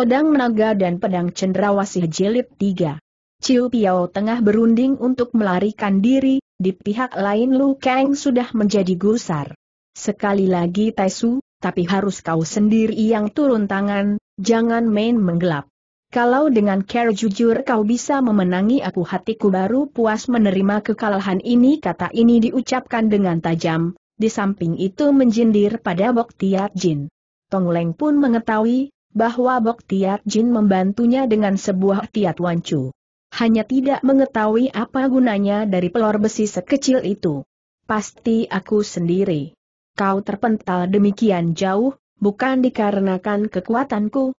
Pedang Naga dan Pedang Cendrawasih Jilid 3. Ciu Piao tengah berunding untuk melarikan diri, di pihak lain Lu Kang sudah menjadi gusar. Sekali lagi Taisu, tapi harus kau sendiri yang turun tangan, jangan main menggelap. Kalau dengan care jujur kau bisa memenangi aku hatiku baru puas menerima kekalahan ini kata ini diucapkan dengan tajam, di samping itu menjindir pada Bok Tiat Jin. Tong Leng pun mengetahui, bahwa Boktiat Jin membantunya dengan sebuah tiat wancu. Hanya tidak mengetahui apa gunanya dari pelor besi sekecil itu. Pasti aku sendiri. Kau terpental demikian jauh, bukan dikarenakan kekuatanku.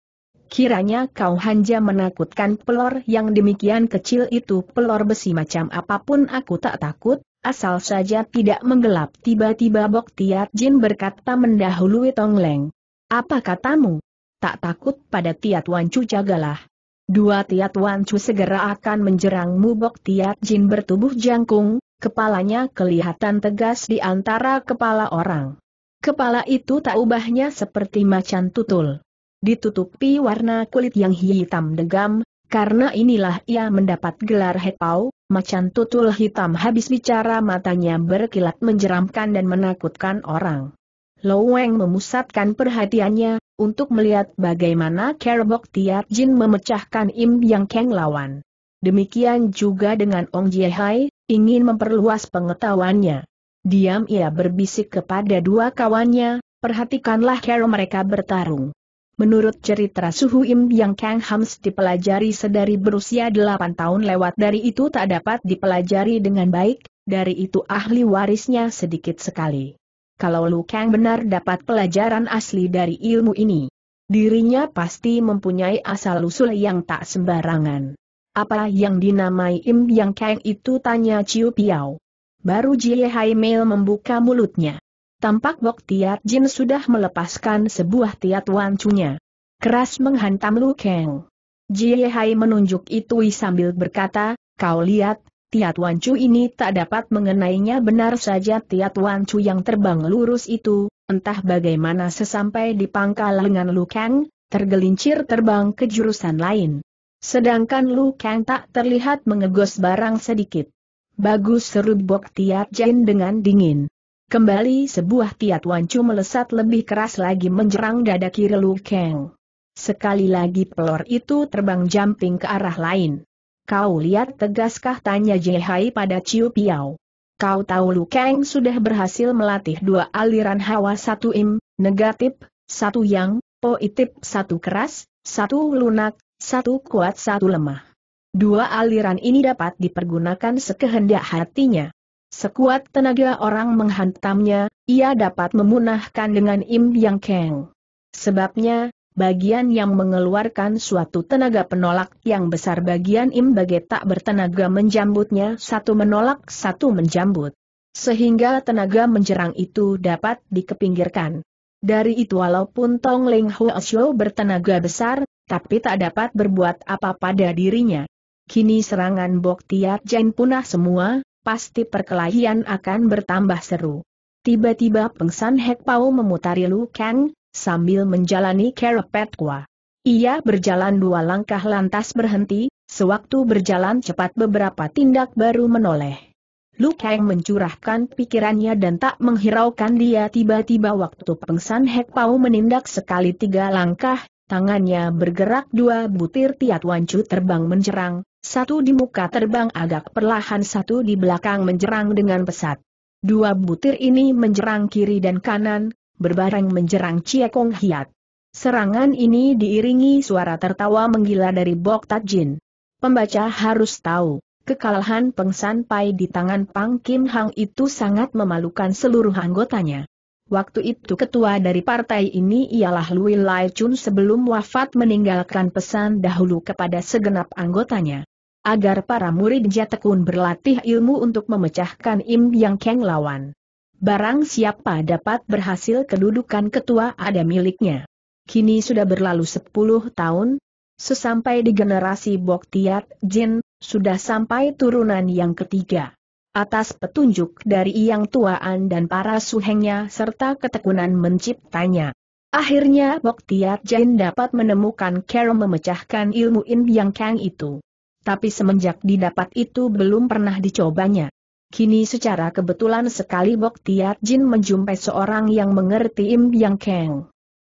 Kiranya kau hanya menakutkan pelor yang demikian kecil itu pelor besi macam apapun aku tak takut, asal saja tidak menggelap. Tiba-tiba Boktiat Jin berkata mendahului Tong Tongleng. Apa katamu? tak takut pada Tiat Wancu jagalah. Dua Tiat Wancu segera akan menjerangmu mubok Tiat Jin bertubuh jangkung, kepalanya kelihatan tegas di antara kepala orang. Kepala itu tak ubahnya seperti macan tutul. Ditutupi warna kulit yang hitam degam, karena inilah ia mendapat gelar hepau, macan tutul hitam habis bicara matanya berkilat menjeramkan dan menakutkan orang. Loweng memusatkan perhatiannya, untuk melihat bagaimana Kerbok Tiat Jin memecahkan Im Yang Keng lawan. Demikian juga dengan Ong Jie Hai ingin memperluas pengetahuannya. Diam ia berbisik kepada dua kawannya, perhatikanlah cara mereka bertarung. Menurut cerita Suhu Im Yang Kang Hams dipelajari sedari berusia 8 tahun lewat dari itu tak dapat dipelajari dengan baik, dari itu ahli warisnya sedikit sekali kalau Lu Kang benar dapat pelajaran asli dari ilmu ini. Dirinya pasti mempunyai asal-usul yang tak sembarangan. Apa yang dinamai Im Yang Kang itu tanya Ciu Piao. Baru Jie Hai Mel membuka mulutnya. Tampak Bok Tiat Jin sudah melepaskan sebuah tiat wancunya. Keras menghantam Lu Kang. Jie Hai menunjuk itu sambil berkata, kau lihat, Tiat Wan Chu ini tak dapat mengenainya benar saja Tiat Wan Chu yang terbang lurus itu, entah bagaimana sesampai di pangkal lengan Lu Kang, tergelincir terbang ke jurusan lain. Sedangkan Lu Kang tak terlihat mengegos barang sedikit. Bagus seru Bok Tiat jin dengan dingin. Kembali sebuah Tiat Wancu melesat lebih keras lagi menjerang dada kiri Lu Kang. Sekali lagi pelor itu terbang jumping ke arah lain. Kau lihat tegaskah tanya Jehai pada Ciu Piao. Kau tahu Lu Kang sudah berhasil melatih dua aliran hawa satu im, negatif, satu yang, poitip, satu keras, satu lunak, satu kuat satu lemah. Dua aliran ini dapat dipergunakan sekehendak hatinya. Sekuat tenaga orang menghantamnya, ia dapat memunahkan dengan Im Yang Kang. Sebabnya, Bagian yang mengeluarkan suatu tenaga penolak yang besar bagian im bagai tak bertenaga menjambutnya satu menolak satu menjambut. Sehingga tenaga menjerang itu dapat dikepinggirkan. Dari itu walaupun Tong Ling Huo Xiu bertenaga besar, tapi tak dapat berbuat apa pada dirinya. Kini serangan Bok Tiat Jen punah semua, pasti perkelahian akan bertambah seru. Tiba-tiba Pengsan Hek Pau memutari Lu Kang, sambil menjalani Kerepetkwa. Ia berjalan dua langkah lantas berhenti, sewaktu berjalan cepat beberapa tindak baru menoleh. Lu Kang mencurahkan pikirannya dan tak menghiraukan dia tiba-tiba waktu pengsan Hek Pau menindak sekali tiga langkah, tangannya bergerak dua butir tiat wancu terbang menjerang, satu di muka terbang agak perlahan satu di belakang menjerang dengan pesat. Dua butir ini menjerang kiri dan kanan, berbareng menjerang Cie Kong Hiat. Serangan ini diiringi suara tertawa menggila dari Bok Tajin. Pembaca harus tahu, kekalahan Peng San Pai di tangan Pang Kim Hang itu sangat memalukan seluruh anggotanya. Waktu itu ketua dari partai ini ialah Lui Lai Chun sebelum wafat meninggalkan pesan dahulu kepada segenap anggotanya. Agar para murid jatekun berlatih ilmu untuk memecahkan Im Yang Keng lawan barang siapa dapat berhasil kedudukan ketua ada miliknya. Kini sudah berlalu 10 tahun, sesampai di generasi Boktiat Jin, sudah sampai turunan yang ketiga. Atas petunjuk dari Yang Tuaan dan para suhengnya serta ketekunan menciptanya. Akhirnya Boktiat Jin dapat menemukan Carol memecahkan ilmu In Yang Kang itu. Tapi semenjak didapat itu belum pernah dicobanya. Kini secara kebetulan sekali Bok Tiat Jin menjumpai seorang yang mengerti Im Yang Kang.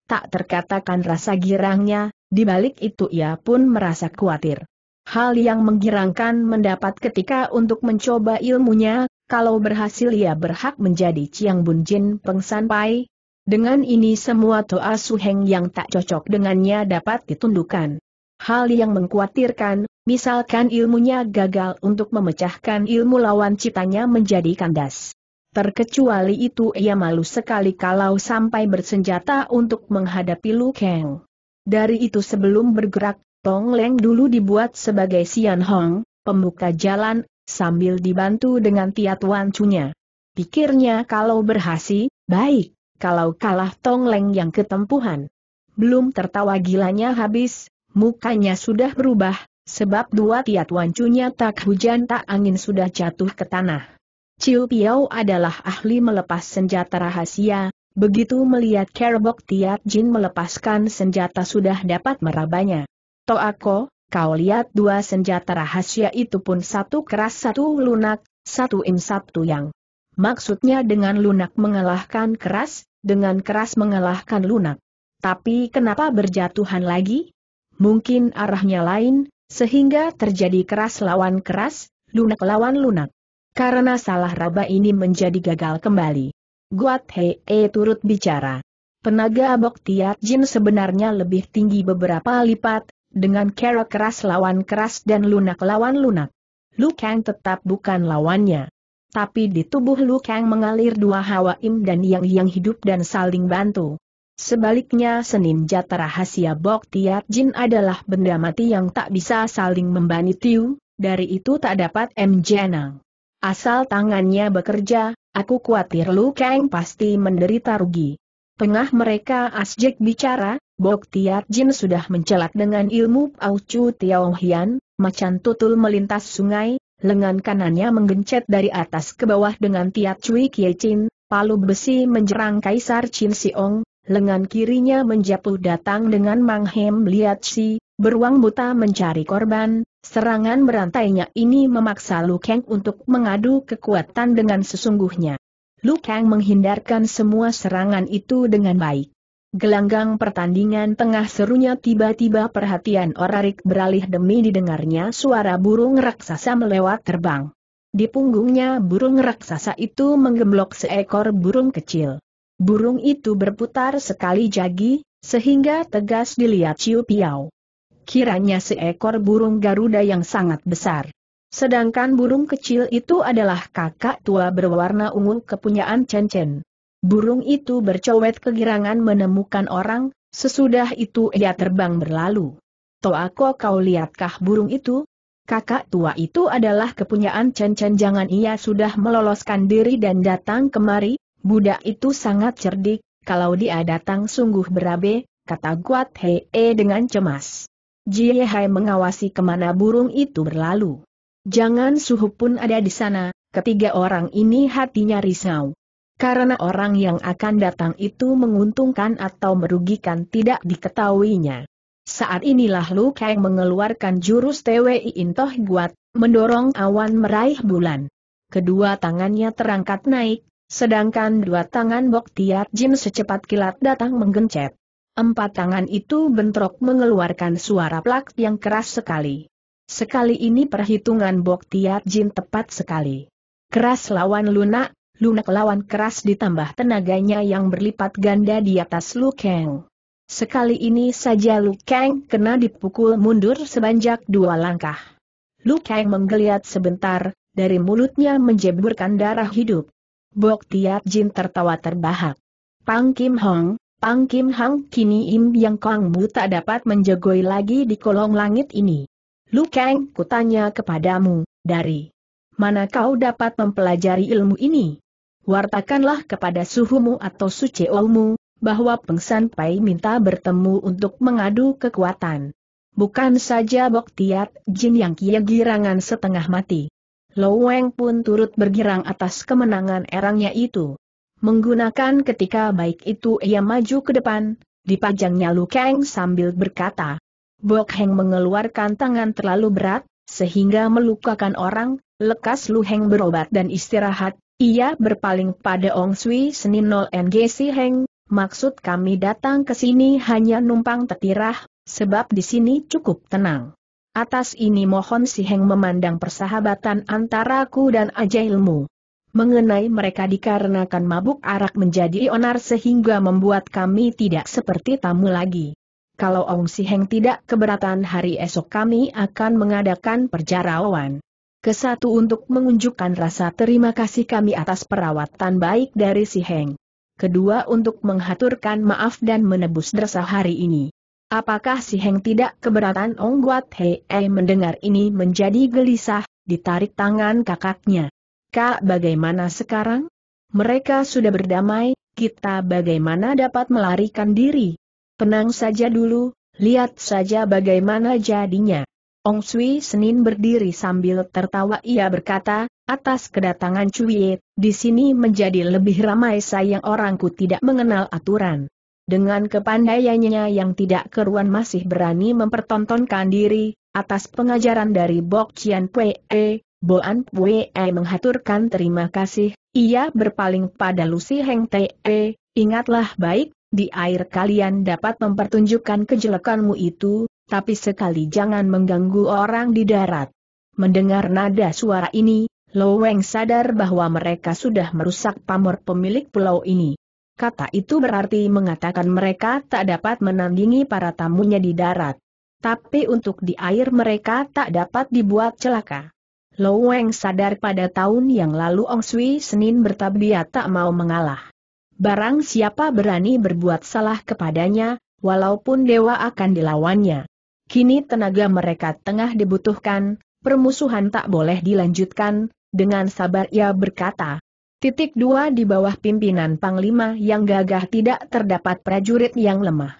Tak terkatakan rasa girangnya, di balik itu ia pun merasa khawatir. Hal yang menggirangkan mendapat ketika untuk mencoba ilmunya, kalau berhasil ia berhak menjadi Chiang Bun Jin Peng San Pai. Dengan ini semua Toa Heng yang tak cocok dengannya dapat ditundukkan. Hal yang mengkhawatirkan, Misalkan ilmunya gagal untuk memecahkan ilmu lawan citanya menjadi kandas. Terkecuali itu ia malu sekali kalau sampai bersenjata untuk menghadapi Lu Kang. Dari itu sebelum bergerak, Tong Leng dulu dibuat sebagai Sian Hong, pembuka jalan, sambil dibantu dengan Tiat Wan Cunya. Pikirnya kalau berhasil, baik, kalau kalah Tong Leng yang ketempuhan. Belum tertawa gilanya habis, mukanya sudah berubah, Sebab dua tiat wancunya tak hujan tak angin sudah jatuh ke tanah. Ciu Piao adalah ahli melepas senjata rahasia, begitu melihat Kerbok Tiat Jin melepaskan senjata sudah dapat merabanya. Toako, kau lihat dua senjata rahasia itu pun satu keras satu lunak, satu im satu yang. Maksudnya dengan lunak mengalahkan keras, dengan keras mengalahkan lunak. Tapi kenapa berjatuhan lagi? Mungkin arahnya lain, sehingga terjadi keras lawan keras, lunak lawan lunak. Karena salah raba ini menjadi gagal kembali. Guat Hei -e turut bicara. Penaga Abok Tiat Jin sebenarnya lebih tinggi beberapa lipat, dengan kera keras lawan keras dan lunak lawan lunak. Lu Kang tetap bukan lawannya. Tapi di tubuh Lu Kang mengalir dua hawa im dan yang yang hidup dan saling bantu. Sebaliknya Senin Jata Rahasia tiat Jin adalah benda mati yang tak bisa saling membani tiu, dari itu tak dapat M. Asal tangannya bekerja, aku khawatir Lu Kang pasti menderita rugi. Tengah mereka asjek bicara, Tiat Jin sudah mencelat dengan ilmu Pau Chu Tiao Hian, macan tutul melintas sungai, lengan kanannya menggencet dari atas ke bawah dengan Tiat Cui Kie Chin, palu besi menjerang Kaisar Chin Siong, lengan kirinya menjatuh datang dengan Manghem si beruang buta mencari korban, serangan berantainya ini memaksa Lu Kang untuk mengadu kekuatan dengan sesungguhnya. Lu Kang menghindarkan semua serangan itu dengan baik. Gelanggang pertandingan tengah serunya tiba-tiba perhatian Orarik beralih demi didengarnya suara burung raksasa melewat terbang. Di punggungnya burung raksasa itu menggemblok seekor burung kecil. Burung itu berputar sekali jagi, sehingga tegas dilihat Ciu Piao. Kiranya seekor burung Garuda yang sangat besar. Sedangkan burung kecil itu adalah kakak tua berwarna ungu kepunyaan Chen Chen. Burung itu bercowet kegirangan menemukan orang, sesudah itu ia terbang berlalu. Toako kau lihatkah burung itu? Kakak tua itu adalah kepunyaan Chen Chen jangan ia sudah meloloskan diri dan datang kemari, Budak itu sangat cerdik, kalau dia datang sungguh berabe, kata Guat Hee dengan cemas. Jie Hai mengawasi kemana burung itu berlalu. Jangan suhu pun ada di sana, ketiga orang ini hatinya risau. Karena orang yang akan datang itu menguntungkan atau merugikan tidak diketahuinya. Saat inilah Lu Kang mengeluarkan jurus TWI Intoh Guat, mendorong awan meraih bulan. Kedua tangannya terangkat naik, Sedangkan dua tangan Bok Tiat Jim secepat kilat datang menggencet. Empat tangan itu bentrok mengeluarkan suara plak yang keras sekali. Sekali ini perhitungan Bok Tiat Jin tepat sekali. Keras lawan lunak, lunak lawan keras ditambah tenaganya yang berlipat ganda di atas Lu Kang. Sekali ini saja Lu Kang kena dipukul mundur sebanyak dua langkah. Lu Kang menggeliat sebentar, dari mulutnya menjeburkan darah hidup. Bok Tiat Jin tertawa terbahak. Pang Kim Hong, Pang Kim Hong kini Im Yang Kong Bu tak dapat menjegoi lagi di kolong langit ini. Lu Kang, kutanya kepadamu, dari mana kau dapat mempelajari ilmu ini? Wartakanlah kepada suhumu atau suceomu, bahwa Pengsan Pai minta bertemu untuk mengadu kekuatan. Bukan saja Bok Tiat Jin yang kia girangan setengah mati. Loweng pun turut bergirang atas kemenangan erangnya itu. Menggunakan ketika baik itu ia maju ke depan, dipajangnya Lu Kang sambil berkata, Bok Heng mengeluarkan tangan terlalu berat, sehingga melukakan orang, lekas Lu Heng berobat dan istirahat, ia berpaling pada Ong Sui Senin 0 NG Si Heng, maksud kami datang ke sini hanya numpang tetirah, sebab di sini cukup tenang. Atas ini mohon si Heng memandang persahabatan antara antaraku dan ajailmu. Mengenai mereka dikarenakan mabuk arak menjadi onar sehingga membuat kami tidak seperti tamu lagi. Kalau Ong Si Heng tidak keberatan hari esok kami akan mengadakan perjarawan. Kesatu untuk mengunjukkan rasa terima kasih kami atas perawatan baik dari Si Heng. Kedua untuk menghaturkan maaf dan menebus dosa hari ini. Apakah si Heng tidak keberatan Ong Guat Hei eh, mendengar ini menjadi gelisah, ditarik tangan kakaknya. Kak bagaimana sekarang? Mereka sudah berdamai, kita bagaimana dapat melarikan diri? Tenang saja dulu, lihat saja bagaimana jadinya. Ong Sui Senin berdiri sambil tertawa ia berkata, atas kedatangan Cui, di sini menjadi lebih ramai sayang orangku tidak mengenal aturan. Dengan kepandaiannya yang tidak keruan masih berani mempertontonkan diri, atas pengajaran dari Bok Cian Pue, Boan Pue menghaturkan terima kasih, ia berpaling pada Lucy Heng Te, ingatlah baik, di air kalian dapat mempertunjukkan kejelekanmu itu, tapi sekali jangan mengganggu orang di darat. Mendengar nada suara ini, Loweng sadar bahwa mereka sudah merusak pamor pemilik pulau ini. Kata itu berarti mengatakan mereka tak dapat menandingi para tamunya di darat. Tapi untuk di air mereka tak dapat dibuat celaka. Loweng sadar pada tahun yang lalu Ong Sui Senin bertabiat tak mau mengalah. Barang siapa berani berbuat salah kepadanya, walaupun dewa akan dilawannya. Kini tenaga mereka tengah dibutuhkan, permusuhan tak boleh dilanjutkan, dengan sabar ia berkata, Titik dua di bawah pimpinan Panglima yang gagah tidak terdapat prajurit yang lemah.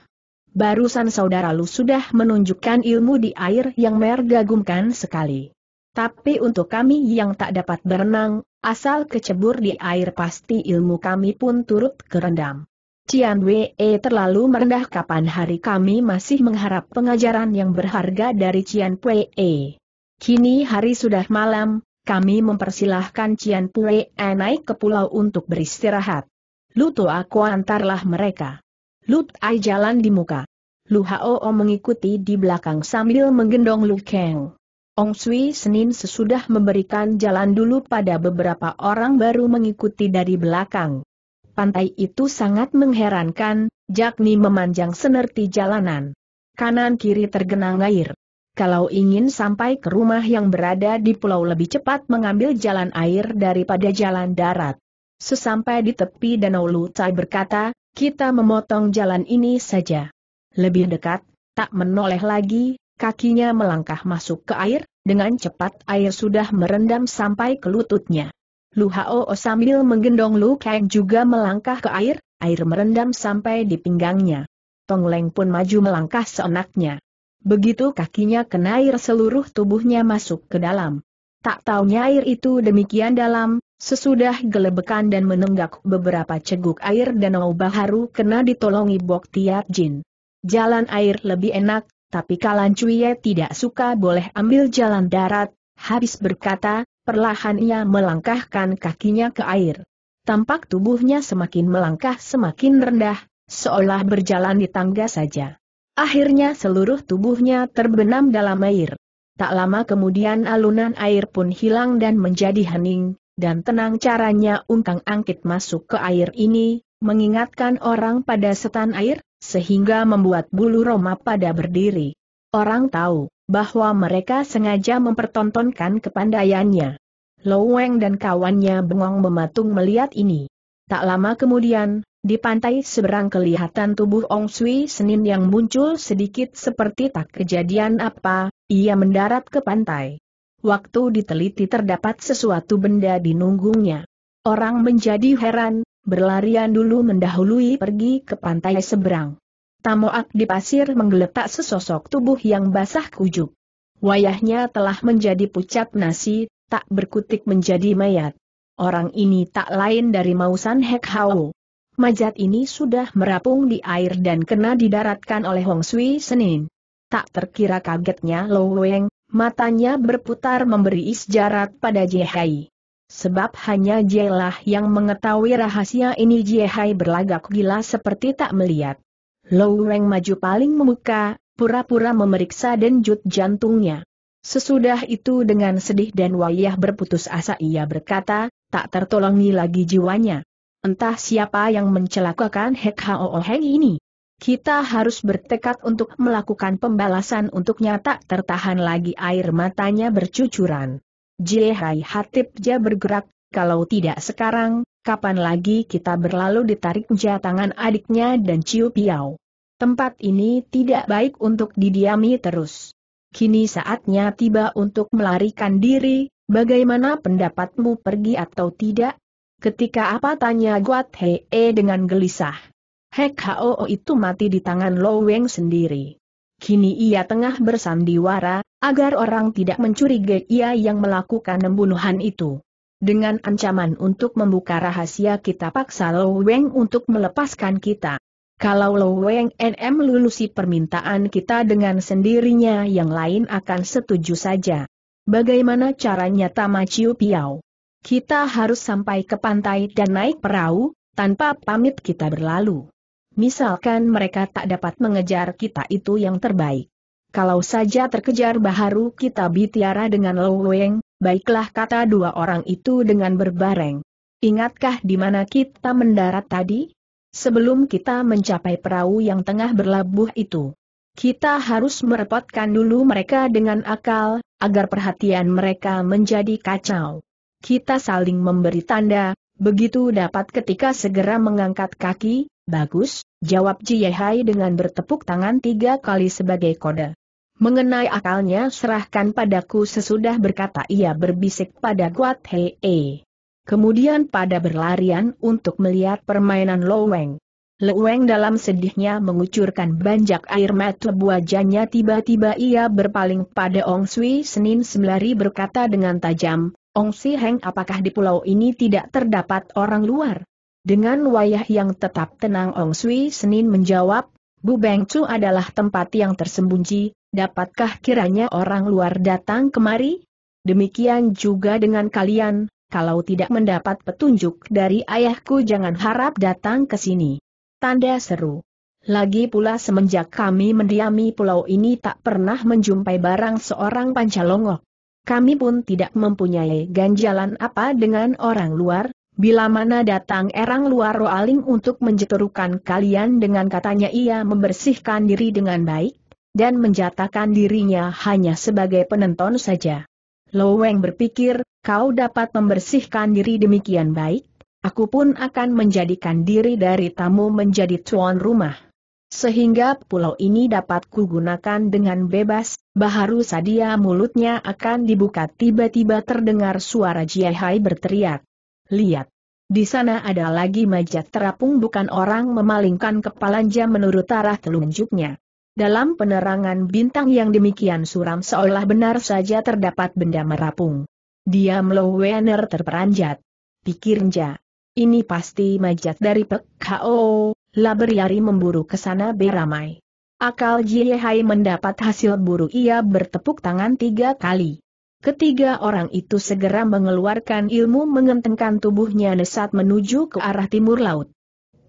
Barusan saudara lu sudah menunjukkan ilmu di air yang mergagumkan sekali. Tapi untuk kami yang tak dapat berenang, asal kecebur di air pasti ilmu kami pun turut kerendam. Cian Wei terlalu merendah kapan hari kami masih mengharap pengajaran yang berharga dari Cian Wei. Kini hari sudah malam, kami mempersilahkan Cian Pue naik ke pulau untuk beristirahat. Lutu aku antarlah mereka. Lut Ai jalan di muka. Lu Hao mengikuti di belakang sambil menggendong Lu Kang. Ong Sui Senin sesudah memberikan jalan dulu pada beberapa orang baru mengikuti dari belakang. Pantai itu sangat mengherankan, Jakni memanjang senerti jalanan. Kanan kiri tergenang air kalau ingin sampai ke rumah yang berada di pulau lebih cepat mengambil jalan air daripada jalan darat. Sesampai di tepi danau Lutai berkata, kita memotong jalan ini saja. Lebih dekat, tak menoleh lagi, kakinya melangkah masuk ke air, dengan cepat air sudah merendam sampai ke lututnya. Lu Hao sambil menggendong Lu Kang juga melangkah ke air, air merendam sampai di pinggangnya. Tong Leng pun maju melangkah seenaknya. Begitu kakinya kena air seluruh tubuhnya masuk ke dalam. Tak taunya air itu demikian dalam, sesudah gelebekan dan menenggak beberapa ceguk air danau Baharu kena ditolongi Bok tiap Jin. Jalan air lebih enak, tapi Kalan Cuye tidak suka boleh ambil jalan darat, habis berkata, perlahan ia melangkahkan kakinya ke air. Tampak tubuhnya semakin melangkah semakin rendah, seolah berjalan di tangga saja. Akhirnya seluruh tubuhnya terbenam dalam air. Tak lama kemudian alunan air pun hilang dan menjadi hening, dan tenang caranya ungkang angkit masuk ke air ini, mengingatkan orang pada setan air, sehingga membuat bulu Roma pada berdiri. Orang tahu bahwa mereka sengaja mempertontonkan kepandaiannya. Loweng dan kawannya bengong mematung melihat ini. Tak lama kemudian, di pantai seberang kelihatan tubuh Ong Sui Senin yang muncul sedikit seperti tak kejadian apa, ia mendarat ke pantai. Waktu diteliti terdapat sesuatu benda di nunggungnya. Orang menjadi heran, berlarian dulu mendahului pergi ke pantai seberang. Tamoak di pasir menggeletak sesosok tubuh yang basah kujuk. Wayahnya telah menjadi pucat nasi, tak berkutik menjadi mayat. Orang ini tak lain dari Mausan Hek Hao. Majat ini sudah merapung di air dan kena didaratkan oleh Hong Sui Senin. Tak terkira kagetnya Lo Weng, matanya berputar memberi isyarat pada Jihai. Sebab hanya Jelah yang mengetahui rahasia ini Jihai berlagak gila seperti tak melihat. Lo Weng maju paling memuka, pura-pura memeriksa denjut jantungnya. Sesudah itu dengan sedih dan wayah berputus asa ia berkata, tak tertolongi lagi jiwanya. Entah siapa yang mencelakakan Hek Hao Heng ini. Kita harus bertekad untuk melakukan pembalasan untuknya tak tertahan lagi air matanya bercucuran. Hatip Ja bergerak, kalau tidak sekarang, kapan lagi kita berlalu ja tangan adiknya dan Ciu Piao. Tempat ini tidak baik untuk didiami terus. Kini saatnya tiba untuk melarikan diri, bagaimana pendapatmu pergi atau tidak? Ketika apa tanya Guat Hee dengan gelisah. Hek Hoo itu mati di tangan Lo Weng sendiri. Kini ia tengah bersandiwara, agar orang tidak mencurigai ia yang melakukan pembunuhan itu. Dengan ancaman untuk membuka rahasia kita paksa Lo Weng untuk melepaskan kita. Kalau Lo Weng NM lulusi permintaan kita dengan sendirinya yang lain akan setuju saja. Bagaimana caranya Tama Chiu Piao? Kita harus sampai ke pantai dan naik perahu, tanpa pamit kita berlalu. Misalkan mereka tak dapat mengejar kita itu yang terbaik. Kalau saja terkejar baharu kita bitiara dengan loweng, baiklah kata dua orang itu dengan berbareng. Ingatkah di mana kita mendarat tadi? Sebelum kita mencapai perahu yang tengah berlabuh itu. Kita harus merepotkan dulu mereka dengan akal, agar perhatian mereka menjadi kacau kita saling memberi tanda, begitu dapat ketika segera mengangkat kaki, bagus, jawab Hai dengan bertepuk tangan tiga kali sebagai kode. Mengenai akalnya serahkan padaku sesudah berkata ia berbisik pada Guat Hei. E. Kemudian pada berlarian untuk melihat permainan Loweng. Loweng dalam sedihnya mengucurkan banjak air mata wajahnya tiba-tiba ia berpaling pada Ong Sui Senin Semlari berkata dengan tajam, Ong Si Heng apakah di pulau ini tidak terdapat orang luar? Dengan wayah yang tetap tenang Ong Sui Senin menjawab, Bu Beng Chu adalah tempat yang tersembunyi, dapatkah kiranya orang luar datang kemari? Demikian juga dengan kalian, kalau tidak mendapat petunjuk dari ayahku jangan harap datang ke sini. Tanda seru. Lagi pula semenjak kami mendiami pulau ini tak pernah menjumpai barang seorang Pancalongok kami pun tidak mempunyai ganjalan apa dengan orang luar, bila mana datang erang luar roaling untuk menjeterukan kalian dengan katanya ia membersihkan diri dengan baik, dan menjatakan dirinya hanya sebagai penonton saja. Loweng berpikir, kau dapat membersihkan diri demikian baik, aku pun akan menjadikan diri dari tamu menjadi tuan rumah sehingga pulau ini dapat kugunakan dengan bebas, baharu sadia mulutnya akan dibuka tiba-tiba terdengar suara Jiahai berteriak. Lihat! Di sana ada lagi majat terapung bukan orang memalingkan ja menurut arah telunjuknya. Dalam penerangan bintang yang demikian suram seolah benar saja terdapat benda merapung. Dia Lo terperanjat. Pikirnya, ini pasti majat dari Pek K.O laberiari memburu ke sana beramai. Akal Jiehai mendapat hasil buru ia bertepuk tangan tiga kali. Ketiga orang itu segera mengeluarkan ilmu mengentengkan tubuhnya nesat menuju ke arah timur laut.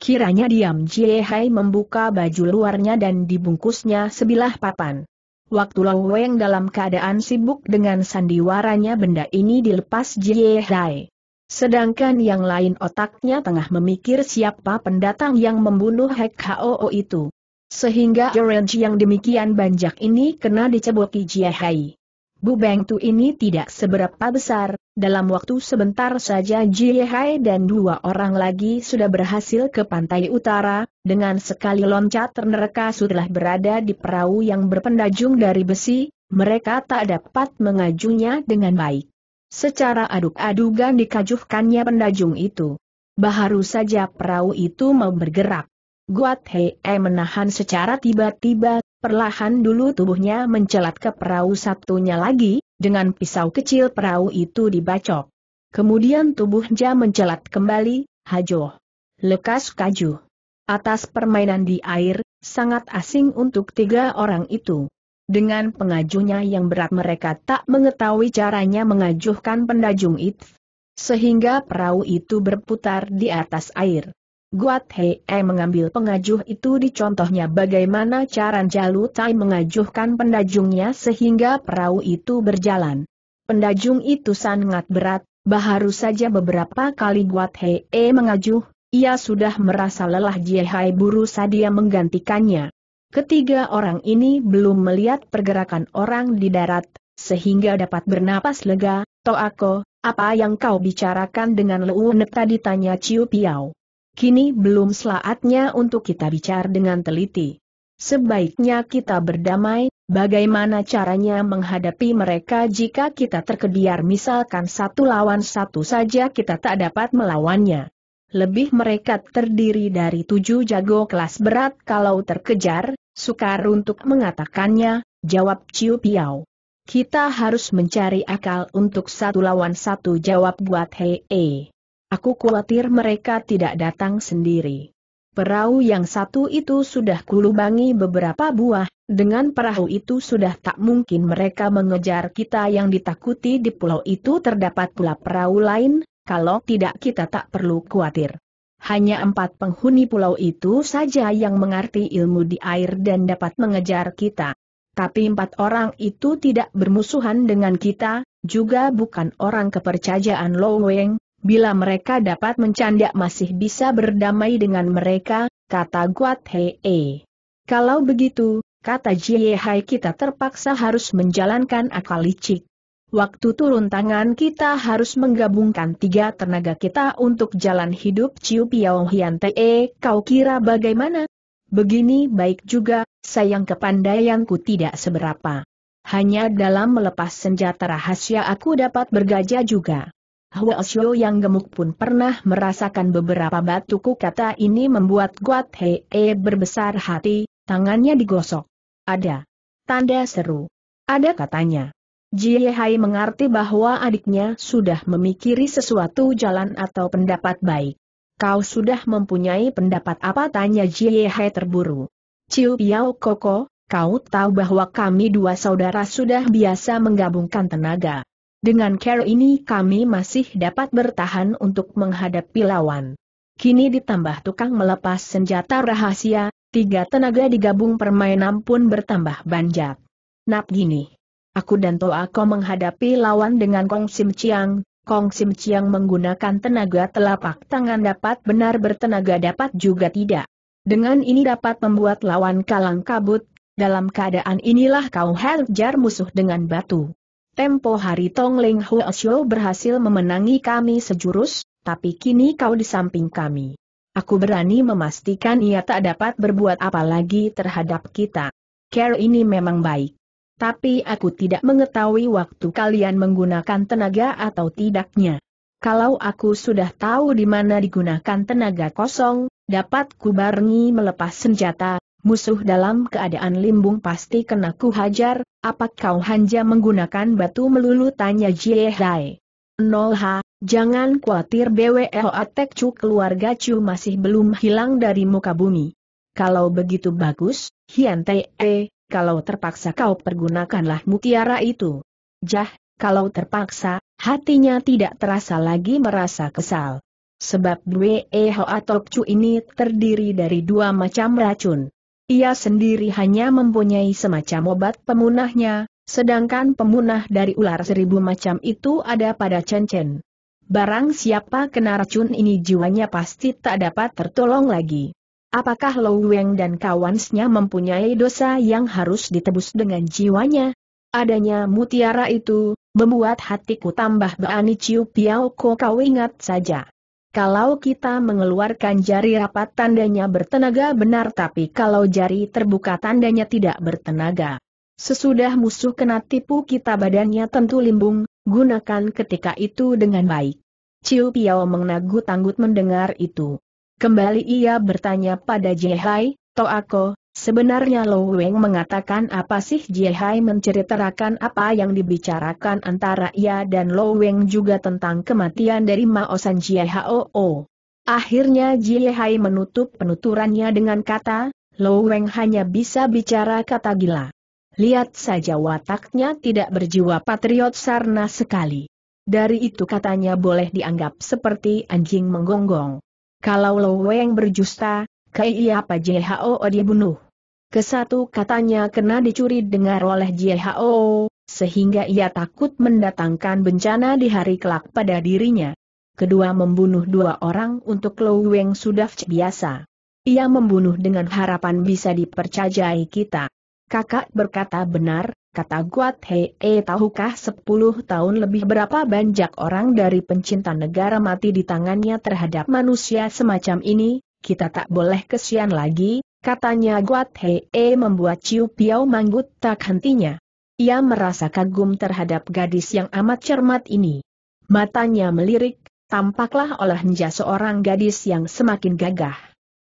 Kiranya diam Jiehai membuka baju luarnya dan dibungkusnya sebilah papan. Waktu Lo Weng dalam keadaan sibuk dengan sandiwaranya benda ini dilepas Jiehai. Sedangkan yang lain otaknya tengah memikir siapa pendatang yang membunuh Hek Hoo itu. Sehingga Orange yang demikian banyak ini kena diceboki Jiahai. Bu Beng Tu ini tidak seberapa besar, dalam waktu sebentar saja Jihai dan dua orang lagi sudah berhasil ke pantai utara, dengan sekali loncat mereka sudah berada di perahu yang berpendajung dari besi, mereka tak dapat mengajunya dengan baik. Secara aduk-adugan dikajuhkannya pendajung itu. Baharu saja perahu itu mau bergerak. Guat Hei e menahan secara tiba-tiba, perlahan dulu tubuhnya mencelat ke perahu satunya lagi, dengan pisau kecil perahu itu dibacok. Kemudian tubuhnya mencelat kembali, hajoh. Lekas kaju. Atas permainan di air, sangat asing untuk tiga orang itu. Dengan pengajuhnya yang berat mereka tak mengetahui caranya mengajuhkan pendajung itu. Sehingga perahu itu berputar di atas air. Guat Hei e mengambil pengajuh itu dicontohnya bagaimana cara Jalu Tai mengajuhkan pendajungnya sehingga perahu itu berjalan. Pendajung itu sangat berat, baharu saja beberapa kali Guat Hei e mengajuh, ia sudah merasa lelah Jihai buru sadia menggantikannya. Ketiga orang ini belum melihat pergerakan orang di darat, sehingga dapat bernapas lega, Toako, apa yang kau bicarakan dengan Leu Neta ditanya Ciu Piao. Kini belum saatnya untuk kita bicara dengan teliti. Sebaiknya kita berdamai, bagaimana caranya menghadapi mereka jika kita terkediar misalkan satu lawan satu saja kita tak dapat melawannya. Lebih mereka terdiri dari tujuh jago kelas berat kalau terkejar, sukar untuk mengatakannya, jawab Ciu Piao. Kita harus mencari akal untuk satu lawan satu jawab buat Hei. -he. E. Aku khawatir mereka tidak datang sendiri. Perahu yang satu itu sudah kulubangi beberapa buah, dengan perahu itu sudah tak mungkin mereka mengejar kita yang ditakuti di pulau itu terdapat pula perahu lain, kalau tidak kita tak perlu khawatir. Hanya empat penghuni pulau itu saja yang mengerti ilmu di air dan dapat mengejar kita. Tapi empat orang itu tidak bermusuhan dengan kita, juga bukan orang kepercayaan Lo Bila mereka dapat mencandak masih bisa berdamai dengan mereka, kata Guat Hee. Kalau begitu, kata Jie Hai kita terpaksa harus menjalankan akal licik. Waktu turun tangan kita harus menggabungkan tiga tenaga kita untuk jalan hidup Ciu Piao Hian Te, kau kira bagaimana? Begini baik juga, sayang kepandaianku tidak seberapa. Hanya dalam melepas senjata rahasia aku dapat bergajah juga. Hua Huasyo yang gemuk pun pernah merasakan beberapa batuku kata ini membuat Guat Hee berbesar hati, tangannya digosok. Ada. Tanda seru. Ada katanya. Ji Yehai mengerti bahwa adiknya sudah memikiri sesuatu jalan atau pendapat baik. Kau sudah mempunyai pendapat apa? Tanya Ji Yehai terburu. Ciu Piao Koko, kau tahu bahwa kami dua saudara sudah biasa menggabungkan tenaga. Dengan care ini kami masih dapat bertahan untuk menghadapi lawan. Kini ditambah tukang melepas senjata rahasia, tiga tenaga digabung permainan pun bertambah banjat. Nap gini aku dan Toa Ko menghadapi lawan dengan Kong Sim Chiang, Kong Sim Chiang menggunakan tenaga telapak tangan dapat benar bertenaga dapat juga tidak. Dengan ini dapat membuat lawan kalang kabut, dalam keadaan inilah kau hajar musuh dengan batu. Tempo hari Tong Ling Hua Xiu berhasil memenangi kami sejurus, tapi kini kau di samping kami. Aku berani memastikan ia tak dapat berbuat apa lagi terhadap kita. Care ini memang baik tapi aku tidak mengetahui waktu kalian menggunakan tenaga atau tidaknya. Kalau aku sudah tahu di mana digunakan tenaga kosong, dapat kubarengi melepas senjata, musuh dalam keadaan limbung pasti kena ku hajar. Apakah kau hanya menggunakan batu melulu tanya Jiehai. Nol ha, jangan khawatir atek Chu keluarga Chu masih belum hilang dari muka bumi. Kalau begitu bagus, Hian kalau terpaksa kau pergunakanlah mutiara itu. Jah, kalau terpaksa, hatinya tidak terasa lagi merasa kesal. Sebab Dwe atau cu ini terdiri dari dua macam racun. Ia sendiri hanya mempunyai semacam obat pemunahnya, sedangkan pemunah dari ular seribu macam itu ada pada cencen. Barang siapa kena racun ini jiwanya pasti tak dapat tertolong lagi. Apakah Low Weng dan kawansnya mempunyai dosa yang harus ditebus dengan jiwanya? Adanya mutiara itu, membuat hatiku tambah berani ciu Piao ko kau ingat saja. Kalau kita mengeluarkan jari rapat tandanya bertenaga benar tapi kalau jari terbuka tandanya tidak bertenaga. Sesudah musuh kena tipu kita badannya tentu limbung, gunakan ketika itu dengan baik. Ciu Piao mengnagut anggut mendengar itu. Kembali ia bertanya pada Jiehai, Toako, sebenarnya Lo Weng mengatakan apa sih Jiehai menceritakan apa yang dibicarakan antara ia dan Lo Weng juga tentang kematian dari Mao San oh. Akhirnya Jiehai menutup penuturannya dengan kata, Lo Weng hanya bisa bicara kata gila. Lihat saja wataknya tidak berjiwa patriot sarna sekali. Dari itu katanya boleh dianggap seperti anjing menggonggong. Kalau Lo Weng berjusta, kei apa JHO dibunuh. Kesatu katanya kena dicuri dengar oleh JHO, sehingga ia takut mendatangkan bencana di hari kelak pada dirinya. Kedua membunuh dua orang untuk Lo Weng sudah biasa. Ia membunuh dengan harapan bisa dipercayai kita. Kakak berkata benar, kata Guat Hei, eh, tahukah 10 tahun lebih berapa banyak orang dari pencinta negara mati di tangannya terhadap manusia semacam ini, kita tak boleh kesian lagi, katanya Guat Hei eh, membuat Ciu Piao manggut tak hentinya. Ia merasa kagum terhadap gadis yang amat cermat ini. Matanya melirik, tampaklah oleh seorang gadis yang semakin gagah.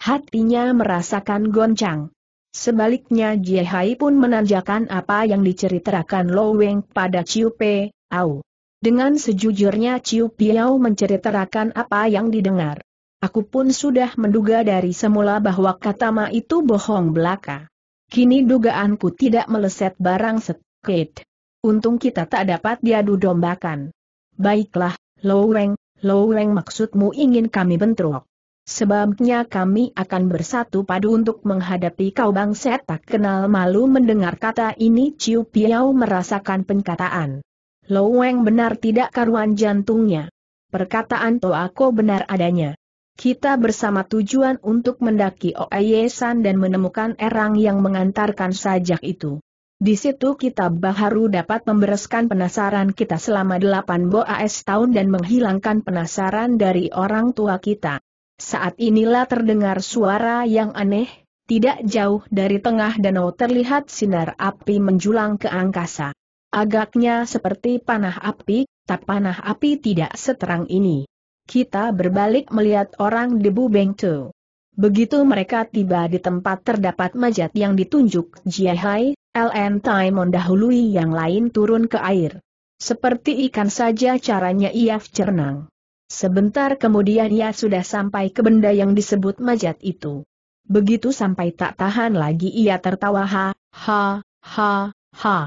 Hatinya merasakan goncang. Sebaliknya Hai pun menanjakan apa yang diceritakan Lo Weng pada Ciu Pe, Au. Dengan sejujurnya Ciu Piao menceritakan apa yang didengar. Aku pun sudah menduga dari semula bahwa katama itu bohong belaka. Kini dugaanku tidak meleset barang sedikit. Untung kita tak dapat diadu dombakan. Baiklah, Lo Weng, Lo Weng maksudmu ingin kami bentrok. Sebabnya kami akan bersatu padu untuk menghadapi kau bangsa tak kenal malu mendengar kata ini Ciu Piau merasakan pengkataan. Loweng benar tidak karuan jantungnya. Perkataan Toako benar adanya. Kita bersama tujuan untuk mendaki Oayesan dan menemukan erang yang mengantarkan sajak itu. Di situ kita baharu dapat membereskan penasaran kita selama delapan boas tahun dan menghilangkan penasaran dari orang tua kita. Saat inilah terdengar suara yang aneh, tidak jauh dari tengah danau terlihat sinar api menjulang ke angkasa. Agaknya seperti panah api, tak panah api tidak seterang ini. Kita berbalik melihat orang debu Bengtu. Begitu mereka tiba di tempat terdapat majat yang ditunjuk Jiahai, LN Tai mendahului yang lain turun ke air. Seperti ikan saja caranya ia cernang. Sebentar kemudian ia sudah sampai ke benda yang disebut majat itu. Begitu sampai tak tahan lagi ia tertawa ha, ha, ha, ha.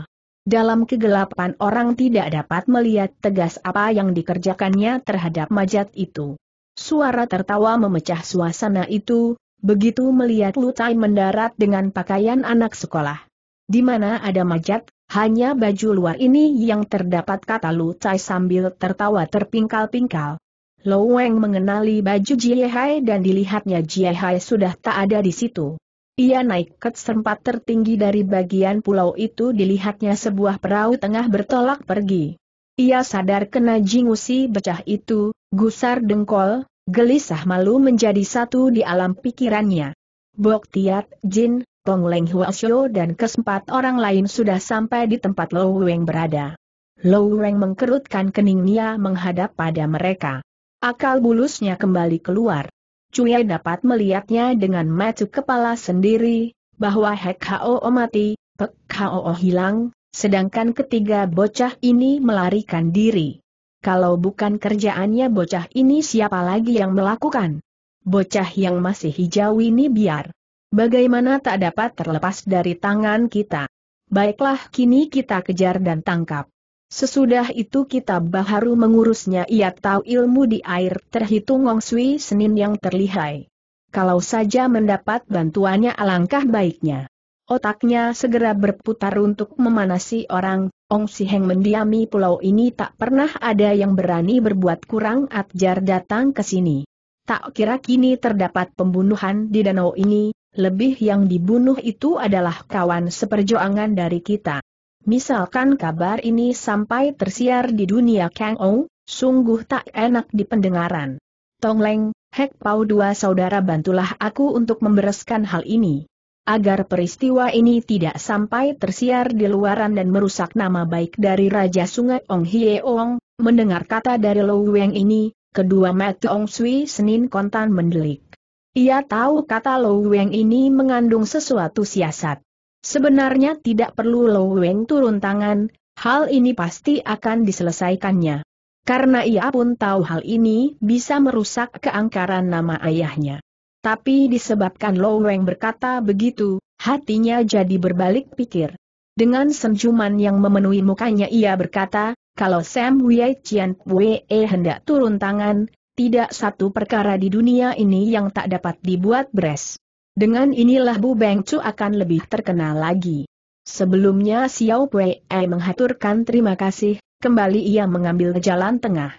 Dalam kegelapan orang tidak dapat melihat tegas apa yang dikerjakannya terhadap majat itu. Suara tertawa memecah suasana itu, begitu melihat Lutai mendarat dengan pakaian anak sekolah. Di mana ada majat, hanya baju luar ini yang terdapat kata Lutai sambil tertawa terpingkal-pingkal. Loweng Weng mengenali baju Jiehai dan dilihatnya Jiehai sudah tak ada di situ. Ia naik ke tempat tertinggi dari bagian pulau itu dilihatnya sebuah perahu tengah bertolak pergi. Ia sadar kena jingusi becah itu, gusar dengkol, gelisah malu menjadi satu di alam pikirannya. Bok Tiat, Jin, Tong Leng Huasyo dan kesempat orang lain sudah sampai di tempat Lou Weng berada. Lou Weng mengkerutkan keningnya menghadap pada mereka. Akal bulusnya kembali keluar. Cuyai dapat melihatnya dengan mata kepala sendiri, bahwa Hek Hao mati, Pek Hao hilang, sedangkan ketiga bocah ini melarikan diri. Kalau bukan kerjaannya bocah ini siapa lagi yang melakukan? Bocah yang masih hijau ini biar. Bagaimana tak dapat terlepas dari tangan kita? Baiklah kini kita kejar dan tangkap. Sesudah itu kita baharu mengurusnya ia tahu ilmu di air terhitung Wong Sui Senin yang terlihai. Kalau saja mendapat bantuannya alangkah baiknya. Otaknya segera berputar untuk memanasi orang, Ong Si Heng mendiami pulau ini tak pernah ada yang berani berbuat kurang atjar datang ke sini. Tak kira kini terdapat pembunuhan di danau ini, lebih yang dibunuh itu adalah kawan seperjuangan dari kita. Misalkan kabar ini sampai tersiar di dunia Kang Ou, sungguh tak enak di pendengaran. Tongleng, Hek Pau dua saudara bantulah aku untuk membereskan hal ini. Agar peristiwa ini tidak sampai tersiar di luaran dan merusak nama baik dari Raja Sungai Ong Hie Ong, mendengar kata dari Low Weng ini, kedua mata Ong Sui Senin kontan mendelik. Ia tahu kata Low Weng ini mengandung sesuatu siasat. Sebenarnya tidak perlu Lo Weng turun tangan, hal ini pasti akan diselesaikannya. Karena ia pun tahu hal ini bisa merusak keangkaran nama ayahnya. Tapi disebabkan Lo Weng berkata begitu, hatinya jadi berbalik pikir. Dengan senjuman yang memenuhi mukanya ia berkata, kalau Sam Wei Chian Wei hendak turun tangan, tidak satu perkara di dunia ini yang tak dapat dibuat beres. Dengan inilah Bu Beng Chu akan lebih terkenal lagi. Sebelumnya Xiao Pei menghaturkan terima kasih, kembali ia mengambil jalan tengah.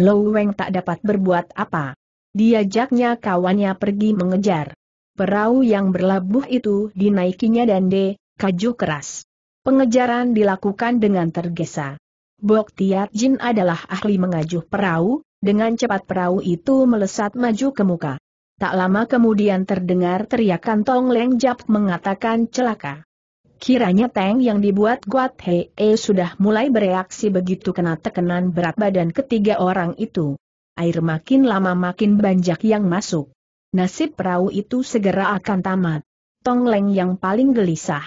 Lou Weng tak dapat berbuat apa. Diajaknya kawannya pergi mengejar. Perahu yang berlabuh itu dinaikinya dan de, kaju keras. Pengejaran dilakukan dengan tergesa. Bok Tiat Jin adalah ahli mengajuh perahu, dengan cepat perahu itu melesat maju ke muka. Tak lama kemudian terdengar teriakan Tong Leng Jap mengatakan celaka. Kiranya tank yang dibuat kuat hee sudah mulai bereaksi begitu kena tekanan berat badan ketiga orang itu. Air makin lama makin banyak yang masuk. Nasib perahu itu segera akan tamat. Tong Leng yang paling gelisah.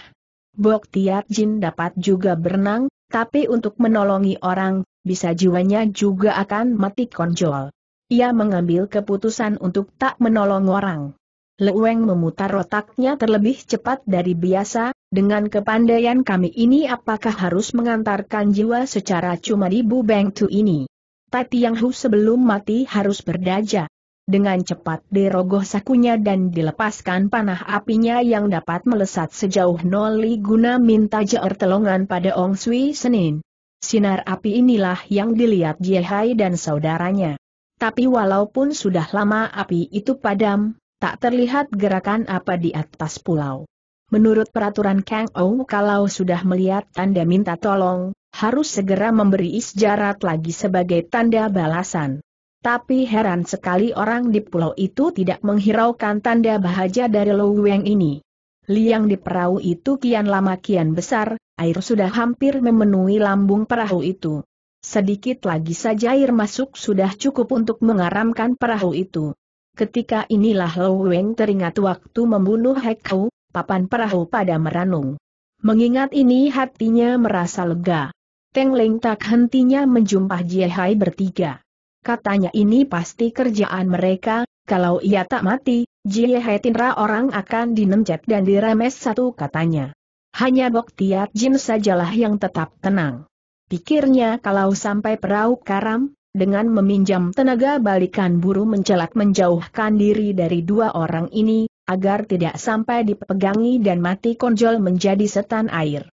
Bok Tiat Jin dapat juga berenang, tapi untuk menolongi orang, bisa jiwanya juga akan mati konjol. Ia mengambil keputusan untuk tak menolong orang. Leweng memutar otaknya terlebih cepat dari biasa, dengan kepandaian kami ini apakah harus mengantarkan jiwa secara cuma di bu Beng Tu ini? Tati Yang Hu sebelum mati harus berdaja. Dengan cepat dirogoh sakunya dan dilepaskan panah apinya yang dapat melesat sejauh noli guna minta jeer telongan pada Ong Sui Senin. Sinar api inilah yang dilihat Jehai dan saudaranya. Tapi walaupun sudah lama api itu padam, tak terlihat gerakan apa di atas pulau. Menurut peraturan Kang Ou kalau sudah melihat tanda minta tolong, harus segera memberi isyarat lagi sebagai tanda balasan. Tapi heran sekali orang di pulau itu tidak menghiraukan tanda bahagia dari Lou Weng ini. Liang di perahu itu kian lama kian besar, air sudah hampir memenuhi lambung perahu itu. Sedikit lagi saja air masuk sudah cukup untuk mengaramkan perahu itu. Ketika inilah Lou Weng teringat waktu membunuh Hekau, papan perahu pada meranung. Mengingat ini hatinya merasa lega. Teng Leng tak hentinya Jie Hai bertiga. Katanya ini pasti kerjaan mereka, kalau ia tak mati, Jie tin Tinra orang akan dinemcet dan diremes satu katanya. Hanya Bok Tiat Jin sajalah yang tetap tenang. Pikirnya kalau sampai perahu karam, dengan meminjam tenaga balikan buru mencelak menjauhkan diri dari dua orang ini, agar tidak sampai dipegangi dan mati konjol menjadi setan air.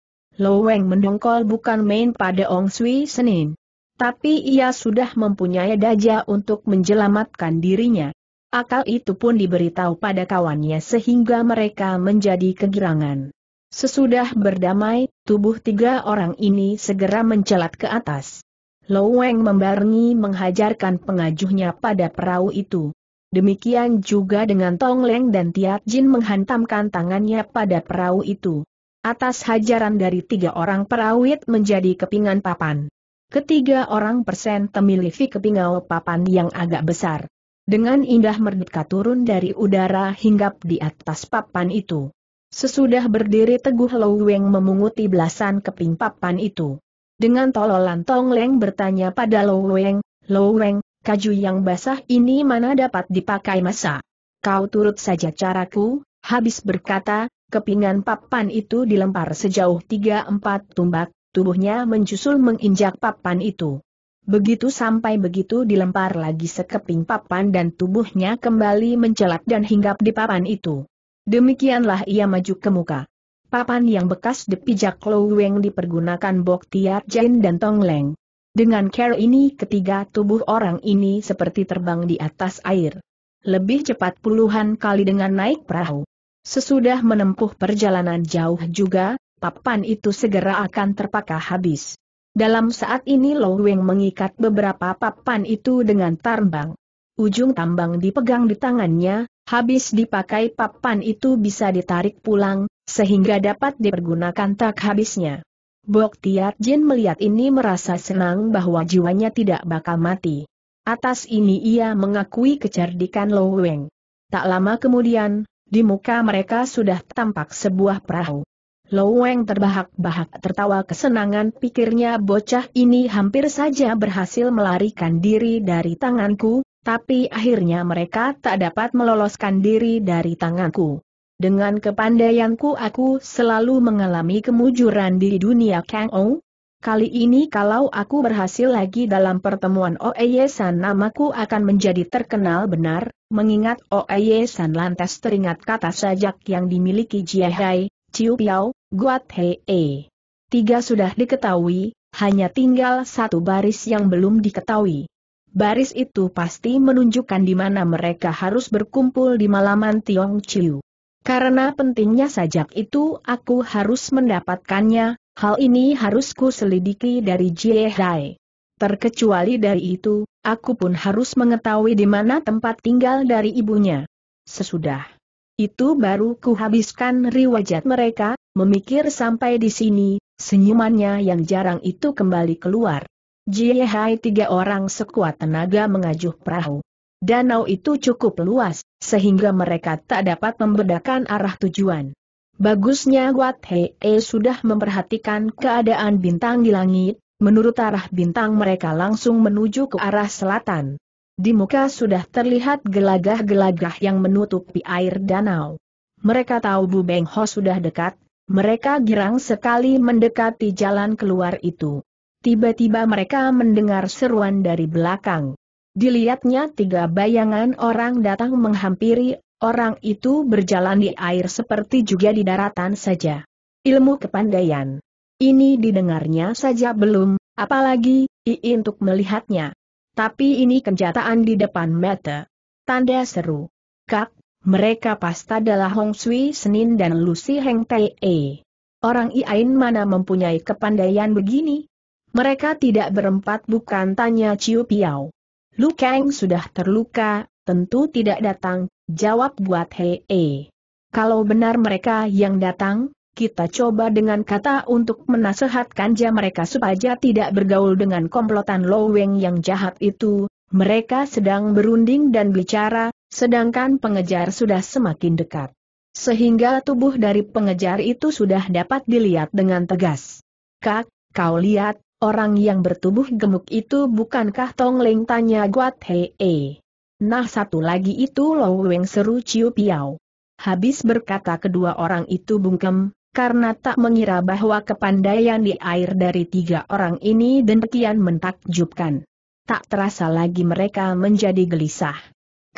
Loweng mendongkol bukan main pada Ong Sui Senin. Tapi ia sudah mempunyai daja untuk menjelamatkan dirinya. Akal itu pun diberitahu pada kawannya sehingga mereka menjadi kegirangan. Sesudah berdamai, tubuh tiga orang ini segera mencelat ke atas. Loweng membarengi menghajarkan pengajuhnya pada perahu itu. Demikian juga dengan Tong Leng dan Tiat Jin menghantamkan tangannya pada perahu itu. Atas hajaran dari tiga orang perawit menjadi kepingan papan. Ketiga orang persen temilifi kepingau papan yang agak besar. Dengan indah merdeka turun dari udara hinggap di atas papan itu. Sesudah berdiri teguh Lou Weng memunguti belasan keping papan itu. Dengan tololan Tong Leng bertanya pada Lou Weng, Lou Weng, kaju yang basah ini mana dapat dipakai masa? Kau turut saja caraku, habis berkata, kepingan papan itu dilempar sejauh 3-4 tumbak, tubuhnya menjusul menginjak papan itu. Begitu sampai begitu dilempar lagi sekeping papan dan tubuhnya kembali mencelat dan hinggap di papan itu. Demikianlah ia maju ke muka. Papan yang bekas dipijak Lo Weng dipergunakan Bok Tiar Jain dan Tong Leng. Dengan care ini ketiga tubuh orang ini seperti terbang di atas air. Lebih cepat puluhan kali dengan naik perahu. Sesudah menempuh perjalanan jauh juga, papan itu segera akan terpakai habis. Dalam saat ini Lo Weng mengikat beberapa papan itu dengan tambang. Ujung tambang dipegang di tangannya, habis dipakai papan itu bisa ditarik pulang, sehingga dapat dipergunakan tak habisnya. Tiat Jin melihat ini merasa senang bahwa jiwanya tidak bakal mati. Atas ini ia mengakui kecerdikan Lo Weng. Tak lama kemudian, di muka mereka sudah tampak sebuah perahu. Loweng terbahak-bahak tertawa kesenangan pikirnya bocah ini hampir saja berhasil melarikan diri dari tanganku, tapi akhirnya mereka tak dapat meloloskan diri dari tanganku. Dengan kepandaianku aku selalu mengalami kemujuran di dunia Kang Ou. Kali ini kalau aku berhasil lagi dalam pertemuan Oeye San namaku akan menjadi terkenal benar, mengingat Oeye San lantas teringat kata sajak yang dimiliki hai, chiu Piao, Guat E. Tiga sudah diketahui, hanya tinggal satu baris yang belum diketahui baris itu pasti menunjukkan di mana mereka harus berkumpul di malaman Tiong Chiu. Karena pentingnya sajak itu aku harus mendapatkannya, hal ini harus ku selidiki dari Jie Hai. Terkecuali dari itu, aku pun harus mengetahui di mana tempat tinggal dari ibunya. Sesudah itu baru kuhabiskan riwajat mereka, memikir sampai di sini, senyumannya yang jarang itu kembali keluar. Jie tiga orang sekuat tenaga mengajuh perahu. Danau itu cukup luas, sehingga mereka tak dapat membedakan arah tujuan. Bagusnya Wat Hei -e sudah memperhatikan keadaan bintang di langit, menurut arah bintang mereka langsung menuju ke arah selatan. Di muka sudah terlihat gelagah-gelagah yang menutupi air danau. Mereka tahu Bu Beng Ho sudah dekat, mereka girang sekali mendekati jalan keluar itu tiba-tiba mereka mendengar seruan dari belakang. Dilihatnya tiga bayangan orang datang menghampiri, orang itu berjalan di air seperti juga di daratan saja. Ilmu kepandaian. Ini didengarnya saja belum, apalagi, ii untuk melihatnya. Tapi ini kenyataan di depan mata. Tanda seru. Kak, mereka pasta adalah Hong Sui Senin dan Lucy Heng Tae. Orang Iain mana mempunyai kepandaian begini? Mereka tidak berempat bukan tanya Ciu Piao. Lu Kang sudah terluka, tentu tidak datang, jawab buat He -e. Kalau benar mereka yang datang, kita coba dengan kata untuk menasehatkan ja mereka supaya tidak bergaul dengan komplotan Lo Weng yang jahat itu, mereka sedang berunding dan bicara, sedangkan pengejar sudah semakin dekat sehingga tubuh dari pengejar itu sudah dapat dilihat dengan tegas. Kak, kau lihat, Orang yang bertubuh gemuk itu bukankah Tong Leng tanya Guat Hei Nah satu lagi itu Lo Weng seru Ciu Piao. Habis berkata kedua orang itu bungkem, karena tak mengira bahwa kepandaian di air dari tiga orang ini dan kian mentakjubkan. Tak terasa lagi mereka menjadi gelisah.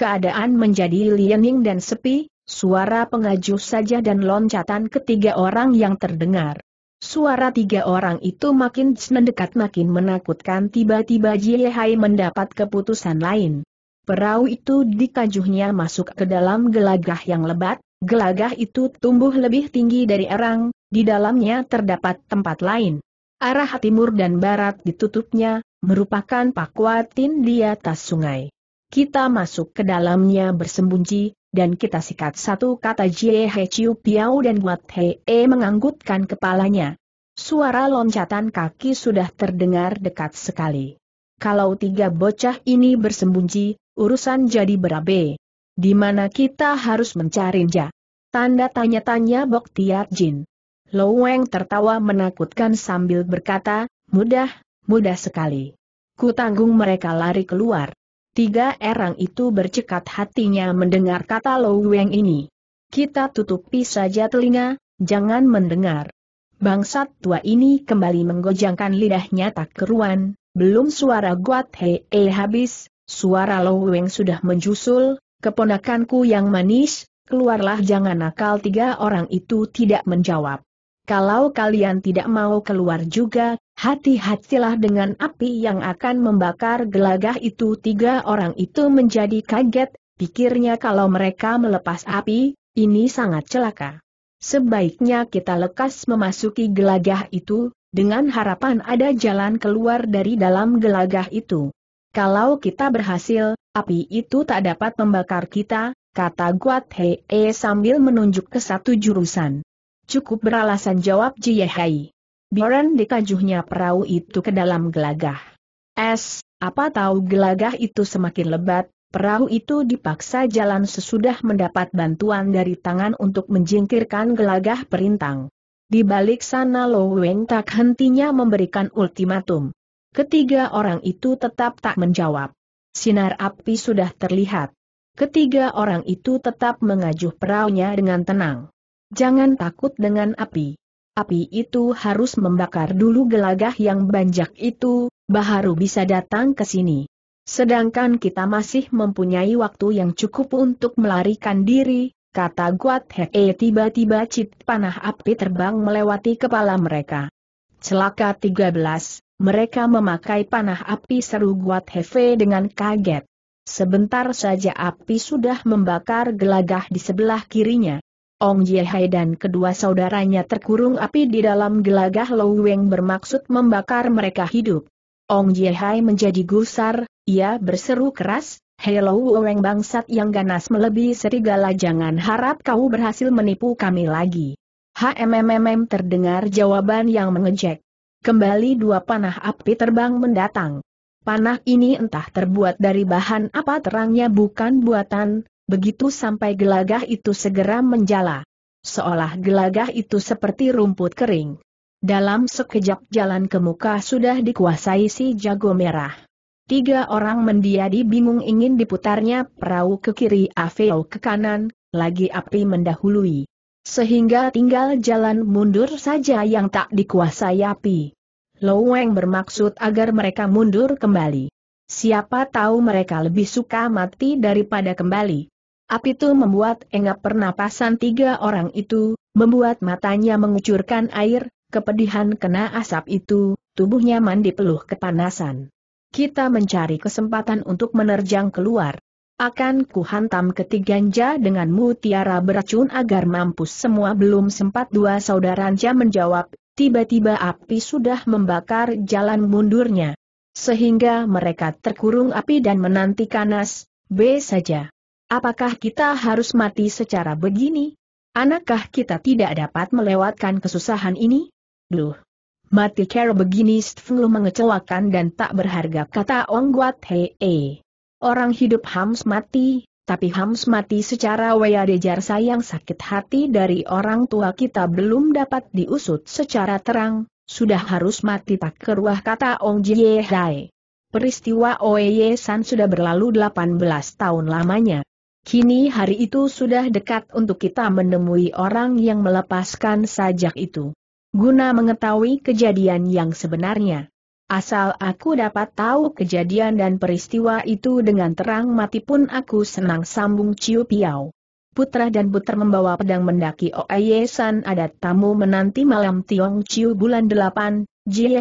Keadaan menjadi liening dan sepi, suara pengaju saja dan loncatan ketiga orang yang terdengar. Suara tiga orang itu makin mendekat makin menakutkan tiba-tiba Jie Hai mendapat keputusan lain. Perahu itu dikajuhnya masuk ke dalam gelagah yang lebat, gelagah itu tumbuh lebih tinggi dari erang, di dalamnya terdapat tempat lain. Arah timur dan barat ditutupnya, merupakan pakuatin di atas sungai. Kita masuk ke dalamnya bersembunyi, dan kita sikat satu kata Jie He Chiu Piao dan Wat He E menganggutkan kepalanya. Suara loncatan kaki sudah terdengar dekat sekali. Kalau tiga bocah ini bersembunyi, urusan jadi berabe. Di mana kita harus mencari Nja? Tanda tanya-tanya Bok Tiat Jin. Loweng tertawa menakutkan sambil berkata, mudah, mudah sekali. Ku tanggung mereka lari keluar. Tiga erang itu bercekat hatinya mendengar kata Lou Weng ini. Kita tutupi saja telinga, jangan mendengar. Bangsat tua ini kembali menggojangkan lidahnya tak keruan, belum suara Guat he el eh, habis, suara Lou Weng sudah menjusul, keponakanku yang manis, keluarlah jangan nakal tiga orang itu tidak menjawab kalau kalian tidak mau keluar juga, hati-hatilah dengan api yang akan membakar gelagah itu. Tiga orang itu menjadi kaget, pikirnya kalau mereka melepas api, ini sangat celaka. Sebaiknya kita lekas memasuki gelagah itu, dengan harapan ada jalan keluar dari dalam gelagah itu. Kalau kita berhasil, api itu tak dapat membakar kita, kata Guat Hee sambil menunjuk ke satu jurusan. Cukup beralasan jawab Yehai. Biren dikajuhnya perahu itu ke dalam gelagah. Es, apa tahu gelagah itu semakin lebat, perahu itu dipaksa jalan sesudah mendapat bantuan dari tangan untuk menjingkirkan gelagah perintang. Di balik sana Lo Weng tak hentinya memberikan ultimatum. Ketiga orang itu tetap tak menjawab. Sinar api sudah terlihat. Ketiga orang itu tetap mengajuh perahunya dengan tenang. Jangan takut dengan api. Api itu harus membakar dulu gelagah yang banjak itu, baru bisa datang ke sini. Sedangkan kita masih mempunyai waktu yang cukup untuk melarikan diri, kata Guat Hee tiba-tiba cit panah api terbang melewati kepala mereka. Celaka 13, mereka memakai panah api seru Guat Hefe dengan kaget. Sebentar saja api sudah membakar gelagah di sebelah kirinya. Ong Yehai dan kedua saudaranya terkurung api di dalam gelagah Low Weng bermaksud membakar mereka hidup. Ong Yehai menjadi gusar, ia berseru keras, Hello Weng bangsat yang ganas melebihi serigala jangan harap kau berhasil menipu kami lagi. HMMM terdengar jawaban yang mengejek. Kembali dua panah api terbang mendatang. Panah ini entah terbuat dari bahan apa terangnya bukan buatan, Begitu sampai gelagah itu segera menjala. Seolah gelagah itu seperti rumput kering. Dalam sekejap jalan ke muka sudah dikuasai si jago merah. Tiga orang mendiadi bingung ingin diputarnya perahu ke kiri Aveo ke kanan, lagi api mendahului. Sehingga tinggal jalan mundur saja yang tak dikuasai api. Loweng bermaksud agar mereka mundur kembali. Siapa tahu mereka lebih suka mati daripada kembali. Api itu membuat engap pernapasan tiga orang itu, membuat matanya mengucurkan air, kepedihan kena asap itu, tubuhnya mandi peluh kepanasan. Kita mencari kesempatan untuk menerjang keluar. Akan kuhantam ketiganja dengan mutiara beracun agar mampus semua belum sempat dua saudara Anja menjawab, tiba-tiba api sudah membakar jalan mundurnya. Sehingga mereka terkurung api dan menanti kanas, B saja. Apakah kita harus mati secara begini? Anakkah kita tidak dapat melewatkan kesusahan ini? Duh! Mati cara begini selalu mengecewakan dan tak berharga kata Ong Guat Hei. E. Orang hidup hams mati, tapi Hams mati secara wayadejar sayang sakit hati dari orang tua kita belum dapat diusut secara terang, sudah harus mati tak keruah kata Ong Jie Hai. Peristiwa Oeye San sudah berlalu 18 tahun lamanya. Kini hari itu sudah dekat untuk kita menemui orang yang melepaskan sajak itu. Guna mengetahui kejadian yang sebenarnya. Asal aku dapat tahu kejadian dan peristiwa itu dengan terang mati pun aku senang sambung Ciu Piau. Putra dan putra membawa pedang mendaki Oye San adat tamu menanti malam Tiong Ciu bulan 8,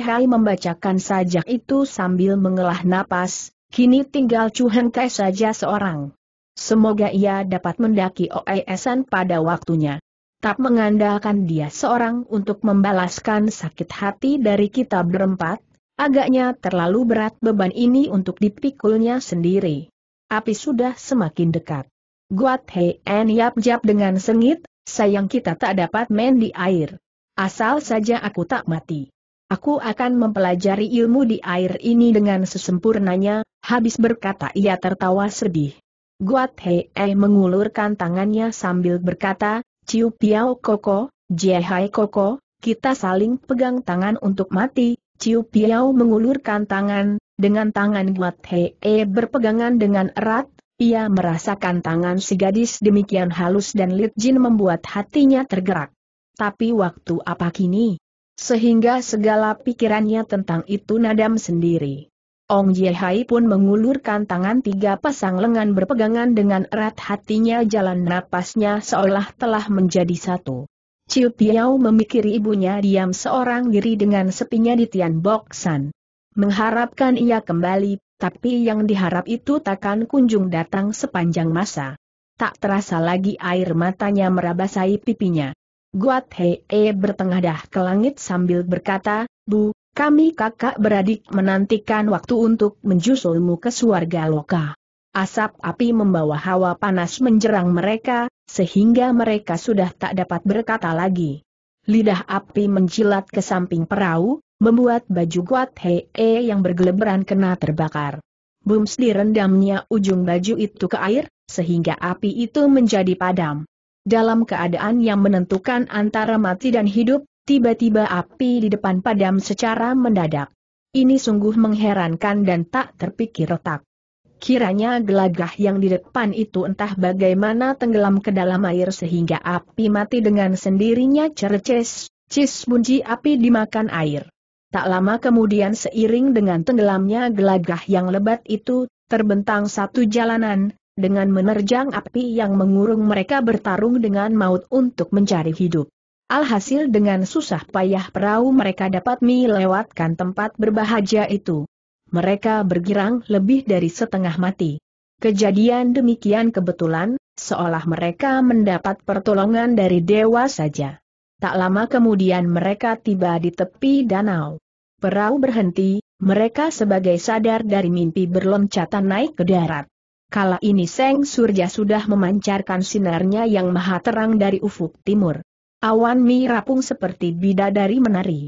Hai membacakan sajak itu sambil mengelah napas, kini tinggal Chu Hengkai saja seorang. Semoga ia dapat mendaki OESan pada waktunya. Tak mengandalkan dia seorang untuk membalaskan sakit hati dari kita berempat, agaknya terlalu berat beban ini untuk dipikulnya sendiri. Api sudah semakin dekat. Guat Hei En yap-jap dengan sengit, sayang kita tak dapat main di air. Asal saja aku tak mati. Aku akan mempelajari ilmu di air ini dengan sesempurnanya, habis berkata ia tertawa sedih. Guat Hei mengulurkan tangannya sambil berkata, Ciu Piao Koko, Jie Hai Koko, kita saling pegang tangan untuk mati, Ciu Piao mengulurkan tangan, dengan tangan Guat Hei berpegangan dengan erat, ia merasakan tangan si gadis demikian halus dan Lit Jin membuat hatinya tergerak. Tapi waktu apa kini? Sehingga segala pikirannya tentang itu nadam sendiri. Ong Hai pun mengulurkan tangan tiga pasang lengan berpegangan dengan erat hatinya jalan napasnya seolah telah menjadi satu. Ciu Piao memikiri ibunya diam seorang diri dengan sepinya di Tian Bok San. Mengharapkan ia kembali, tapi yang diharap itu takkan kunjung datang sepanjang masa. Tak terasa lagi air matanya merabasai pipinya. Guat Hei -e bertengadah ke langit sambil berkata, Bu, kami kakak beradik menantikan waktu untuk menjusulmu ke suarga loka. Asap api membawa hawa panas menjerang mereka, sehingga mereka sudah tak dapat berkata lagi. Lidah api menjilat ke samping perahu, membuat baju kuat hee yang bergeleberan kena terbakar. Bums direndamnya ujung baju itu ke air, sehingga api itu menjadi padam. Dalam keadaan yang menentukan antara mati dan hidup, Tiba-tiba api di depan padam secara mendadak. Ini sungguh mengherankan dan tak terpikir retak. Kiranya gelagah yang di depan itu entah bagaimana tenggelam ke dalam air sehingga api mati dengan sendirinya cerces, cis bunji api dimakan air. Tak lama kemudian seiring dengan tenggelamnya gelagah yang lebat itu, terbentang satu jalanan, dengan menerjang api yang mengurung mereka bertarung dengan maut untuk mencari hidup. Alhasil dengan susah payah perahu mereka dapat melewatkan tempat berbahagia itu. Mereka bergirang lebih dari setengah mati. Kejadian demikian kebetulan, seolah mereka mendapat pertolongan dari dewa saja. Tak lama kemudian mereka tiba di tepi danau. Perahu berhenti, mereka sebagai sadar dari mimpi berloncatan naik ke darat. Kala ini Seng Surya sudah memancarkan sinarnya yang maha terang dari ufuk timur. Awan mi rapung seperti bidadari menari.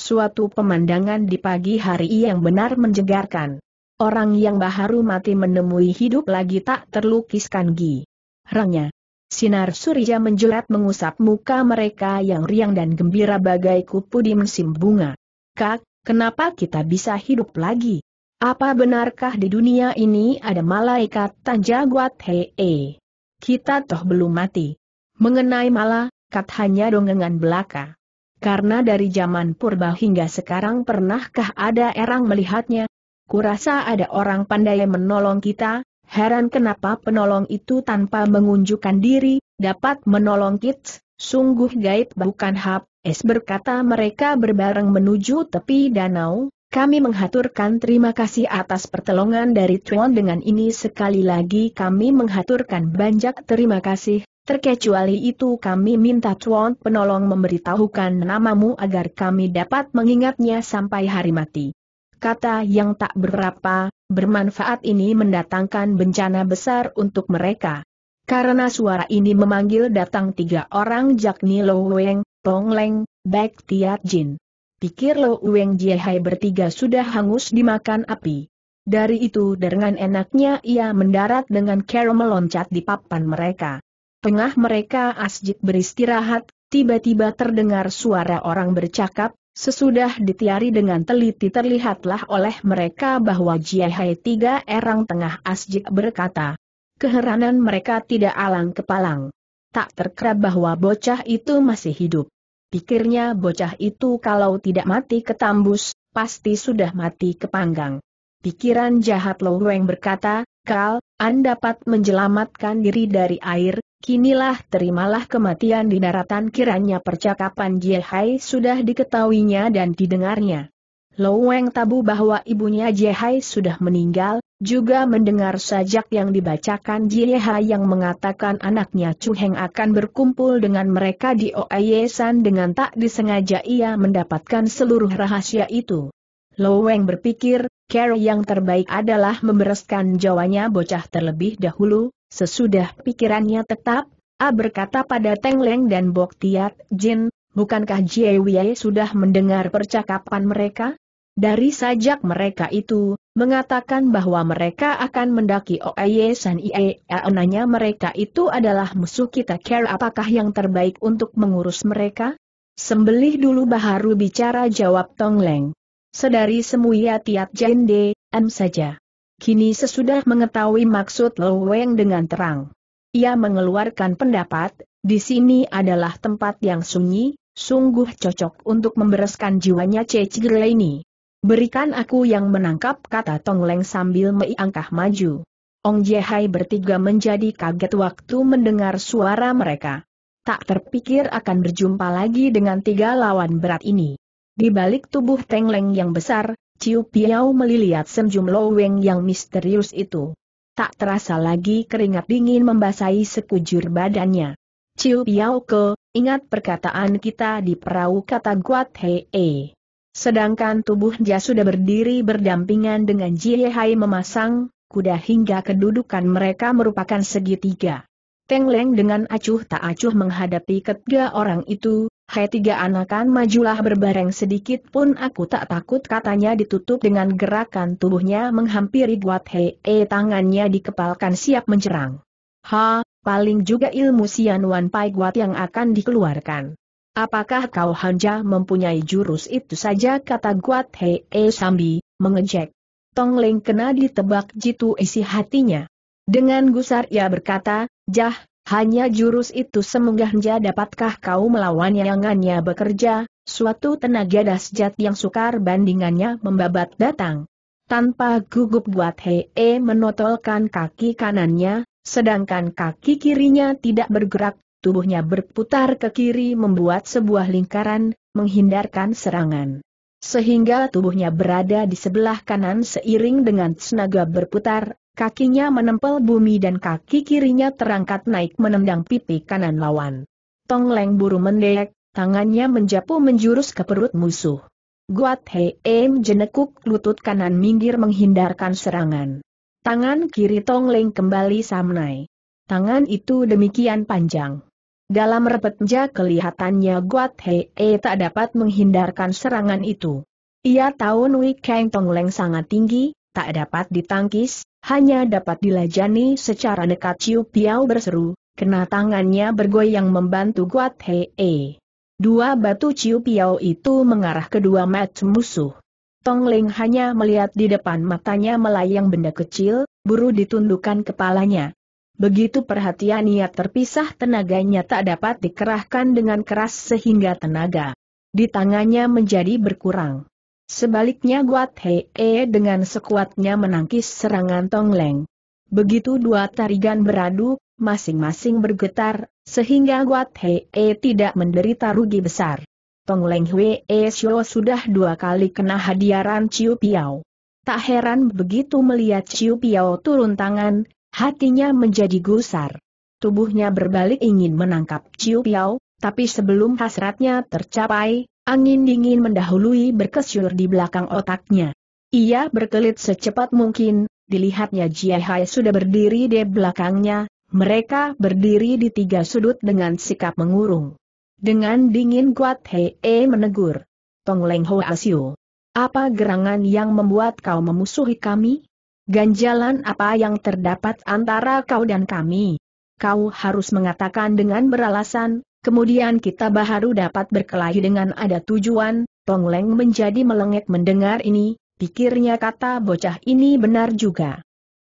Suatu pemandangan di pagi hari yang benar menjegarkan. Orang yang baharu mati menemui hidup lagi tak terlukiskan gi. Rangnya. Sinar surya menjelat mengusap muka mereka yang riang dan gembira bagai kupu di musim bunga. Kak, kenapa kita bisa hidup lagi? Apa benarkah di dunia ini ada malaikat tanjaguat hee? Kita toh belum mati. Mengenai mala, kat hanya dongengan belaka. Karena dari zaman purba hingga sekarang pernahkah ada orang melihatnya? Kurasa ada orang pandai menolong kita, heran kenapa penolong itu tanpa mengunjukkan diri, dapat menolong kita. sungguh gaib bukan hap, es berkata mereka berbareng menuju tepi danau, kami menghaturkan terima kasih atas pertolongan dari Tuan dengan ini sekali lagi kami menghaturkan banyak terima kasih, Terkecuali itu kami minta Tuan penolong memberitahukan namamu agar kami dapat mengingatnya sampai hari mati. Kata yang tak berapa, bermanfaat ini mendatangkan bencana besar untuk mereka. Karena suara ini memanggil datang tiga orang yakni Lo Weng, Tong Leng, Baek Tiat Jin. Pikir Lo Weng Hai bertiga sudah hangus dimakan api. Dari itu dengan enaknya ia mendarat dengan cara meloncat di papan mereka. Tengah mereka asjid beristirahat, tiba-tiba terdengar suara orang bercakap, sesudah ditiari dengan teliti terlihatlah oleh mereka bahwa Jiahai tiga erang tengah asjid berkata. Keheranan mereka tidak alang kepalang. Tak terkerap bahwa bocah itu masih hidup. Pikirnya bocah itu kalau tidak mati ketambus, pasti sudah mati kepanggang. Pikiran jahat Loweng berkata, Kal, An dapat menjelamatkan diri dari air, kinilah terimalah kematian di daratan kiranya percakapan Hai sudah diketahuinya dan didengarnya. Loweng tabu bahwa ibunya Hai sudah meninggal, juga mendengar sajak yang dibacakan Hai yang mengatakan anaknya Chu Heng akan berkumpul dengan mereka di Oayesan dengan tak disengaja ia mendapatkan seluruh rahasia itu. Lo berpikir, cara yang terbaik adalah membereskan jawanya bocah terlebih dahulu, sesudah pikirannya tetap, A berkata pada Teng Leng dan Bok Tiat, Jin, bukankah Jie Wei sudah mendengar percakapan mereka? Dari sajak mereka itu, mengatakan bahwa mereka akan mendaki Oeye San Ie, ananya mereka itu adalah musuh kita care apakah yang terbaik untuk mengurus mereka? Sembelih dulu baharu bicara jawab Tong Leng. Sedari semuia tiap jende, em saja. Kini sesudah mengetahui maksud Lo Weng dengan terang. Ia mengeluarkan pendapat, di sini adalah tempat yang sunyi, sungguh cocok untuk membereskan jiwanya Cecigre ini. Berikan aku yang menangkap kata Tong Tongleng sambil meiangkah maju. Ong Jehai bertiga menjadi kaget waktu mendengar suara mereka. Tak terpikir akan berjumpa lagi dengan tiga lawan berat ini. Di balik tubuh teng Leng yang besar, Ciu Piao melihat sejumlah weng yang misterius itu. Tak terasa lagi keringat dingin membasahi sekujur badannya. Ciu Piao ke, ingat perkataan kita di perahu kata Guat Hee. Sedangkan tubuh Jia sudah berdiri berdampingan dengan Jie Hai memasang kuda hingga kedudukan mereka merupakan segitiga. Teng Leng dengan acuh tak acuh menghadapi ketiga orang itu, Hei tiga anakan majulah berbareng sedikit pun aku tak takut katanya ditutup dengan gerakan tubuhnya menghampiri Guat Hei E tangannya dikepalkan siap mencerang. Ha, paling juga ilmu Wan Pai Guat yang akan dikeluarkan. Apakah kau hanya mempunyai jurus itu saja kata Guat Hei E sambi, mengejek. Tong Ling kena ditebak jitu isi hatinya. Dengan gusar ia berkata, Jah, hanya jurus itu semunggahnya dapatkah kau melawan yangannya bekerja, suatu tenaga dahsyat yang sukar bandingannya membabat datang. Tanpa gugup buat Hee menotolkan kaki kanannya, sedangkan kaki kirinya tidak bergerak, tubuhnya berputar ke kiri membuat sebuah lingkaran, menghindarkan serangan. Sehingga tubuhnya berada di sebelah kanan seiring dengan tenaga berputar, Kakinya menempel bumi dan kaki kirinya terangkat naik menendang pipi kanan lawan. Tong Leng buru mendek, tangannya menjapu menjurus ke perut musuh. Guat Em jenekuk lutut kanan minggir menghindarkan serangan. Tangan kiri Tong Leng kembali samnai. Tangan itu demikian panjang. Dalam repetja kelihatannya Guat He e tak dapat menghindarkan serangan itu. Ia tahu Nui Kang Tong Leng sangat tinggi, tak dapat ditangkis, hanya dapat dilajani secara nekat Ciu Piao berseru, kena tangannya bergoyang membantu Guat hee. Dua batu Ciu Piao itu mengarah ke dua mat musuh. Tong Ling hanya melihat di depan matanya melayang benda kecil, buru ditundukkan kepalanya. Begitu perhatian ia terpisah tenaganya tak dapat dikerahkan dengan keras sehingga tenaga di tangannya menjadi berkurang. Sebaliknya Guat Hee e dengan sekuatnya menangkis serangan Tong Leng. Begitu dua tarigan beradu, masing-masing bergetar, sehingga Guat Hee e tidak menderita rugi besar. Tong Leng Hwee Xiao sudah dua kali kena hadiaran Ciu Piao. Tak heran begitu melihat Ciu Piao turun tangan, hatinya menjadi gusar. Tubuhnya berbalik ingin menangkap Ciu Piao, tapi sebelum hasratnya tercapai, Angin dingin mendahului berkesyur di belakang otaknya. Ia berkelit secepat mungkin, dilihatnya Jiahai sudah berdiri di belakangnya, mereka berdiri di tiga sudut dengan sikap mengurung. Dengan dingin kuat Hei -e menegur. Tong Leng Ho Asio. Apa gerangan yang membuat kau memusuhi kami? Ganjalan apa yang terdapat antara kau dan kami? Kau harus mengatakan dengan beralasan, Kemudian kita baru dapat berkelahi dengan ada tujuan, Leng menjadi melengek mendengar ini, pikirnya kata bocah ini benar juga.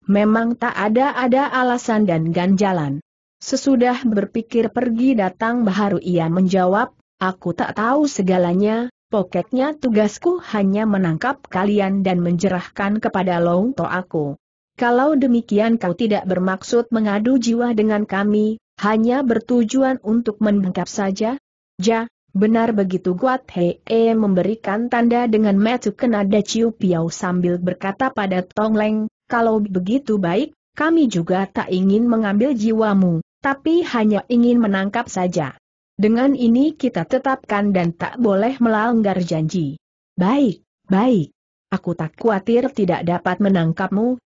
Memang tak ada-ada alasan dan ganjalan. Sesudah berpikir pergi datang baru ia menjawab, aku tak tahu segalanya, Pokoknya tugasku hanya menangkap kalian dan menjerahkan kepada Long To aku. Kalau demikian kau tidak bermaksud mengadu jiwa dengan kami, hanya bertujuan untuk menangkap saja? Ja, benar begitu Guat Hei -e memberikan tanda dengan metu kenada Ciu Piau sambil berkata pada Tong Leng, kalau begitu baik, kami juga tak ingin mengambil jiwamu, tapi hanya ingin menangkap saja. Dengan ini kita tetapkan dan tak boleh melanggar janji. Baik, baik. Aku tak khawatir tidak dapat menangkapmu,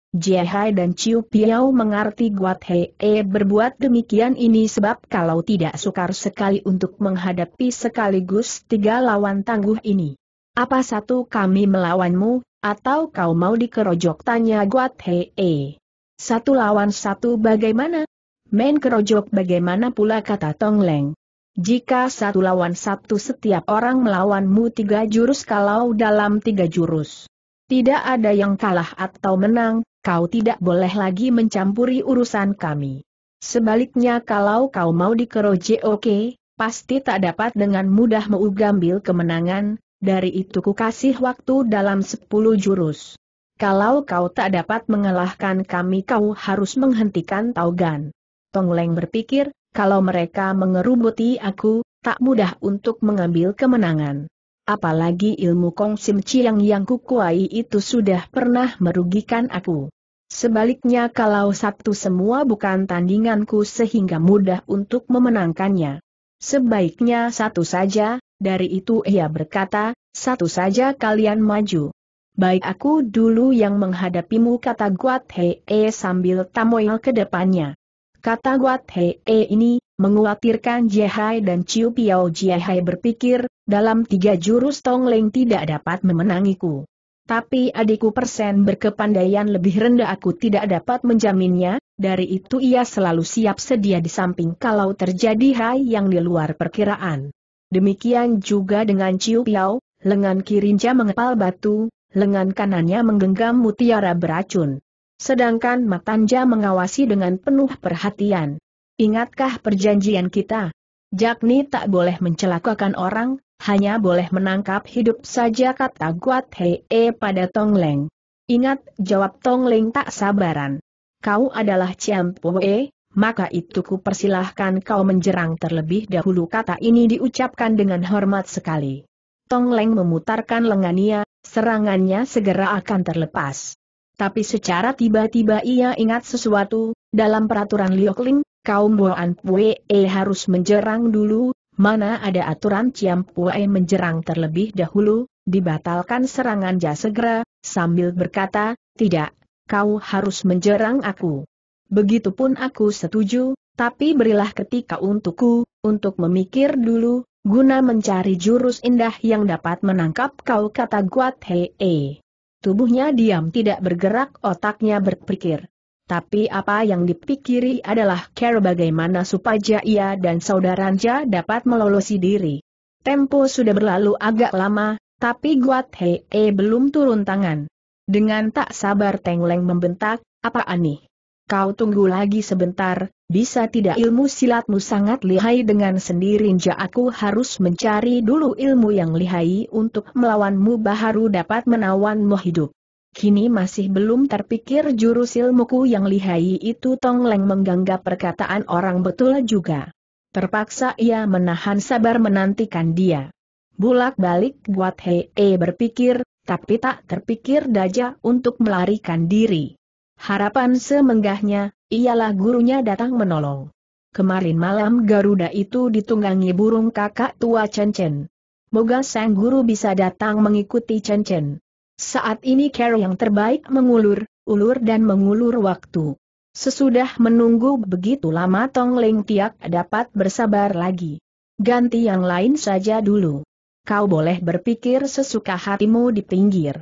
Hai dan Ciu Piao mengerti Guat Hee berbuat demikian ini sebab kalau tidak sukar sekali untuk menghadapi sekaligus tiga lawan tangguh ini. Apa satu kami melawanmu, atau kau mau dikerojok tanya Guat Hee? Satu lawan satu bagaimana? Main kerojok bagaimana pula kata Tong Leng. Jika satu lawan satu setiap orang melawanmu tiga jurus kalau dalam tiga jurus. Tidak ada yang kalah atau menang, kau tidak boleh lagi mencampuri urusan kami. Sebaliknya kalau kau mau dikeroje oke, pasti tak dapat dengan mudah mengambil kemenangan, dari itu ku kasih waktu dalam sepuluh jurus. Kalau kau tak dapat mengalahkan kami kau harus menghentikan Taugan. Leng berpikir, kalau mereka mengerubuti aku, tak mudah untuk mengambil kemenangan. Apalagi ilmu Kong Sim Chiang yang kukuai itu sudah pernah merugikan aku. Sebaliknya kalau Sabtu semua bukan tandinganku sehingga mudah untuk memenangkannya. Sebaiknya satu saja, dari itu ia berkata, satu saja kalian maju. Baik aku dulu yang menghadapimu kata Guat Hee sambil tamoil ke depannya. Kata Guat Hee ini, menguatirkan Jihai dan Chiu Piao Jihai berpikir, dalam tiga jurus Tong Leng tidak dapat memenangiku. Tapi adikku persen berkepandaian lebih rendah aku tidak dapat menjaminnya, dari itu ia selalu siap sedia di samping kalau terjadi hal yang di luar perkiraan. Demikian juga dengan Ciu Piao, lengan kirinja mengepal batu, lengan kanannya menggenggam mutiara beracun. Sedangkan Matanja mengawasi dengan penuh perhatian. Ingatkah perjanjian kita? Jakni tak boleh mencelakakan orang, hanya boleh menangkap hidup saja kata Guat Hei -e pada Leng. Ingat, jawab Tong Leng tak sabaran. Kau adalah Ciam Pue, maka itu ku persilahkan kau menjerang terlebih dahulu kata ini diucapkan dengan hormat sekali. Tong Leng memutarkan lengannya, serangannya segera akan terlepas. Tapi secara tiba-tiba ia ingat sesuatu, dalam peraturan Liokling, kaum Boan Pue eh, harus menjerang dulu, mana ada aturan Ciam Pue menjerang terlebih dahulu, dibatalkan serangan ja segera, sambil berkata, tidak, kau harus menjerang aku. Begitupun aku setuju, tapi berilah ketika untukku, untuk memikir dulu, guna mencari jurus indah yang dapat menangkap kau kata Guat Hei. Tubuhnya diam tidak bergerak otaknya berpikir. Tapi apa yang dipikiri adalah care bagaimana supaya ia dan saudaranya dapat melolosi diri. Tempo sudah berlalu agak lama, tapi Guat Hee belum turun tangan. Dengan tak sabar Teng Leng membentak, apa aneh? Kau tunggu lagi sebentar, bisa tidak ilmu silatmu sangat lihai dengan sendirinya aku harus mencari dulu ilmu yang lihai untuk melawanmu baharu dapat menawanmu hidup. Kini masih belum terpikir jurus ilmuku yang lihai itu Tong Leng mengganggap perkataan orang betul juga. Terpaksa ia menahan sabar menantikan dia. Bulak-balik buat Hei -e berpikir, tapi tak terpikir daja untuk melarikan diri. Harapan semenggahnya, ialah gurunya datang menolong. Kemarin malam Garuda itu ditunggangi burung kakak tua Chen Chen. Moga sang guru bisa datang mengikuti Chen Chen. Saat ini Carol yang terbaik mengulur, ulur dan mengulur waktu. Sesudah menunggu begitu lama Tong Leng Tiak dapat bersabar lagi. Ganti yang lain saja dulu. Kau boleh berpikir sesuka hatimu di pinggir.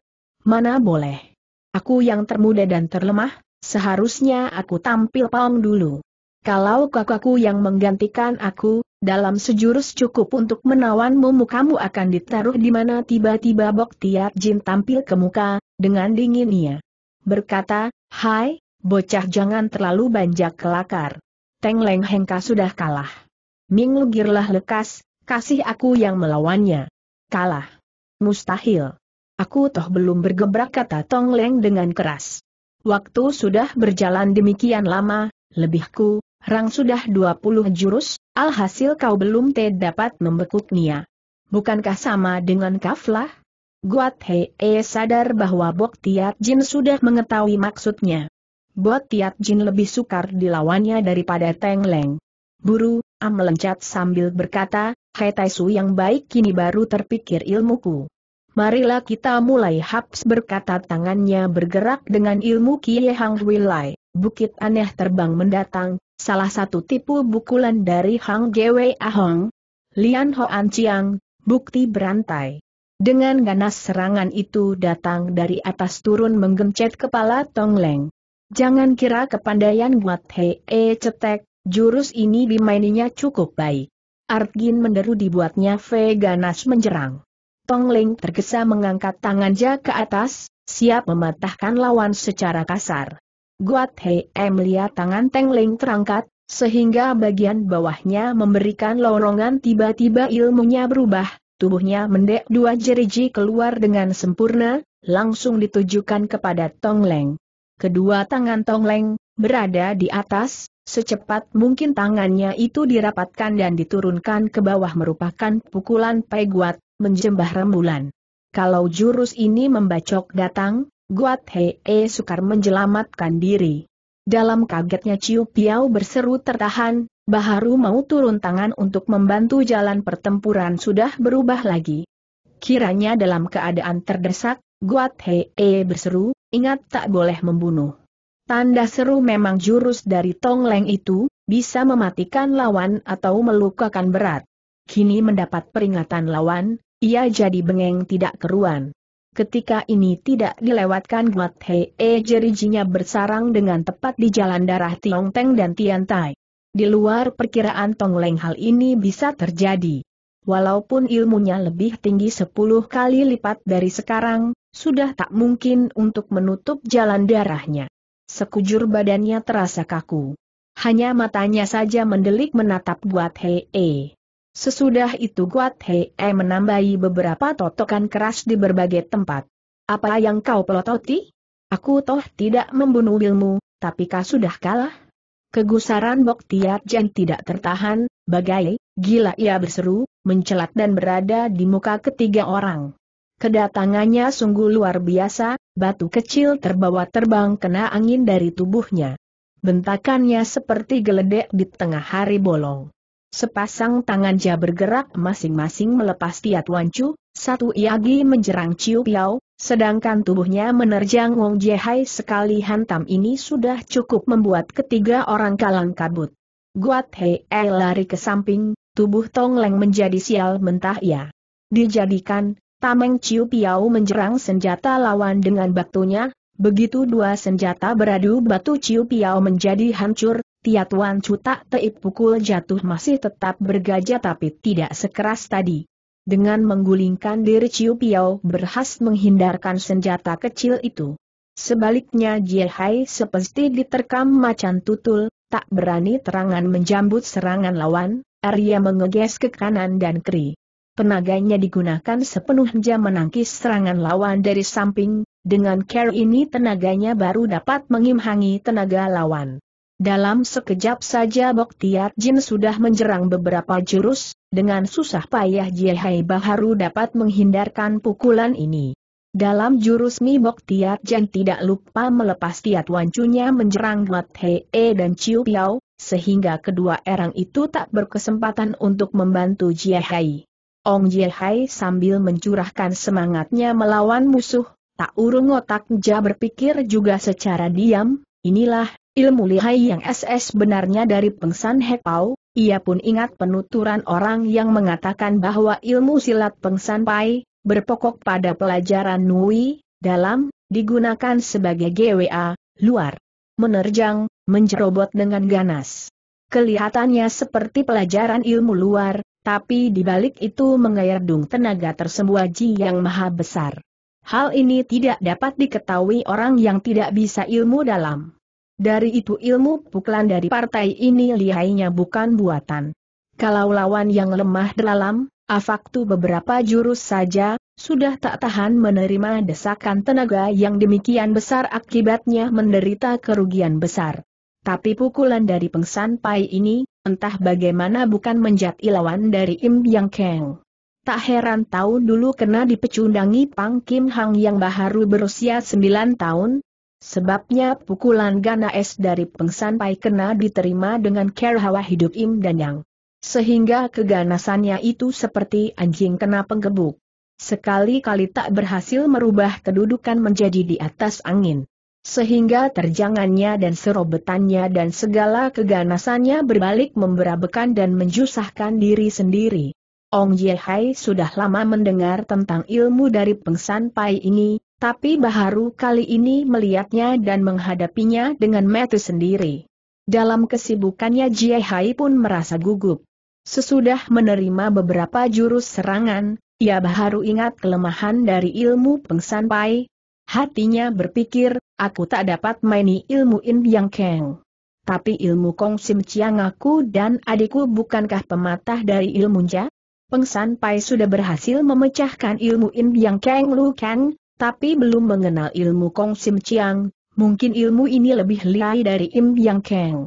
Mana boleh. Aku yang termuda dan terlemah, seharusnya aku tampil paung dulu. Kalau kakakku yang menggantikan aku, dalam sejurus cukup untuk menawan mumu kamu akan ditaruh di mana tiba-tiba bok tiar Jin tampil ke muka, dengan dinginnya. Berkata, Hai, bocah jangan terlalu banjak kelakar. Teng Leng Hengka sudah kalah. Ming Lugirlah lekas, kasih aku yang melawannya. Kalah. Mustahil. Aku toh belum bergebrak kata Tong Leng dengan keras. Waktu sudah berjalan demikian lama, lebihku, Rang sudah 20 jurus, alhasil kau belum te dapat membekuk Nia. Bukankah sama dengan kaflah? Guat Hee eh, sadar bahwa Bok Tiat Jin sudah mengetahui maksudnya. Bok Tiat Jin lebih sukar dilawannya daripada Teng Leng. Buru, Am melencat sambil berkata, Hai Taisu yang baik kini baru terpikir ilmuku. Marilah kita mulai haps berkata tangannya bergerak dengan ilmu Kie Hang Wilai. Bukit aneh terbang mendatang, salah satu tipu bukulan dari Hang Gwe Ahong, Lian Hoan Chiang, bukti berantai. Dengan ganas serangan itu datang dari atas turun menggencet kepala Tong Leng. Jangan kira kepandaian buat Hei e cetek, jurus ini dimaininya cukup baik. Artgin menderu dibuatnya V ganas menjerang. Tong Leng tergesa mengangkat tangannya ke atas, siap mematahkan lawan secara kasar. Guat Hei melihat tangan Teng Ling terangkat, sehingga bagian bawahnya memberikan lorongan tiba-tiba ilmunya berubah, tubuhnya mendek dua jeriji keluar dengan sempurna, langsung ditujukan kepada Tong Leng. Kedua tangan Tong Leng, berada di atas, secepat mungkin tangannya itu dirapatkan dan diturunkan ke bawah merupakan pukulan peguat, menjembah rembulan. Kalau jurus ini membacok datang, Guat Hei sukar menjelamatkan diri. Dalam kagetnya Ciu Piao berseru tertahan, Baharu mau turun tangan untuk membantu jalan pertempuran sudah berubah lagi. Kiranya dalam keadaan terdesak, Guat Hei berseru, ingat tak boleh membunuh. Tanda seru memang jurus dari Tong Leng itu, bisa mematikan lawan atau melukakan berat. Kini mendapat peringatan lawan, ia jadi bengeng tidak keruan. Ketika ini tidak dilewatkan Guat Hei E jerijinya bersarang dengan tepat di jalan darah Tiong Teng dan Tian Tai. Di luar perkiraan Tong Leng hal ini bisa terjadi. Walaupun ilmunya lebih tinggi sepuluh kali lipat dari sekarang, sudah tak mungkin untuk menutup jalan darahnya. Sekujur badannya terasa kaku. Hanya matanya saja mendelik menatap Guat Hei E. Sesudah itu Guat Hei menambahi beberapa totokan keras di berbagai tempat. Apa yang kau pelototi? Aku toh tidak membunuh ilmu, tapi kau sudah kalah. Kegusaran Bok Tiat Jen tidak tertahan, bagai, gila ia berseru, mencelat dan berada di muka ketiga orang. Kedatangannya sungguh luar biasa, batu kecil terbawa terbang kena angin dari tubuhnya. Bentakannya seperti geledek di tengah hari bolong. Sepasang tangan Jia bergerak masing-masing melepas Tiat Wancu, satu Iagi menjerang Ciu Piao, sedangkan tubuhnya menerjang Wong Jehai sekali hantam ini sudah cukup membuat ketiga orang kalang kabut. Guat Hei e lari ke samping, tubuh Tong Leng menjadi sial mentah ya. Dijadikan, Tameng Ciu Piao menjerang senjata lawan dengan batunya, begitu dua senjata beradu batu Ciu Piao menjadi hancur, Tia Tuan Chu tak teip pukul jatuh masih tetap bergajah tapi tidak sekeras tadi. Dengan menggulingkan diri Ciu Piao berhas menghindarkan senjata kecil itu. Sebaliknya Jie Hai sepesti diterkam macan tutul, tak berani terangan menjambut serangan lawan, Arya mengeges ke kanan dan kiri. Tenaganya digunakan sepenuhnya menangkis serangan lawan dari samping, dengan care ini tenaganya baru dapat mengimhangi tenaga lawan. Dalam sekejap saja Boktiar Jin sudah menjerang beberapa jurus, dengan susah payah Jihai Baharu dapat menghindarkan pukulan ini. Dalam jurus Mi Boktiar Jin tidak lupa melepas tiat wancunya menjerang Mat Hee dan Chiu Piao, sehingga kedua erang itu tak berkesempatan untuk membantu Jihai. Ong Jihai sambil mencurahkan semangatnya melawan musuh, tak urung otak Ja berpikir juga secara diam, inilah Ilmu lihai yang SS benarnya dari Pengsan Hekau, ia pun ingat penuturan orang yang mengatakan bahwa ilmu silat Pengsan Pai, berpokok pada pelajaran Nui, dalam, digunakan sebagai GWA, luar. Menerjang, menjerobot dengan ganas. Kelihatannya seperti pelajaran ilmu luar, tapi dibalik itu mengayardung tenaga tersembuaji yang maha besar. Hal ini tidak dapat diketahui orang yang tidak bisa ilmu dalam. Dari itu ilmu pukulan dari partai ini lihainya bukan buatan. Kalau lawan yang lemah dalam, afaktu beberapa jurus saja, sudah tak tahan menerima desakan tenaga yang demikian besar akibatnya menderita kerugian besar. Tapi pukulan dari pengsan pai ini, entah bagaimana bukan menjadi lawan dari Im Yang Keng. Tak heran tahu dulu kena dipecundangi Pang Kim Hang yang baru berusia 9 tahun, Sebabnya pukulan Ganas dari pengsan Pai kena diterima dengan care hawa hidup Im dan Yang. Sehingga keganasannya itu seperti anjing kena penggebuk. Sekali-kali tak berhasil merubah kedudukan menjadi di atas angin. Sehingga terjangannya dan serobetannya dan segala keganasannya berbalik memberabekan dan menjusahkan diri sendiri. Ong Ye Hai sudah lama mendengar tentang ilmu dari pengsan Pai ini, tapi Baharu kali ini melihatnya dan menghadapinya dengan metu sendiri. Dalam kesibukannya Jie pun merasa gugup. Sesudah menerima beberapa jurus serangan, ia Baharu ingat kelemahan dari ilmu pengsan pai. Hatinya berpikir, aku tak dapat maini ilmu In Yang Keng. Tapi ilmu Kong Sim Chiang aku dan adikku bukankah pematah dari ilmunya? Pengsan Pai sudah berhasil memecahkan ilmu In Yang Kang Lu Kang, tapi belum mengenal ilmu Kong Sim Chiang, mungkin ilmu ini lebih liai dari Im Yang Kang.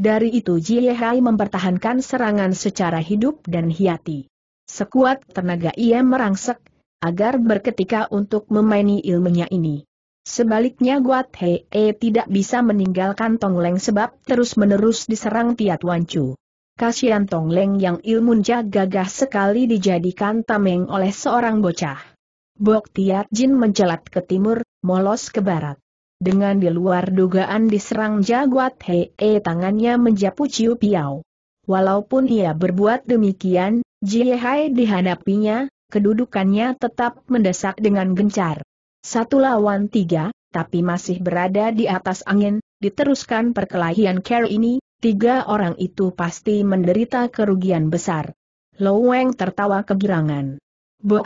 Dari itu Jie Hai mempertahankan serangan secara hidup dan hiati. Sekuat tenaga ia merangsek, agar berketika untuk memaini ilmunya ini. Sebaliknya Guat Hei -e tidak bisa meninggalkan Tong Leng sebab terus-menerus diserang Tiat Wan Chu. Kasihan Tong Leng yang ilmunya gagah sekali dijadikan tameng oleh seorang bocah. Bok Tiat Jin mencelat ke timur, molos ke barat. Dengan di luar dugaan diserang jaguat Hee tangannya menjapu Ciu Piao. Walaupun ia berbuat demikian, Jie Hai dihadapinya, kedudukannya tetap mendesak dengan gencar. Satu lawan tiga, tapi masih berada di atas angin, diteruskan perkelahian care ini, tiga orang itu pasti menderita kerugian besar. Loweng tertawa kegirangan. Bo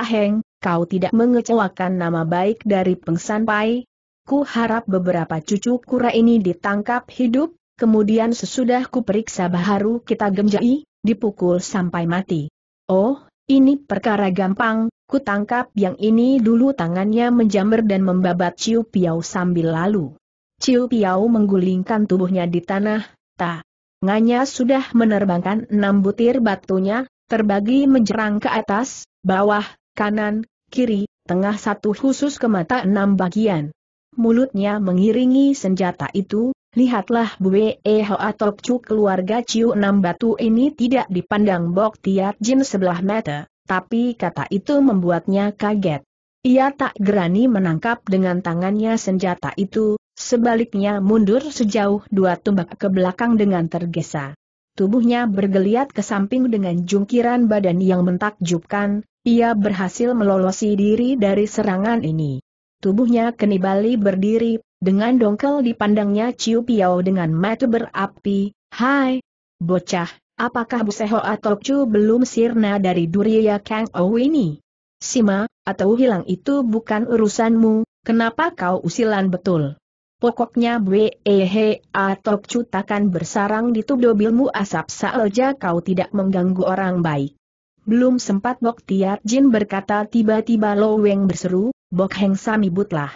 kau tidak mengecewakan nama baik dari Pengsan Pai. Ku harap beberapa cucu kura ini ditangkap hidup, kemudian sesudah ku periksa baharu kita gemjai, dipukul sampai mati. Oh, ini perkara gampang, ku tangkap yang ini dulu tangannya menjamber dan membabat Ciu Piau sambil lalu. Ciu Piau menggulingkan tubuhnya di tanah, Ta, Nganya sudah menerbangkan enam butir batunya, terbagi menjerang ke atas, bawah, kanan, kiri, tengah satu khusus ke mata enam bagian. Mulutnya mengiringi senjata itu, lihatlah Bwe eh atau Chu keluarga Ciu enam batu ini tidak dipandang Bok Tiat Jin sebelah mata, tapi kata itu membuatnya kaget. Ia tak gerani menangkap dengan tangannya senjata itu, sebaliknya mundur sejauh dua tumbak ke belakang dengan tergesa. Tubuhnya bergeliat ke samping dengan jungkiran badan yang mentakjubkan, ia berhasil melolosi diri dari serangan ini. Tubuhnya kenibali berdiri, dengan dongkel dipandangnya Ciu Piao dengan mata berapi, Hai, bocah, apakah Buseho atau Chu belum sirna dari Duriya Kang Ou ini? Sima, atau hilang itu bukan urusanmu, kenapa kau usilan betul? Pokoknya Wehe atau cutakan bersarang di tubuh bilmu asap saja kau tidak mengganggu orang baik. Belum sempat Bok Tiat Jin berkata tiba-tiba Lo Weng berseru, Bok Heng Samibutlah.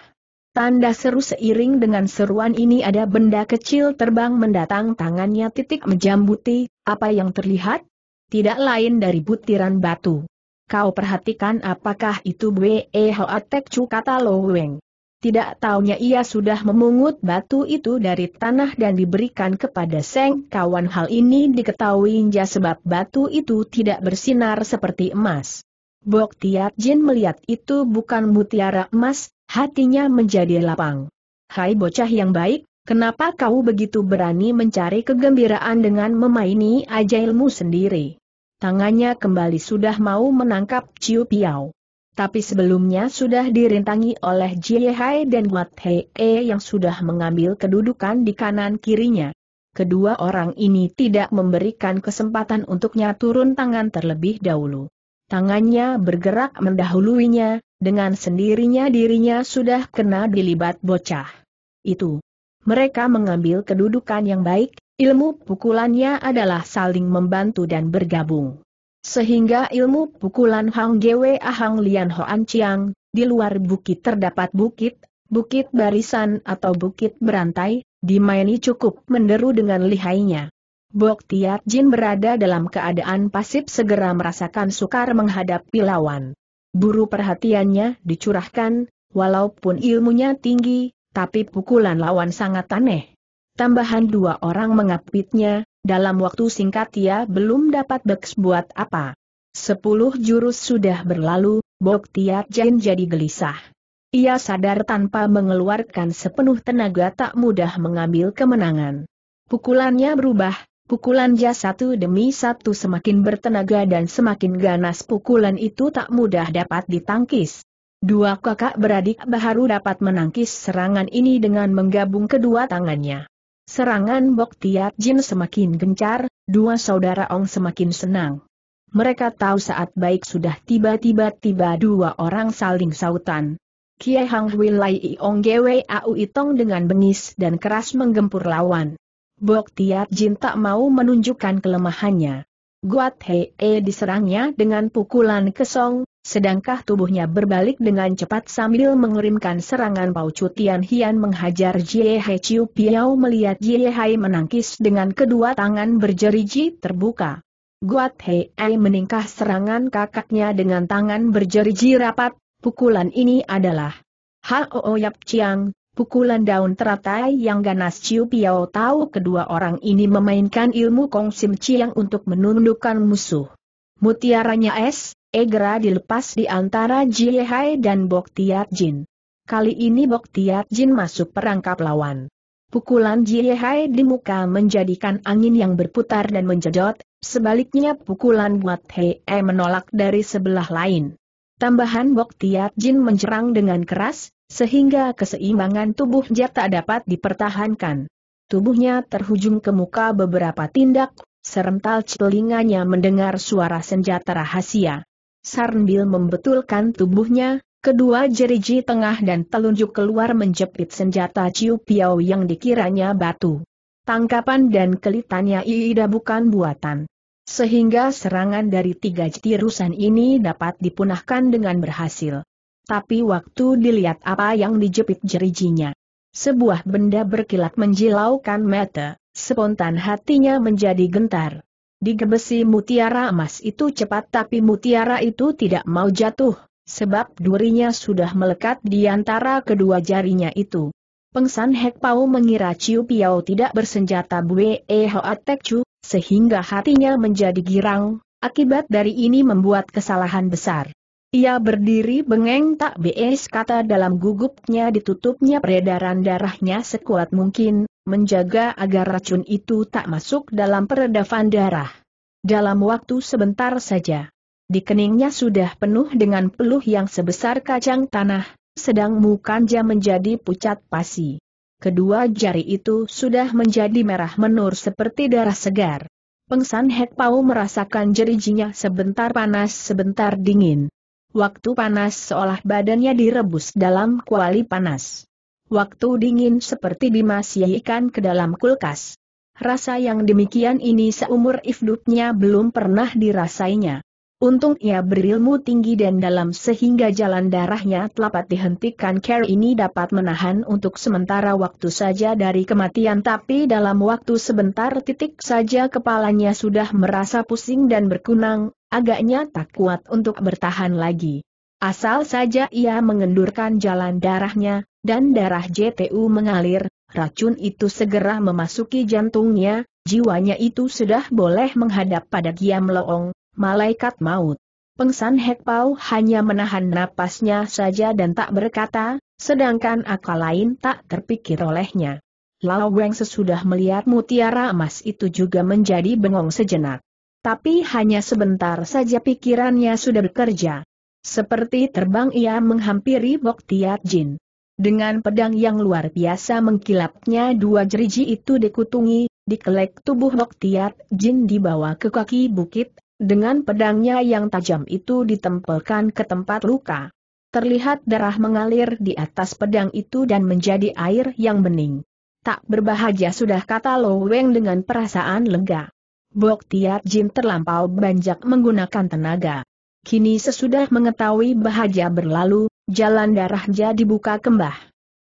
Tanda seru seiring dengan seruan ini ada benda kecil terbang mendatang tangannya titik menjambuti, apa yang terlihat? Tidak lain dari butiran batu. Kau perhatikan apakah itu Wehe atau Cu kata Lo Weng. Tidak taunya ia sudah memungut batu itu dari tanah dan diberikan kepada Seng kawan hal ini diketahui Inja sebab batu itu tidak bersinar seperti emas. Bok Tiat Jin melihat itu bukan mutiara emas, hatinya menjadi lapang. Hai bocah yang baik, kenapa kau begitu berani mencari kegembiraan dengan memaini ajailmu sendiri? Tangannya kembali sudah mau menangkap Ciu Piao tapi sebelumnya sudah dirintangi oleh Jie Hai dan Wat Hei e yang sudah mengambil kedudukan di kanan kirinya. Kedua orang ini tidak memberikan kesempatan untuknya turun tangan terlebih dahulu. Tangannya bergerak mendahuluinya, dengan sendirinya dirinya sudah kena dilibat bocah. Itu. Mereka mengambil kedudukan yang baik, ilmu pukulannya adalah saling membantu dan bergabung. Sehingga ilmu pukulan Hang Gwe Ahang Lian Hoan Chiang, di luar bukit terdapat bukit, bukit barisan atau bukit berantai, dimaini cukup menderu dengan lihainya. Bok Tiat Jin berada dalam keadaan pasif segera merasakan sukar menghadapi lawan. Buru perhatiannya dicurahkan, walaupun ilmunya tinggi, tapi pukulan lawan sangat aneh. Tambahan dua orang mengapitnya, dalam waktu singkat ia belum dapat beks buat apa. Sepuluh jurus sudah berlalu, Bok Tiat Jain jadi gelisah. Ia sadar tanpa mengeluarkan sepenuh tenaga tak mudah mengambil kemenangan. Pukulannya berubah, pukulan jas satu demi satu semakin bertenaga dan semakin ganas pukulan itu tak mudah dapat ditangkis. Dua kakak beradik baru dapat menangkis serangan ini dengan menggabung kedua tangannya. Serangan Bok Tiat Jin semakin gencar, dua saudara Ong semakin senang. Mereka tahu saat baik sudah tiba-tiba tiba dua orang saling sautan. Kiai Hang Wilai Iong Gwe Au Itong dengan bengis dan keras menggempur lawan. Bok Tiat Jin tak mau menunjukkan kelemahannya. Guat Hei -e diserangnya dengan pukulan kesong, sedangkah tubuhnya berbalik dengan cepat sambil mengerimkan serangan Pau Chu Tian Hian menghajar Jie He Chiu Piao melihat Jie Hei menangkis dengan kedua tangan berjeriji terbuka. Guat Hei -e meningkah serangan kakaknya dengan tangan berjeriji rapat, pukulan ini adalah Hao Yap Chiang, Pukulan daun teratai yang ganas Ciu Piao tahu kedua orang ini memainkan ilmu Kong Sim Chiang untuk menundukkan musuh. Mutiaranya es, Egera dilepas di antara Jie Hai dan Bok Tiat Jin. Kali ini Bok Tiat Jin masuk perangkap lawan. Pukulan Jie Hai di muka menjadikan angin yang berputar dan menjedot, sebaliknya pukulan buat Hei e menolak dari sebelah lain. Tambahan Bok Tiat Jin menjerang dengan keras, sehingga keseimbangan tubuh Jack tak dapat dipertahankan. Tubuhnya terhujung ke muka beberapa tindak, serental telinganya mendengar suara senjata rahasia. Sarnbil membetulkan tubuhnya, kedua jeriji tengah dan telunjuk keluar menjepit senjata Ciu piao yang dikiranya batu. Tangkapan dan kelitannya Iida bukan buatan. Sehingga serangan dari tiga jetirusan ini dapat dipunahkan dengan berhasil. Tapi waktu dilihat apa yang dijepit jerijinya. Sebuah benda berkilat menjilaukan mata, spontan hatinya menjadi gentar. Digebesi mutiara emas itu cepat tapi mutiara itu tidak mau jatuh, sebab durinya sudah melekat di antara kedua jarinya itu. Pengsan Hek Pau mengira Ciu Piao tidak bersenjata Bue E Hoa Tek Chu, sehingga hatinya menjadi girang, akibat dari ini membuat kesalahan besar. Ia berdiri bengeng tak bes kata dalam gugupnya ditutupnya peredaran darahnya sekuat mungkin, menjaga agar racun itu tak masuk dalam peredapan darah. Dalam waktu sebentar saja, di keningnya sudah penuh dengan peluh yang sebesar kacang tanah, sedang mukanya menjadi pucat pasi. Kedua jari itu sudah menjadi merah menur seperti darah segar. Pengsan Hek Pau merasakan jerijinya sebentar panas sebentar dingin. Waktu panas seolah badannya direbus dalam kuali panas. Waktu dingin seperti dimasihkan ke dalam kulkas. Rasa yang demikian ini seumur hidupnya belum pernah dirasainya. Untung ia berilmu tinggi dan dalam sehingga jalan darahnya telapat dihentikan care ini dapat menahan untuk sementara waktu saja dari kematian tapi dalam waktu sebentar titik saja kepalanya sudah merasa pusing dan berkunang, agaknya tak kuat untuk bertahan lagi. Asal saja ia mengendurkan jalan darahnya, dan darah JTU mengalir, racun itu segera memasuki jantungnya, jiwanya itu sudah boleh menghadap pada Giam Loong, malaikat maut. Pengsan Hekpau hanya menahan napasnya saja dan tak berkata, sedangkan akal lain tak terpikir olehnya. Lao Weng sesudah melihat mutiara emas itu juga menjadi bengong sejenak. Tapi hanya sebentar saja pikirannya sudah bekerja. Seperti terbang ia menghampiri Bok Tiat Jin. Dengan pedang yang luar biasa mengkilapnya dua jeriji itu dikutungi, dikelek tubuh Bok Tiat Jin dibawa ke kaki bukit, dengan pedangnya yang tajam itu ditempelkan ke tempat luka. Terlihat darah mengalir di atas pedang itu dan menjadi air yang bening. Tak berbahagia sudah kata Lo Weng dengan perasaan lega. Tiat Jin terlampau banyak menggunakan tenaga. Kini sesudah mengetahui bahagia berlalu, jalan darahnya dibuka kembah.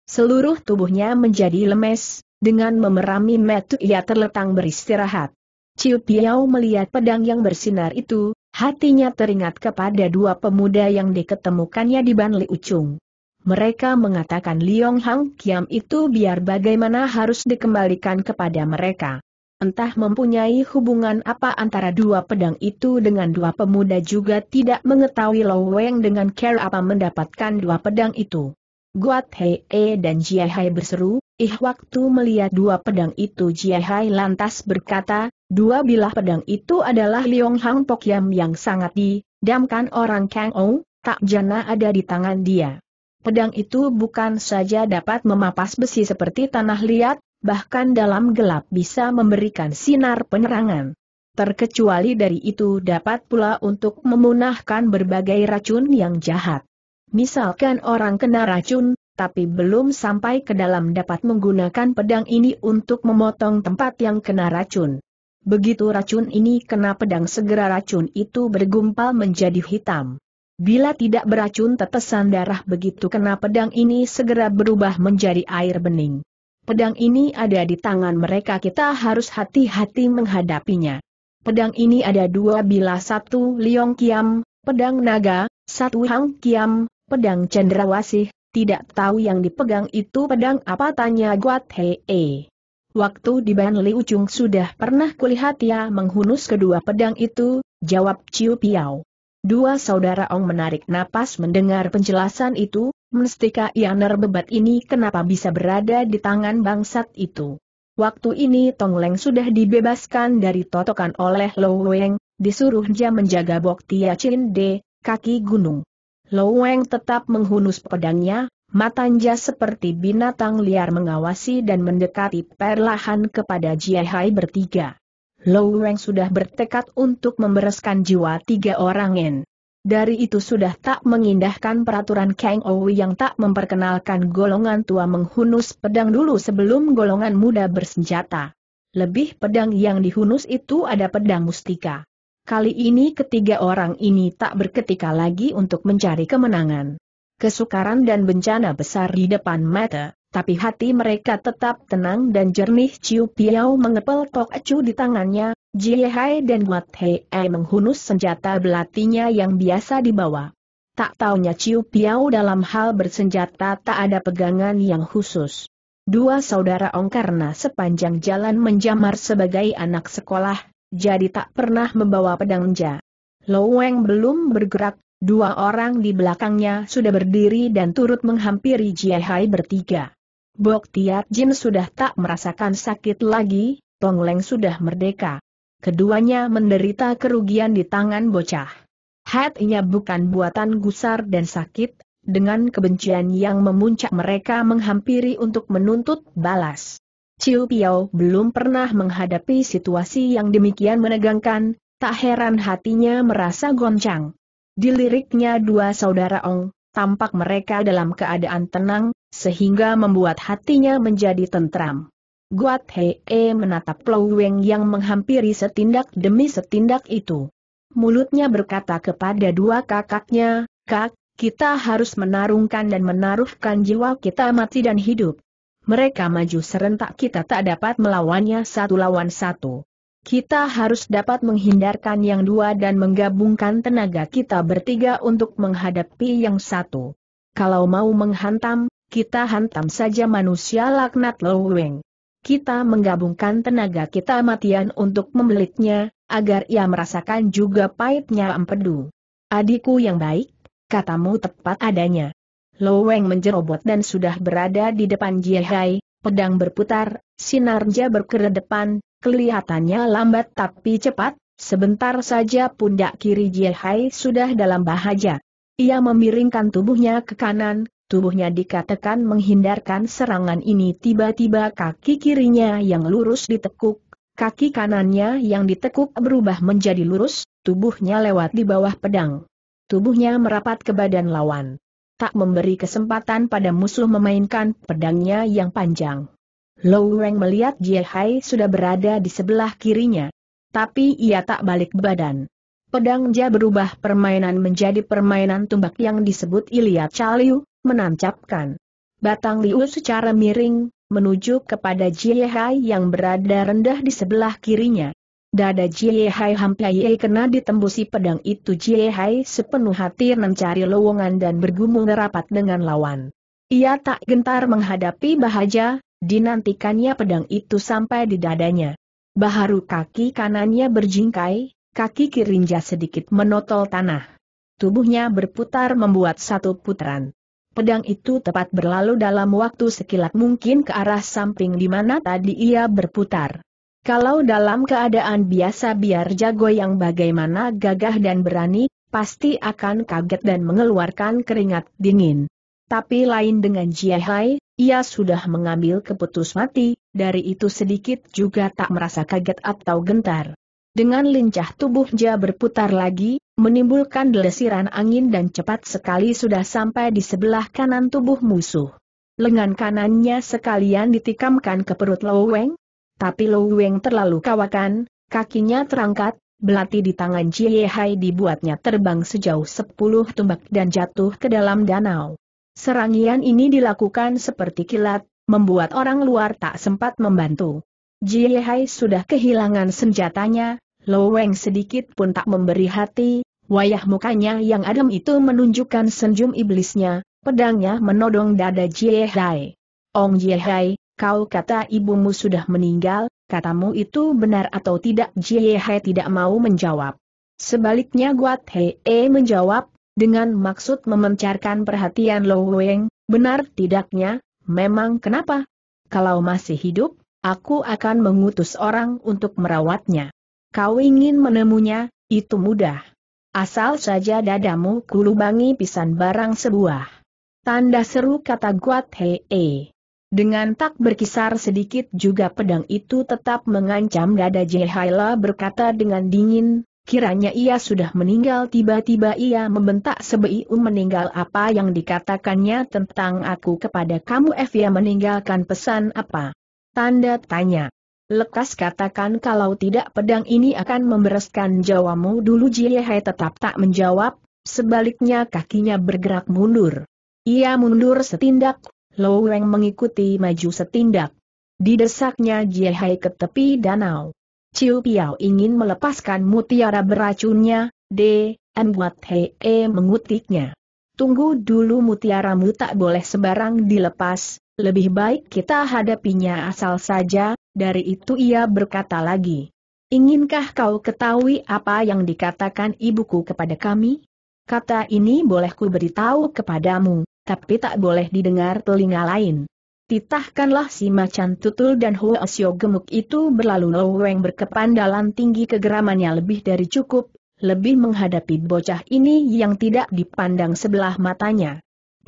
Seluruh tubuhnya menjadi lemes, dengan memerami metu ia terletang beristirahat. Ciu Piao melihat pedang yang bersinar itu, hatinya teringat kepada dua pemuda yang diketemukannya di Banli Ucung. Mereka mengatakan Liong Hang Kiam itu biar bagaimana harus dikembalikan kepada mereka. Entah mempunyai hubungan apa antara dua pedang itu dengan dua pemuda juga tidak mengetahui Lo Weng dengan care apa mendapatkan dua pedang itu. Guat Hei E dan Jia Hai berseru, ih waktu melihat dua pedang itu Jia Hai lantas berkata, dua bilah pedang itu adalah Liong Hang Yam yang sangat didamkan orang Kang Ou, tak jana ada di tangan dia. Pedang itu bukan saja dapat memapas besi seperti tanah liat, bahkan dalam gelap bisa memberikan sinar penerangan. Terkecuali dari itu dapat pula untuk memunahkan berbagai racun yang jahat. Misalkan orang kena racun, tapi belum sampai ke dalam dapat menggunakan pedang ini untuk memotong tempat yang kena racun. Begitu racun ini kena pedang segera racun itu bergumpal menjadi hitam. Bila tidak beracun tetesan darah begitu kena pedang ini segera berubah menjadi air bening. Pedang ini ada di tangan mereka kita harus hati-hati menghadapinya. Pedang ini ada dua bila satu liong kiam, pedang naga, satu hang kiam, pedang cenderawasih. tidak tahu yang dipegang itu pedang apa tanya Guat Hee. Waktu di Ban Li Ujung sudah pernah kulihat ia menghunus kedua pedang itu, jawab Ciu Piao. Dua saudara Ong menarik napas mendengar penjelasan itu, Mestika Ianer bebat ini kenapa bisa berada di tangan bangsat itu. Waktu ini Tong Leng sudah dibebaskan dari totokan oleh Lo Weng, disuruh menjaga Bok Tia Chin De, kaki gunung. Lo Weng tetap menghunus pedangnya, matanya seperti binatang liar mengawasi dan mendekati perlahan kepada Jie Hai bertiga. Lo Weng sudah bertekad untuk membereskan jiwa tiga orang En. Dari itu sudah tak mengindahkan peraturan Kang Owi yang tak memperkenalkan golongan tua menghunus pedang dulu sebelum golongan muda bersenjata. Lebih pedang yang dihunus itu ada pedang mustika. Kali ini ketiga orang ini tak berketika lagi untuk mencari kemenangan. Kesukaran dan bencana besar di depan mata, tapi hati mereka tetap tenang dan jernih Ciu Piao mengepel Tok Acu di tangannya, Jie dan Wat Hei menghunus senjata belatinya yang biasa dibawa. Tak taunya Ciu Piau dalam hal bersenjata tak ada pegangan yang khusus. Dua saudara Ong karena sepanjang jalan menjamar sebagai anak sekolah, jadi tak pernah membawa pedang ja. Loweng belum bergerak, dua orang di belakangnya sudah berdiri dan turut menghampiri Jie Hai bertiga. Bok Tiat Jin sudah tak merasakan sakit lagi, Tong Leng sudah merdeka keduanya menderita kerugian di tangan bocah. Hatinya bukan buatan gusar dan sakit, dengan kebencian yang memuncak mereka menghampiri untuk menuntut balas. Ciu Piao belum pernah menghadapi situasi yang demikian menegangkan, tak heran hatinya merasa goncang. Diliriknya dua saudara Ong, tampak mereka dalam keadaan tenang, sehingga membuat hatinya menjadi tentram. Guat Hee menatap Lou Weng yang menghampiri setindak demi setindak itu. Mulutnya berkata kepada dua kakaknya, Kak, kita harus menarungkan dan menaruhkan jiwa kita mati dan hidup. Mereka maju serentak kita tak dapat melawannya satu lawan satu. Kita harus dapat menghindarkan yang dua dan menggabungkan tenaga kita bertiga untuk menghadapi yang satu. Kalau mau menghantam, kita hantam saja manusia laknat Lou Weng kita menggabungkan tenaga kita matian untuk membelitnya, agar ia merasakan juga pahitnya empedu. Adikku yang baik, katamu tepat adanya. Loweng menjerobot dan sudah berada di depan Jihai, pedang berputar, sinarnya berkeredepan, kelihatannya lambat tapi cepat, sebentar saja pundak kiri Jihai sudah dalam bahaja. Ia memiringkan tubuhnya ke kanan, tubuhnya dikatakan menghindarkan serangan ini tiba-tiba kaki kirinya yang lurus ditekuk, kaki kanannya yang ditekuk berubah menjadi lurus, tubuhnya lewat di bawah pedang. Tubuhnya merapat ke badan lawan. Tak memberi kesempatan pada musuh memainkan pedangnya yang panjang. Lou Weng melihat Jie Hai sudah berada di sebelah kirinya. Tapi ia tak balik badan. Pedang Jia berubah permainan menjadi permainan tumbak yang disebut Ilya Chaliu, menancapkan batang liu secara miring, menuju kepada Jie Hai yang berada rendah di sebelah kirinya. Dada Jie Hai hampir kena ditembusi pedang itu Jie Hai sepenuh hati mencari lowongan dan bergumul rapat dengan lawan. Ia tak gentar menghadapi bahaja, dinantikannya pedang itu sampai di dadanya. Baharu kaki kanannya berjingkai, kaki kirinja sedikit menotol tanah. Tubuhnya berputar membuat satu putaran pedang itu tepat berlalu dalam waktu sekilat mungkin ke arah samping di mana tadi ia berputar. Kalau dalam keadaan biasa biar jago yang bagaimana gagah dan berani, pasti akan kaget dan mengeluarkan keringat dingin. Tapi lain dengan Jiahai, ia sudah mengambil keputus mati, dari itu sedikit juga tak merasa kaget atau gentar. Dengan lincah tubuh tubuhnya berputar lagi, menimbulkan desiran angin dan cepat sekali sudah sampai di sebelah kanan tubuh musuh. Lengan kanannya sekalian ditikamkan ke perut Lou Weng, tapi Lou Weng terlalu kawakan, kakinya terangkat, belati di tangan Jie Hai dibuatnya terbang sejauh sepuluh tumbak dan jatuh ke dalam danau. Serangian ini dilakukan seperti kilat, membuat orang luar tak sempat membantu. Jie Hai sudah kehilangan senjatanya, Loweng Weng sedikit pun tak memberi hati, Wayah mukanya yang adem itu menunjukkan senyum iblisnya, pedangnya menodong dada Jie Hai. Ong Jie Hai, kau kata ibumu sudah meninggal, katamu itu benar atau tidak Jie Hai tidak mau menjawab. Sebaliknya Guat Hee menjawab, dengan maksud memencarkan perhatian Lo Weng, benar tidaknya, memang kenapa? Kalau masih hidup, aku akan mengutus orang untuk merawatnya. Kau ingin menemunya, itu mudah asal saja dadamu kulubangi pisan barang sebuah. Tanda seru kata Guat Hee. Dengan tak berkisar sedikit juga pedang itu tetap mengancam dada Jehaila berkata dengan dingin, kiranya ia sudah meninggal tiba-tiba ia membentak sebeiu meninggal apa yang dikatakannya tentang aku kepada kamu Evia meninggalkan pesan apa. Tanda tanya. Lekas katakan kalau tidak pedang ini akan membereskan jawamu dulu Jiehe tetap tak menjawab, sebaliknya kakinya bergerak mundur. Ia mundur setindak, Loweng mengikuti maju setindak. Didesaknya Jiehe ke tepi danau. Ciu Piao ingin melepaskan mutiara beracunnya, D. M. Wat Hee mengutiknya. Tunggu dulu mutiaramu tak boleh sebarang dilepas, lebih baik kita hadapinya asal saja, dari itu ia berkata lagi, Inginkah kau ketahui apa yang dikatakan ibuku kepada kami? Kata ini boleh ku beritahu kepadamu, tapi tak boleh didengar telinga lain. Titahkanlah si macan tutul dan Hoesio gemuk itu berlalu loweng berkepandalan tinggi kegeramannya lebih dari cukup, lebih menghadapi bocah ini yang tidak dipandang sebelah matanya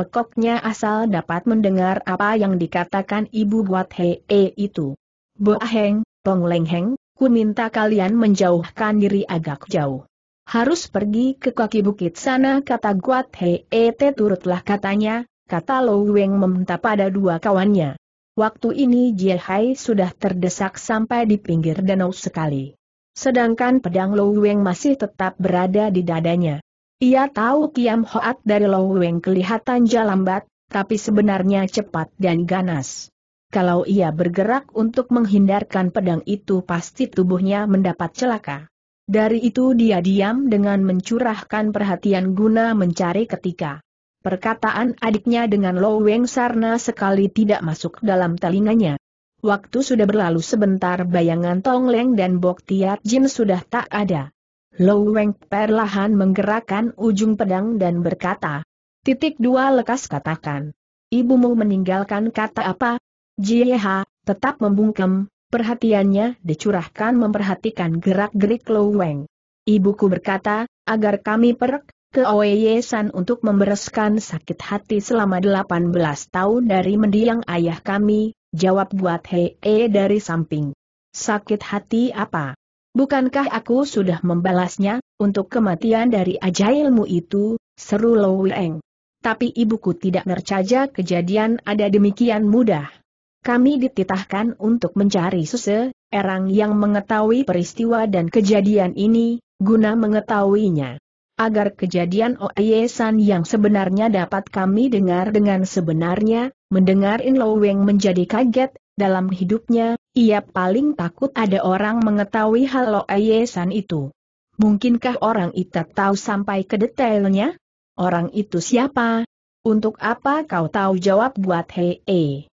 pekoknya asal dapat mendengar apa yang dikatakan ibu buat hee itu. Aheng, Boaheng, Heng, ku minta kalian menjauhkan diri agak jauh. Harus pergi ke kaki bukit sana kata Guat Hee Ete turutlah katanya, kata Lo Weng meminta pada dua kawannya. Waktu ini Jie Hai sudah terdesak sampai di pinggir danau sekali. Sedangkan pedang Lo Weng masih tetap berada di dadanya. Ia tahu Kiam Hoat dari Lo Weng kelihatan jalambat, tapi sebenarnya cepat dan ganas. Kalau ia bergerak untuk menghindarkan pedang itu pasti tubuhnya mendapat celaka. Dari itu dia diam dengan mencurahkan perhatian guna mencari ketika. Perkataan adiknya dengan Lo Weng Sarna sekali tidak masuk dalam telinganya. Waktu sudah berlalu sebentar bayangan Tong Leng dan Bok Tiat Jin sudah tak ada. Lo Weng perlahan menggerakkan ujung pedang dan berkata, titik dua lekas katakan. Ibumu meninggalkan kata apa, Jieha, tetap membungkem. perhatiannya dicurahkan memperhatikan gerak-gerik Lo Weng. Ibuku berkata, agar kami perk ke Oye San untuk membereskan sakit hati selama 18 tahun dari mendiang ayah kami, jawab buat Hee -he e dari samping. Sakit hati apa? Bukankah aku sudah membalasnya, untuk kematian dari ajailmu itu, seru Lo Weng. Tapi ibuku tidak nercaja kejadian ada demikian mudah. Kami dititahkan untuk mencari Suse, erang yang mengetahui peristiwa dan kejadian ini, guna mengetahuinya. Agar kejadian Oyesan yang sebenarnya dapat kami dengar dengan sebenarnya, mendengar In Loweng menjadi kaget, dalam hidupnya, ia paling takut ada orang mengetahui hal Oyesan itu. Mungkinkah orang itu tahu sampai ke detailnya? Orang itu siapa? Untuk apa kau tahu jawab buat Hei? -he?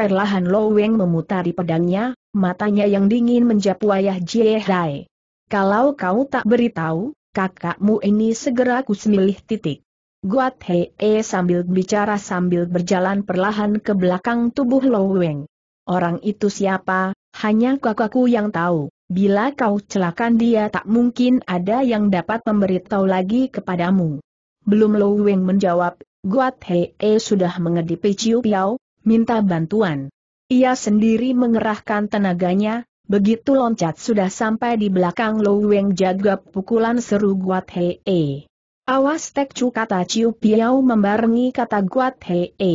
Perlahan Lo Weng memutari pedangnya, matanya yang dingin menjapu ayah Jie Hai. Kalau kau tak beritahu, kakakmu ini segera kusmilih titik. Guat Hee -e sambil bicara sambil berjalan perlahan ke belakang tubuh Lo Weng. Orang itu siapa, hanya kakakku yang tahu. Bila kau celakan dia tak mungkin ada yang dapat memberitahu lagi kepadamu. Belum Lo Weng menjawab, Guat Hee -e sudah mengedipi Ciu Piao, Minta bantuan. Ia sendiri mengerahkan tenaganya, begitu loncat sudah sampai di belakang Lou Weng jaga pukulan seru Guat He E. Awas Tek Chu kata Ciu Piau membarengi kata Guat He E.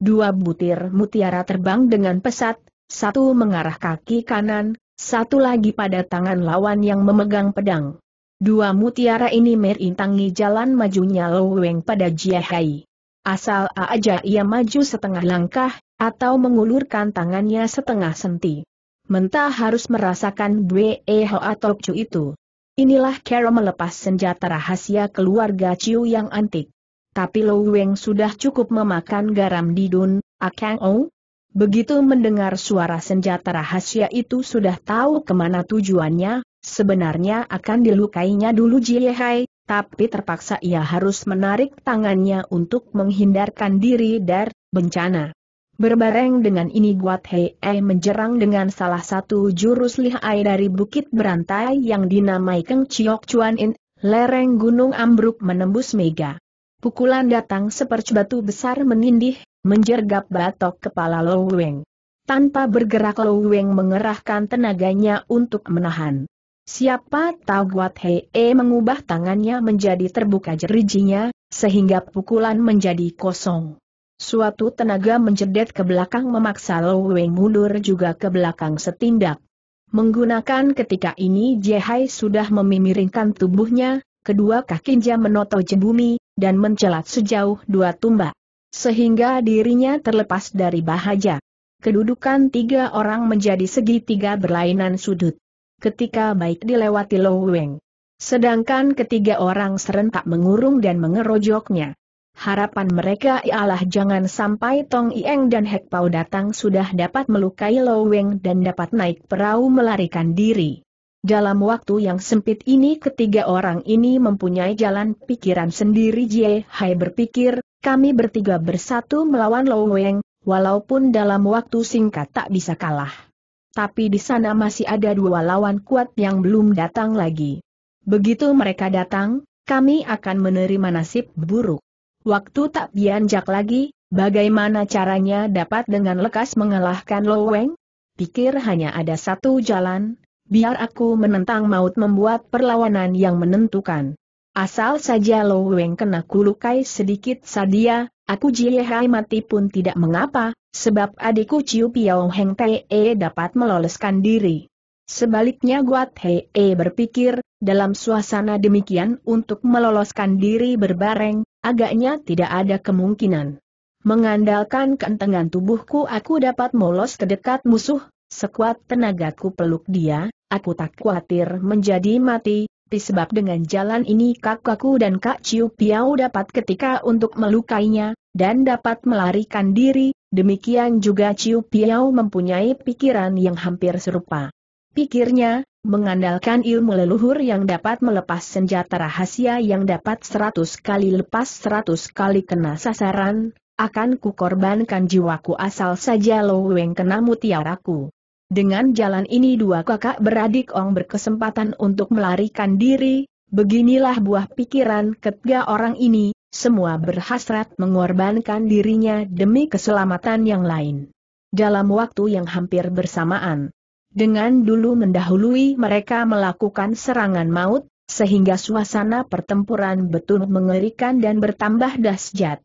Dua butir mutiara terbang dengan pesat, satu mengarah kaki kanan, satu lagi pada tangan lawan yang memegang pedang. Dua mutiara ini merintangi jalan majunya Lou Weng pada Jiahai. Asal aja ia maju setengah langkah, atau mengulurkan tangannya setengah senti. Mentah harus merasakan Bweho atau Chu itu. Inilah Carol melepas senjata rahasia keluarga Ciu yang antik. Tapi Lou Weng sudah cukup memakan garam di Dun, Akang O. Begitu mendengar suara senjata rahasia itu sudah tahu kemana tujuannya, sebenarnya akan dilukainya dulu Jie Hai, tapi terpaksa ia harus menarik tangannya untuk menghindarkan diri dari bencana. Berbareng dengan ini Guat Hei eh, menjerang dengan salah satu jurus lihai dari bukit berantai yang dinamai Keng Chiok Chuan In, lereng Gunung Ambruk menembus mega. Pukulan datang seperti batu besar menindih, menjergap batok kepala Lo Weng. Tanpa bergerak Lo Weng mengerahkan tenaganya untuk menahan. Siapa tahu Wat Hee mengubah tangannya menjadi terbuka jerijinya, sehingga pukulan menjadi kosong. Suatu tenaga menjedet ke belakang memaksa Lo Wei mundur juga ke belakang setindak. Menggunakan ketika ini Jehai sudah memimiringkan tubuhnya, kedua kakinya menoto jebumi, dan mencelat sejauh dua tumbak. Sehingga dirinya terlepas dari bahaya. Kedudukan tiga orang menjadi segitiga berlainan sudut ketika baik dilewati Lo Weng. Sedangkan ketiga orang serentak mengurung dan mengerojoknya. Harapan mereka ialah jangan sampai Tong Ieng dan Hek Pau datang sudah dapat melukai Lo Weng dan dapat naik perahu melarikan diri. Dalam waktu yang sempit ini ketiga orang ini mempunyai jalan pikiran sendiri Jie Hai berpikir, kami bertiga bersatu melawan Lo Weng, walaupun dalam waktu singkat tak bisa kalah. Tapi di sana masih ada dua lawan kuat yang belum datang lagi. Begitu mereka datang, kami akan menerima nasib buruk. Waktu tak bianjak lagi, bagaimana caranya dapat dengan lekas mengalahkan Loweng? Pikir hanya ada satu jalan, biar aku menentang maut membuat perlawanan yang menentukan. Asal saja Loweng kena kulukai sedikit sadia, aku Jiehai mati pun tidak mengapa, Sebab adikku Ciu Piao Heng Te e dapat meloloskan diri. Sebaliknya Guat Hee e berpikir, dalam suasana demikian untuk meloloskan diri berbareng, agaknya tidak ada kemungkinan. Mengandalkan keentengan tubuhku aku dapat molos ke dekat musuh, sekuat tenagaku peluk dia, aku tak khawatir menjadi mati, tapi sebab dengan jalan ini kakakku dan Kak Ciu piau dapat ketika untuk melukainya, dan dapat melarikan diri, demikian juga Ciu piau mempunyai pikiran yang hampir serupa. Pikirnya, mengandalkan ilmu leluhur yang dapat melepas senjata rahasia yang dapat seratus kali lepas seratus kali kena sasaran, akan kukorbankan jiwaku asal saja Loweng kena mutiaraku. Dengan jalan ini dua kakak beradik Ong berkesempatan untuk melarikan diri, beginilah buah pikiran ketiga orang ini, semua berhasrat mengorbankan dirinya demi keselamatan yang lain. Dalam waktu yang hampir bersamaan, dengan dulu mendahului mereka melakukan serangan maut, sehingga suasana pertempuran betul mengerikan dan bertambah dahsyat.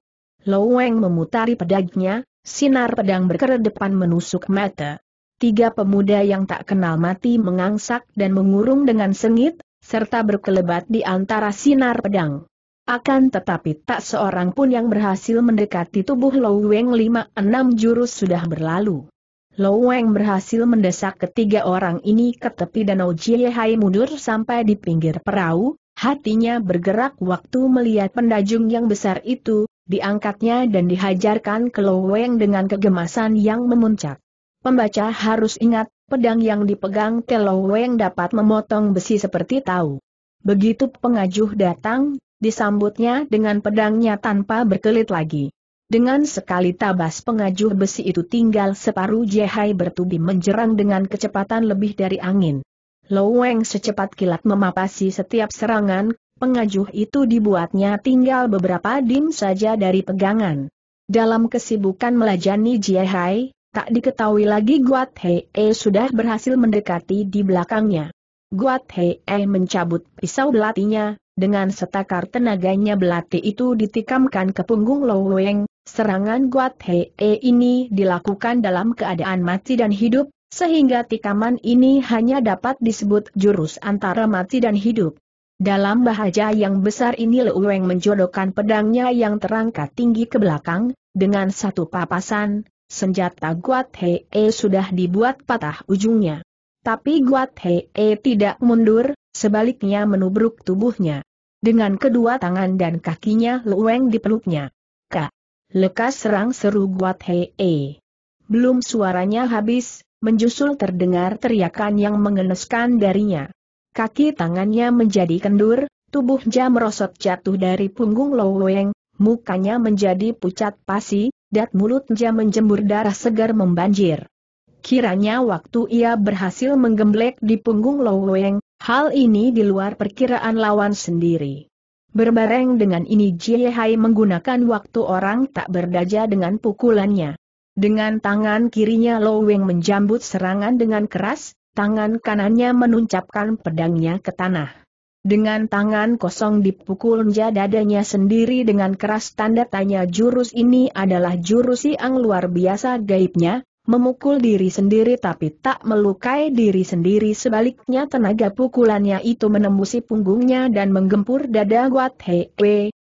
Loweng memutari pedagnya, sinar pedang berkeredepan menusuk mata tiga pemuda yang tak kenal mati mengangsak dan mengurung dengan sengit, serta berkelebat di antara sinar pedang. Akan tetapi tak seorang pun yang berhasil mendekati tubuh Lou Weng lima enam jurus sudah berlalu. Lou Weng berhasil mendesak ketiga orang ini ke tepi danau Jiehai mundur sampai di pinggir perahu, hatinya bergerak waktu melihat pendajung yang besar itu, diangkatnya dan dihajarkan ke Lou Weng dengan kegemasan yang memuncak. Pembaca harus ingat, pedang yang dipegang Teloweng dapat memotong besi seperti tahu. Begitu pengajuh datang, disambutnya dengan pedangnya tanpa berkelit lagi. Dengan sekali tabas pengajuh besi itu tinggal separuh jehai bertubi menjerang dengan kecepatan lebih dari angin. Loweng secepat kilat memapasi setiap serangan, pengajuh itu dibuatnya tinggal beberapa dim saja dari pegangan. Dalam kesibukan melajani jehai, Tak diketahui lagi Guat Hee sudah berhasil mendekati di belakangnya. Guat Hee mencabut pisau belatinya, dengan setakar tenaganya belati itu ditikamkan ke punggung Lo Weng. Serangan Guat Hee ini dilakukan dalam keadaan mati dan hidup, sehingga tikaman ini hanya dapat disebut jurus antara mati dan hidup. Dalam bahaja yang besar ini Lo Weng menjodohkan pedangnya yang terangkat tinggi ke belakang, dengan satu papasan, senjata Guat Hee e sudah dibuat patah ujungnya. Tapi Guat Hee e tidak mundur, sebaliknya menubruk tubuhnya. Dengan kedua tangan dan kakinya Lueng di peluknya. Kak! Lekas serang seru Guat Hee. E. Belum suaranya habis, menjusul terdengar teriakan yang mengenaskan darinya. Kaki tangannya menjadi kendur, tubuhnya merosot jatuh dari punggung Loweng, mukanya menjadi pucat pasi, Dat mulutnya menjemur darah segar membanjir. Kiranya waktu ia berhasil menggemblek di punggung Loweng, hal ini di luar perkiraan lawan sendiri. Berbareng dengan ini Jie Hai menggunakan waktu orang tak berdaja dengan pukulannya. Dengan tangan kirinya Loweng menjambut serangan dengan keras, tangan kanannya menuncapkan pedangnya ke tanah. Dengan tangan kosong dipukul dadanya sendiri dengan keras tanda tanya jurus ini adalah jurus yang luar biasa gaibnya, memukul diri sendiri tapi tak melukai diri sendiri sebaliknya tenaga pukulannya itu menembusi punggungnya dan menggempur dada Guat Hei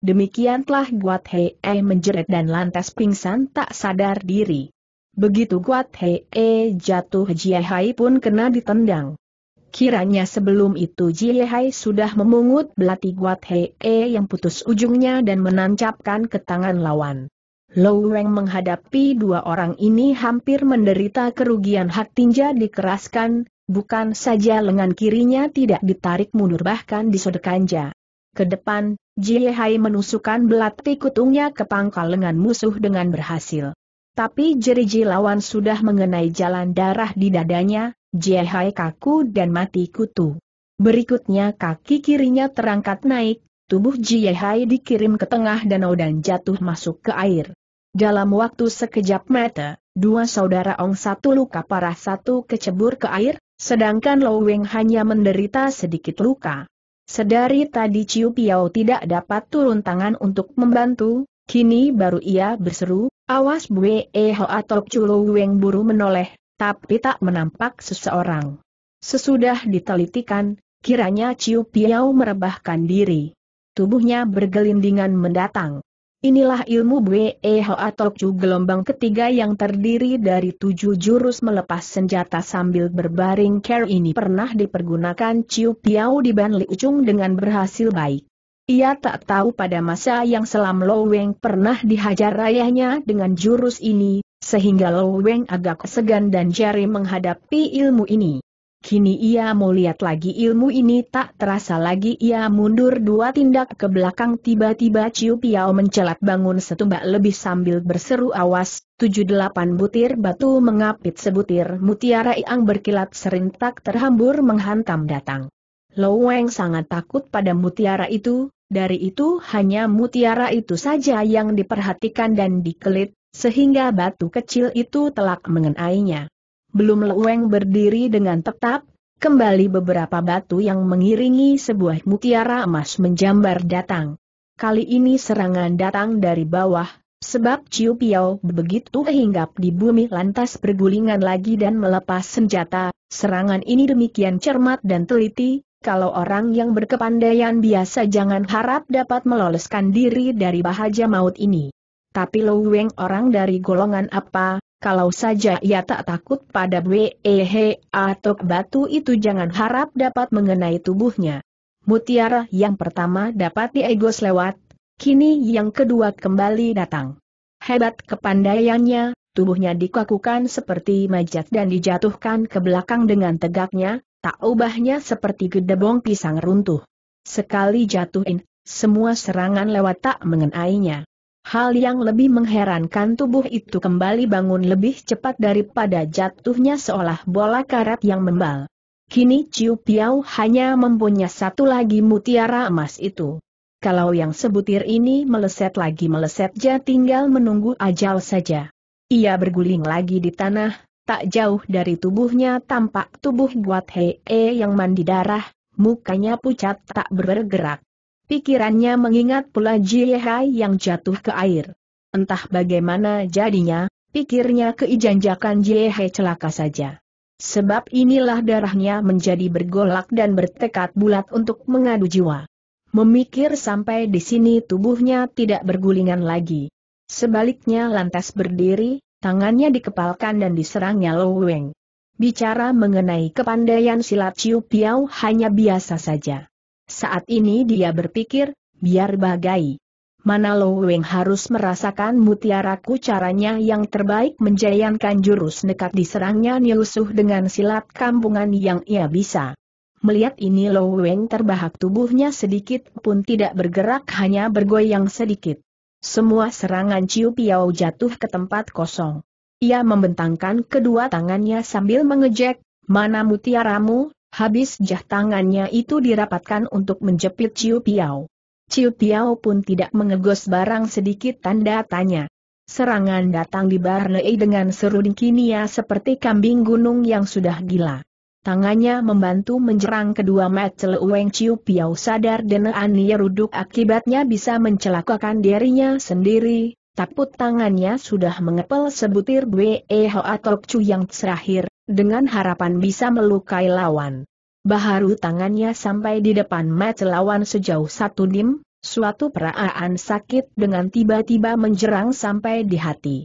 demikian telah Guat Hei menjerit dan lantas pingsan tak sadar diri. Begitu Guat Hei jatuh jiahai pun kena ditendang. Kiranya sebelum itu Jie Hai sudah memungut belati Guat Hei e yang putus ujungnya dan menancapkan ke tangan lawan. Lou Weng menghadapi dua orang ini hampir menderita kerugian hak tinja dikeraskan, bukan saja lengan kirinya tidak ditarik mundur bahkan disodekanja. Ke depan, Jie Hai menusukkan belati kutungnya ke pangkal lengan musuh dengan berhasil. Tapi jeriji lawan sudah mengenai jalan darah di dadanya, Jiahai kaku dan mati kutu. Berikutnya kaki kirinya terangkat naik, tubuh Jiahai dikirim ke tengah danau dan jatuh masuk ke air. Dalam waktu sekejap mata, dua saudara Ong satu luka parah satu kecebur ke air, sedangkan Lo Weng hanya menderita sedikit luka. Sedari tadi Ciu Piao tidak dapat turun tangan untuk membantu, kini baru ia berseru, awas Bue Ho atau Culu Weng buru menoleh, tapi tak menampak seseorang. Sesudah ditelitikan, kiranya Ciu Piau merebahkan diri. Tubuhnya bergelindingan mendatang. Inilah ilmu Bwe atau Tokju gelombang ketiga yang terdiri dari tujuh jurus melepas senjata sambil berbaring care ini pernah dipergunakan Ciu Piao di Ban Ucung dengan berhasil baik. Ia tak tahu pada masa yang selam Lo pernah dihajar rayahnya dengan jurus ini, sehingga Lou Weng agak segan dan jari menghadapi ilmu ini. Kini ia mau lihat lagi ilmu ini tak terasa lagi ia mundur dua tindak ke belakang tiba-tiba Ciu Piao mencelat bangun setumbak lebih sambil berseru awas, tujuh delapan butir batu mengapit sebutir mutiara yang berkilat serintak terhambur menghantam datang. Lo Weng sangat takut pada mutiara itu, dari itu hanya mutiara itu saja yang diperhatikan dan dikelit, sehingga batu kecil itu telak mengenainya. Belum Leueng berdiri dengan tetap, kembali beberapa batu yang mengiringi sebuah mutiara emas menjambar datang. Kali ini serangan datang dari bawah, sebab Ciu Piao begitu hinggap di bumi lantas bergulingan lagi dan melepas senjata, serangan ini demikian cermat dan teliti, kalau orang yang berkepandaian biasa jangan harap dapat meloloskan diri dari bahaya maut ini. Tapi Lou Weng orang dari golongan apa, kalau saja ia tak takut pada wehe atau batu itu jangan harap dapat mengenai tubuhnya. Mutiara yang pertama dapat diegos lewat, kini yang kedua kembali datang. Hebat kepandaiannya, tubuhnya dikakukan seperti majat dan dijatuhkan ke belakang dengan tegaknya, tak ubahnya seperti gedebong pisang runtuh. Sekali jatuhin, semua serangan lewat tak mengenainya. Hal yang lebih mengherankan tubuh itu kembali bangun lebih cepat daripada jatuhnya seolah bola karat yang membal. Kini Ciu Piao hanya mempunyai satu lagi mutiara emas itu. Kalau yang sebutir ini meleset lagi meleset ja tinggal menunggu ajal saja. Ia berguling lagi di tanah, tak jauh dari tubuhnya tampak tubuh Guat Hee yang mandi darah, mukanya pucat tak bergerak. Pikirannya mengingat pula Jiehai yang jatuh ke air. Entah bagaimana jadinya, pikirnya keijanjakan Jiehai celaka saja. Sebab inilah darahnya menjadi bergolak dan bertekad bulat untuk mengadu jiwa. Memikir sampai di sini tubuhnya tidak bergulingan lagi. Sebaliknya lantas berdiri, tangannya dikepalkan dan diserangnya Weng. Bicara mengenai kepandaian silat Ciu Piau hanya biasa saja. Saat ini dia berpikir, biar bagai. Mana Lo Weng harus merasakan mutiaraku caranya yang terbaik menjayankan jurus nekat diserangnya Nilusuh dengan silat kampungan yang ia bisa. Melihat ini Lo Weng terbahak tubuhnya sedikit pun tidak bergerak hanya bergoyang sedikit. Semua serangan Ciu Piao jatuh ke tempat kosong. Ia membentangkan kedua tangannya sambil mengejek, mana mutiaramu, Habis jah tangannya itu dirapatkan untuk menjepit Ciu Piao. Ciu Piao pun tidak mengegos barang sedikit tanda tanya. Serangan datang di Barnei dengan seru dingkinia seperti kambing gunung yang sudah gila. Tangannya membantu menjerang kedua metel Ueng Ciu Piao sadar ania ruduk akibatnya bisa mencelakakan dirinya sendiri, takut tangannya sudah mengepel sebutir Bwe ho atau cu yang terakhir, dengan harapan bisa melukai lawan. Baharu tangannya sampai di depan mata lawan sejauh satu dim, suatu perasaan sakit dengan tiba-tiba menjerang sampai di hati.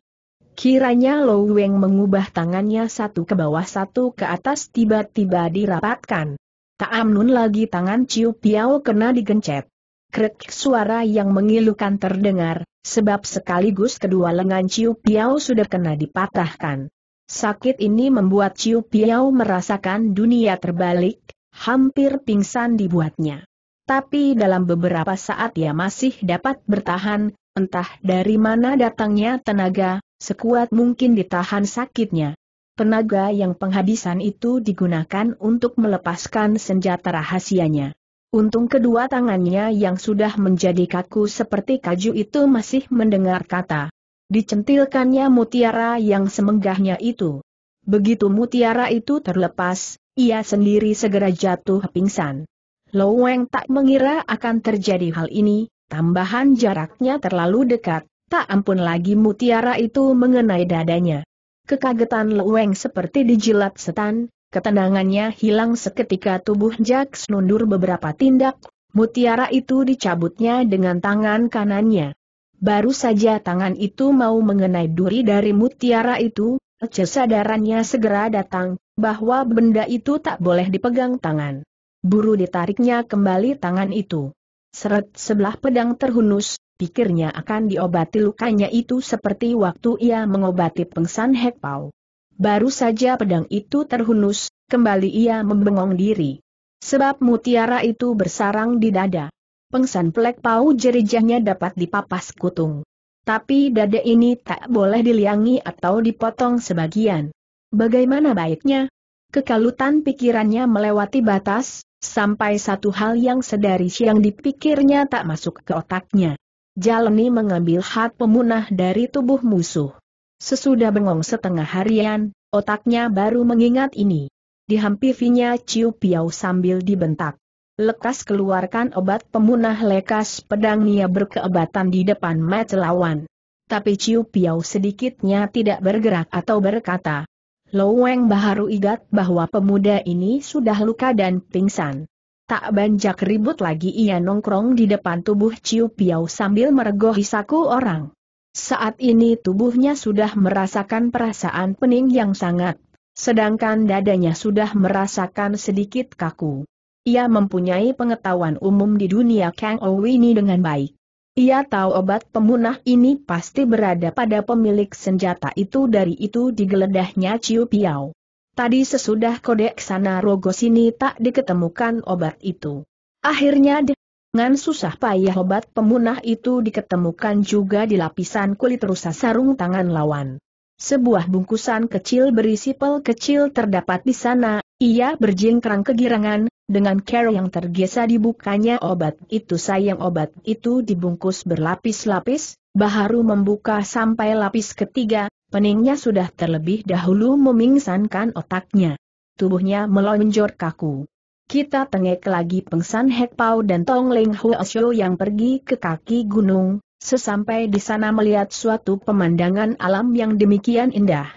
Kiranya Low Weng mengubah tangannya satu ke bawah satu ke atas tiba-tiba dirapatkan. tak amnun lagi tangan Ciu Piao kena digencet. Krek suara yang mengilukan terdengar, sebab sekaligus kedua lengan Ciu Piao sudah kena dipatahkan. Sakit ini membuat Ciu Piau merasakan dunia terbalik, hampir pingsan dibuatnya. Tapi dalam beberapa saat ia masih dapat bertahan, entah dari mana datangnya tenaga, sekuat mungkin ditahan sakitnya. Tenaga yang penghabisan itu digunakan untuk melepaskan senjata rahasianya. Untung kedua tangannya yang sudah menjadi kaku seperti kaju itu masih mendengar kata dicentilkannya mutiara yang semenggahnya itu. Begitu mutiara itu terlepas, ia sendiri segera jatuh pingsan. Loweng tak mengira akan terjadi hal ini, tambahan jaraknya terlalu dekat, tak ampun lagi mutiara itu mengenai dadanya. Kekagetan Loweng seperti dijilat setan, ketenangannya hilang seketika tubuh Jax nundur beberapa tindak, mutiara itu dicabutnya dengan tangan kanannya. Baru saja tangan itu mau mengenai duri dari mutiara itu, kesadarannya segera datang, bahwa benda itu tak boleh dipegang tangan. Buru ditariknya kembali tangan itu. Seret sebelah pedang terhunus, pikirnya akan diobati lukanya itu seperti waktu ia mengobati pengsan Hekpau. Baru saja pedang itu terhunus, kembali ia membengong diri. Sebab mutiara itu bersarang di dada pengsan pelek pau jerijahnya dapat dipapas kutung. Tapi dada ini tak boleh diliangi atau dipotong sebagian. Bagaimana baiknya? Kekalutan pikirannya melewati batas, sampai satu hal yang sedari siang dipikirnya tak masuk ke otaknya. Jalani mengambil hat pemunah dari tubuh musuh. Sesudah bengong setengah harian, otaknya baru mengingat ini. Dihampirinya Ciu Piau sambil dibentak. Lekas keluarkan obat pemunah lekas pedang Nia berkeebatan di depan mat lawan. Tapi Ciu Piau sedikitnya tidak bergerak atau berkata. Loweng baharu ingat bahwa pemuda ini sudah luka dan pingsan. Tak banjak ribut lagi ia nongkrong di depan tubuh Ciu Piau sambil meregoh saku orang. Saat ini tubuhnya sudah merasakan perasaan pening yang sangat, sedangkan dadanya sudah merasakan sedikit kaku. Ia mempunyai pengetahuan umum di dunia Kang Owini dengan baik. Ia tahu obat pemunah ini pasti berada pada pemilik senjata itu dari itu digeledahnya Ciu Piao. Tadi sesudah kodek sana rogo sini tak diketemukan obat itu. Akhirnya dengan susah payah obat pemunah itu diketemukan juga di lapisan kulit rusa sarung tangan lawan. Sebuah bungkusan kecil berisi pel kecil terdapat di sana, ia berjingkrang kegirangan, dengan cara yang tergesa dibukanya obat itu sayang obat itu dibungkus berlapis-lapis, Baharu membuka sampai lapis ketiga, peningnya sudah terlebih dahulu memingsankan otaknya. Tubuhnya melonjor kaku. Kita tengek lagi pengsan Hek Pau dan Tong Leng Hua yang pergi ke kaki gunung, sesampai di sana melihat suatu pemandangan alam yang demikian indah.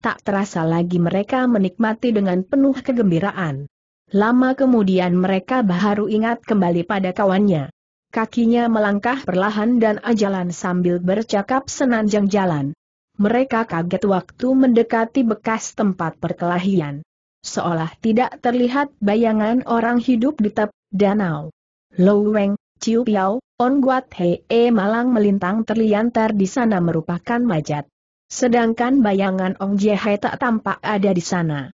Tak terasa lagi mereka menikmati dengan penuh kegembiraan. Lama kemudian mereka baru ingat kembali pada kawannya. Kakinya melangkah perlahan dan ajalan sambil bercakap senanjang jalan. Mereka kaget waktu mendekati bekas tempat perkelahian. Seolah tidak terlihat bayangan orang hidup di tep danau. Lou Weng, Ciu Piao, On Guat Hee malang melintang terliantar di sana merupakan majat. Sedangkan bayangan Ong Jehe tak tampak ada di sana.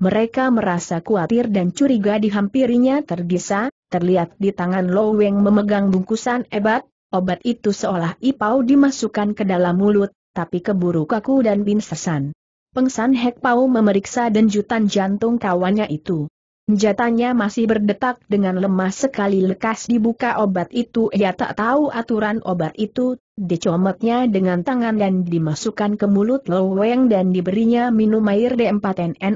Mereka merasa khawatir dan curiga dihampirinya tergesa, terlihat di tangan Lo Weng memegang bungkusan obat, obat itu seolah ipau dimasukkan ke dalam mulut, tapi keburu kaku dan binsesan. Pengsan Hek Pau memeriksa denjutan jantung kawannya itu. Senjatanya masih berdetak dengan lemah sekali lekas dibuka obat itu ia tak tahu aturan obat itu, Dicometnya dengan tangan dan dimasukkan ke mulut Lo Weng dan diberinya minum air d 4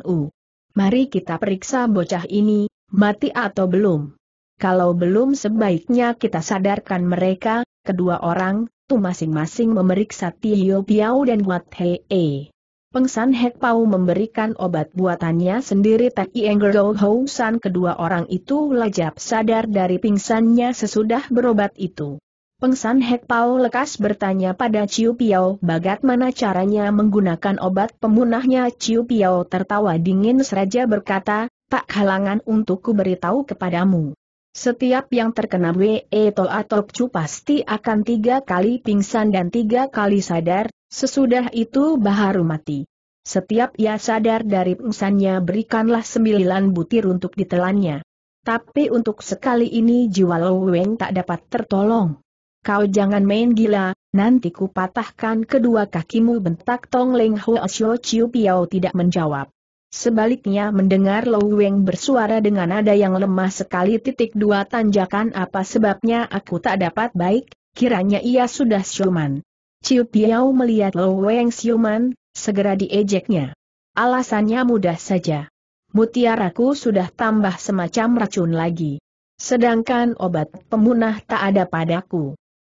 nnu Mari kita periksa bocah ini, mati atau belum. Kalau belum sebaiknya kita sadarkan mereka, kedua orang, tu masing-masing memeriksa Tio Piao dan Wat Hee. Pengsan Hek Pau memberikan obat buatannya sendiri Tai Engero Housan kedua orang itu lajap sadar dari pingsannya sesudah berobat itu. Pengsan Hek Pao lekas bertanya pada Ciu Piao bagaimana caranya menggunakan obat pemunahnya Ciu Piao tertawa dingin seraja berkata, tak halangan untuk ku beritahu kepadamu. Setiap yang terkena Wee Tol atau Cu pasti akan tiga kali pingsan dan tiga kali sadar, sesudah itu baharu mati. Setiap ia sadar dari pingsannya berikanlah sembilan butir untuk ditelannya. Tapi untuk sekali ini jiwa Lo Weng tak dapat tertolong. Kau jangan main gila, nanti ku patahkan kedua kakimu bentak Tong Leng Ho Shio Chiu Piao tidak menjawab. Sebaliknya mendengar Lou Weng bersuara dengan nada yang lemah sekali titik dua tanjakan apa sebabnya aku tak dapat baik, kiranya ia sudah siuman. Chiu Piao melihat Lou Weng siuman, segera diejeknya. Alasannya mudah saja. Mutiaraku sudah tambah semacam racun lagi. Sedangkan obat pemunah tak ada padaku.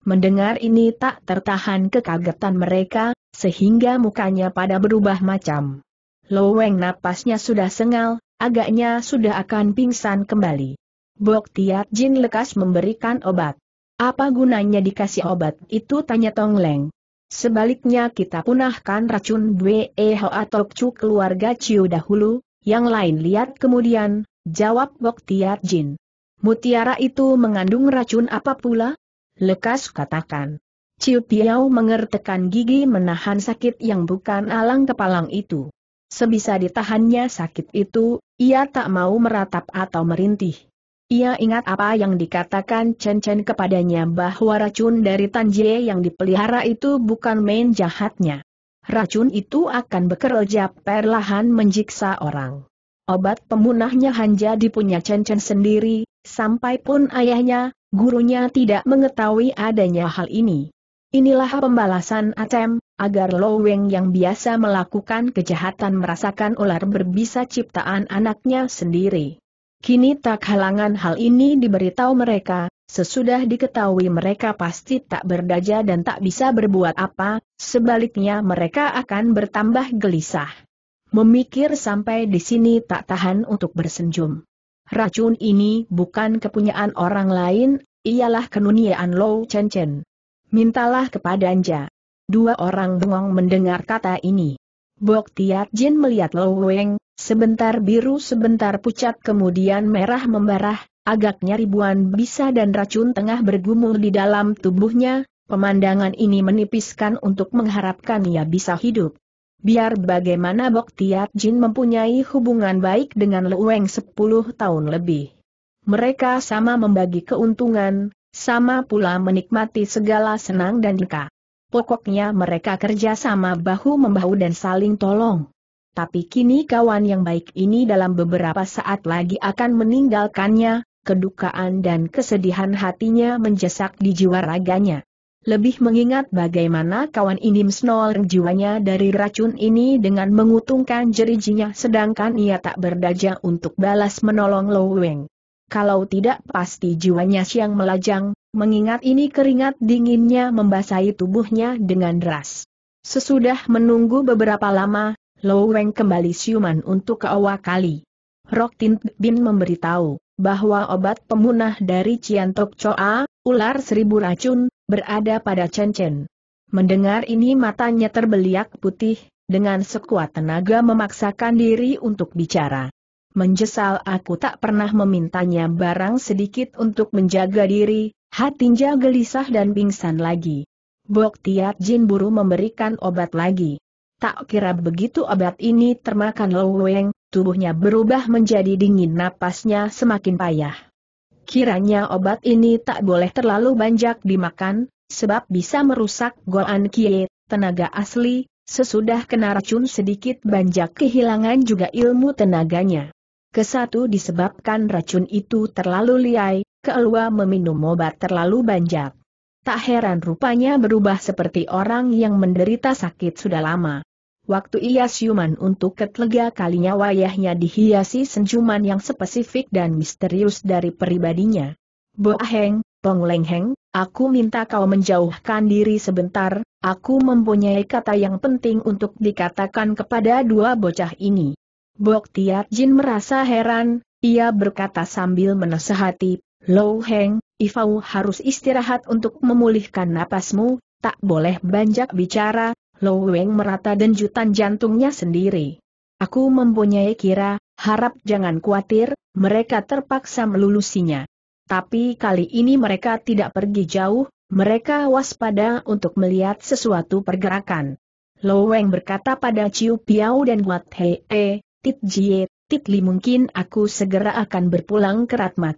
Mendengar ini tak tertahan kekagetan mereka, sehingga mukanya pada berubah macam. Loweng napasnya sudah sengal, agaknya sudah akan pingsan kembali. Bok Tiat Jin lekas memberikan obat. Apa gunanya dikasih obat itu tanya Tong Leng. Sebaliknya kita punahkan racun Bwe Ho atau Chu keluarga Ciu dahulu, yang lain lihat kemudian, jawab Bok Tiat Jin. Mutiara itu mengandung racun apa pula? lekas katakan. Ciu Piao mengertekan gigi menahan sakit yang bukan alang kepalang itu. Sebisa ditahannya sakit itu, ia tak mau meratap atau merintih. Ia ingat apa yang dikatakan Chen Chen kepadanya bahwa racun dari Tanjie yang dipelihara itu bukan main jahatnya. Racun itu akan bekerja perlahan menjiksa orang. Obat pemunahnya hanya dipunya Chen Chen sendiri, sampai pun ayahnya, Gurunya tidak mengetahui adanya hal ini. Inilah pembalasan Atem, agar Lo Weng yang biasa melakukan kejahatan merasakan ular berbisa ciptaan anaknya sendiri. Kini tak halangan hal ini diberitahu mereka, sesudah diketahui mereka pasti tak berdaya dan tak bisa berbuat apa, sebaliknya mereka akan bertambah gelisah. Memikir sampai di sini tak tahan untuk bersenjum. Racun ini bukan kepunyaan orang lain, ialah kenuniaan Lou Chen Chen. Mintalah kepada Anja. Dua orang bengong mendengar kata ini. Bok Tiat Jin melihat Lou Weng, sebentar biru sebentar pucat kemudian merah membarah, agaknya ribuan bisa dan racun tengah bergumul di dalam tubuhnya, pemandangan ini menipiskan untuk mengharapkan ia bisa hidup. Biar bagaimana Boktiat Jin mempunyai hubungan baik dengan Leueng 10 tahun lebih. Mereka sama membagi keuntungan, sama pula menikmati segala senang dan deka. Pokoknya mereka kerja sama bahu-membahu dan saling tolong. Tapi kini kawan yang baik ini dalam beberapa saat lagi akan meninggalkannya, kedukaan dan kesedihan hatinya menjesak di jiwa raganya lebih mengingat bagaimana kawan ini menolong jiwanya dari racun ini dengan mengutungkan jerijinya sedangkan ia tak berdaya untuk balas menolong Lo Weng. Kalau tidak pasti jiwanya siang melajang, mengingat ini keringat dinginnya membasahi tubuhnya dengan deras. Sesudah menunggu beberapa lama, Lo Weng kembali siuman untuk keawa kali. Rok Tin Bin memberitahu bahwa obat pemunah dari Ciantok Coa ular seribu racun, berada pada cencen. Mendengar ini matanya terbeliak putih, dengan sekuat tenaga memaksakan diri untuk bicara. Menjesal aku tak pernah memintanya barang sedikit untuk menjaga diri, hatinya gelisah dan pingsan lagi. Tiat Jin Buru memberikan obat lagi. Tak kira begitu obat ini termakan Loweng, tubuhnya berubah menjadi dingin napasnya semakin payah. Kiranya obat ini tak boleh terlalu banyak dimakan, sebab bisa merusak goan kie, tenaga asli, sesudah kena racun sedikit banyak kehilangan juga ilmu tenaganya. Kesatu disebabkan racun itu terlalu liai, keelua meminum obat terlalu banyak. Tak heran rupanya berubah seperti orang yang menderita sakit sudah lama. Waktu ia siuman untuk ketiga kalinya wayahnya dihiasi senjuman yang spesifik dan misterius dari pribadinya. Boaheng, Penglengheng, aku minta kau menjauhkan diri sebentar, aku mempunyai kata yang penting untuk dikatakan kepada dua bocah ini. Bok Tiat Jin merasa heran, ia berkata sambil menasehati, Lou Heng, Ifau harus istirahat untuk memulihkan napasmu, tak boleh banyak bicara, Lou Weng merata denjutan jantungnya sendiri. Aku mempunyai kira, harap jangan khawatir, mereka terpaksa melulusinya. Tapi kali ini mereka tidak pergi jauh, mereka waspada untuk melihat sesuatu pergerakan. Lou Weng berkata pada Ciu Piao dan Guat Hei, e, Tit Jie, Tit Li mungkin aku segera akan berpulang ke Ratma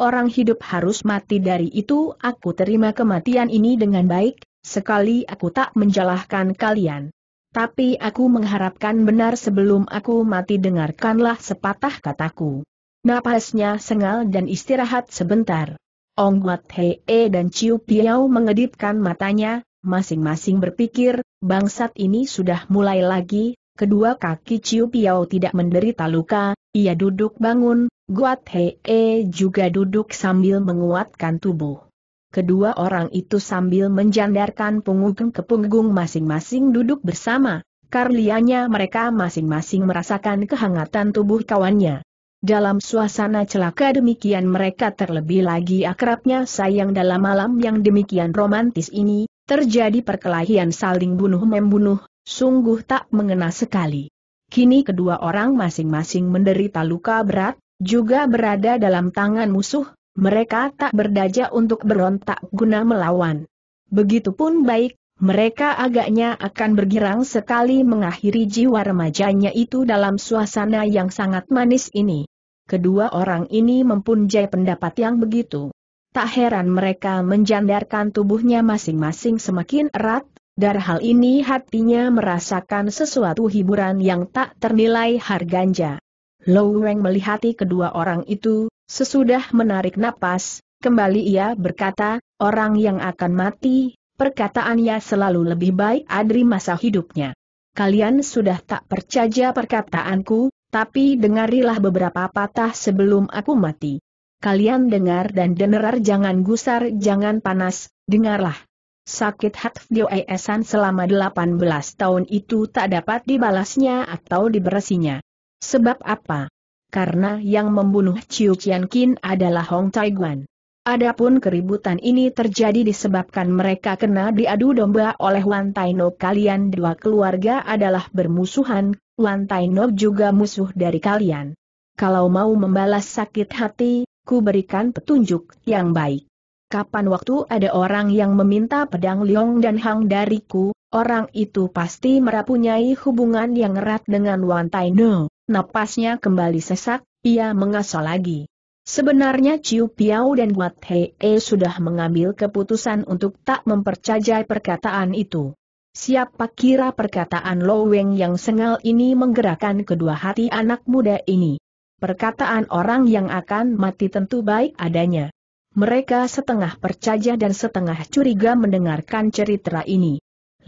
Orang hidup harus mati dari itu aku terima kematian ini dengan baik, Sekali aku tak menjalahkan kalian. Tapi aku mengharapkan benar sebelum aku mati dengarkanlah sepatah kataku. Napasnya sengal dan istirahat sebentar. Ongwat Hee dan Ciu Piau mengedipkan matanya, masing-masing berpikir, bangsat ini sudah mulai lagi, kedua kaki Ciu Piau tidak menderita luka, ia duduk bangun, Guat Hee juga duduk sambil menguatkan tubuh kedua orang itu sambil menjandarkan punggung ke punggung masing-masing duduk bersama, karlianya mereka masing-masing merasakan kehangatan tubuh kawannya. Dalam suasana celaka demikian mereka terlebih lagi akrabnya sayang dalam malam yang demikian romantis ini, terjadi perkelahian saling bunuh-membunuh, sungguh tak mengena sekali. Kini kedua orang masing-masing menderita luka berat, juga berada dalam tangan musuh, mereka tak berdaya untuk berontak guna melawan. Begitupun baik, mereka agaknya akan bergirang sekali mengakhiri jiwa remajanya itu dalam suasana yang sangat manis ini. Kedua orang ini mempunyai pendapat yang begitu. Tak heran mereka menjandarkan tubuhnya masing-masing semakin erat, darah hal ini hatinya merasakan sesuatu hiburan yang tak ternilai harganya. Lou Weng melihati kedua orang itu, Sesudah menarik napas, kembali ia berkata, orang yang akan mati, perkataannya selalu lebih baik adri masa hidupnya. Kalian sudah tak percaya perkataanku, tapi dengarilah beberapa patah sebelum aku mati. Kalian dengar dan denerar jangan gusar jangan panas, dengarlah. Sakit hati Esan selama 18 tahun itu tak dapat dibalasnya atau diberesinya. Sebab apa? karena yang membunuh Chiu Qin adalah Hong Guan. Adapun keributan ini terjadi disebabkan mereka kena diadu domba oleh Wan Taino kalian dua keluarga adalah bermusuhan, Wan Taino juga musuh dari kalian. Kalau mau membalas sakit hati, ku berikan petunjuk yang baik. Kapan waktu ada orang yang meminta pedang Liong dan Hang dariku, orang itu pasti merapunyai hubungan yang erat dengan Wan Taino napasnya kembali sesak, ia mengasal lagi. Sebenarnya Ciu Piau dan Wat Hei e sudah mengambil keputusan untuk tak mempercayai perkataan itu. Siapa kira perkataan Lo Weng yang sengal ini menggerakkan kedua hati anak muda ini. Perkataan orang yang akan mati tentu baik adanya. Mereka setengah percaya dan setengah curiga mendengarkan cerita ini.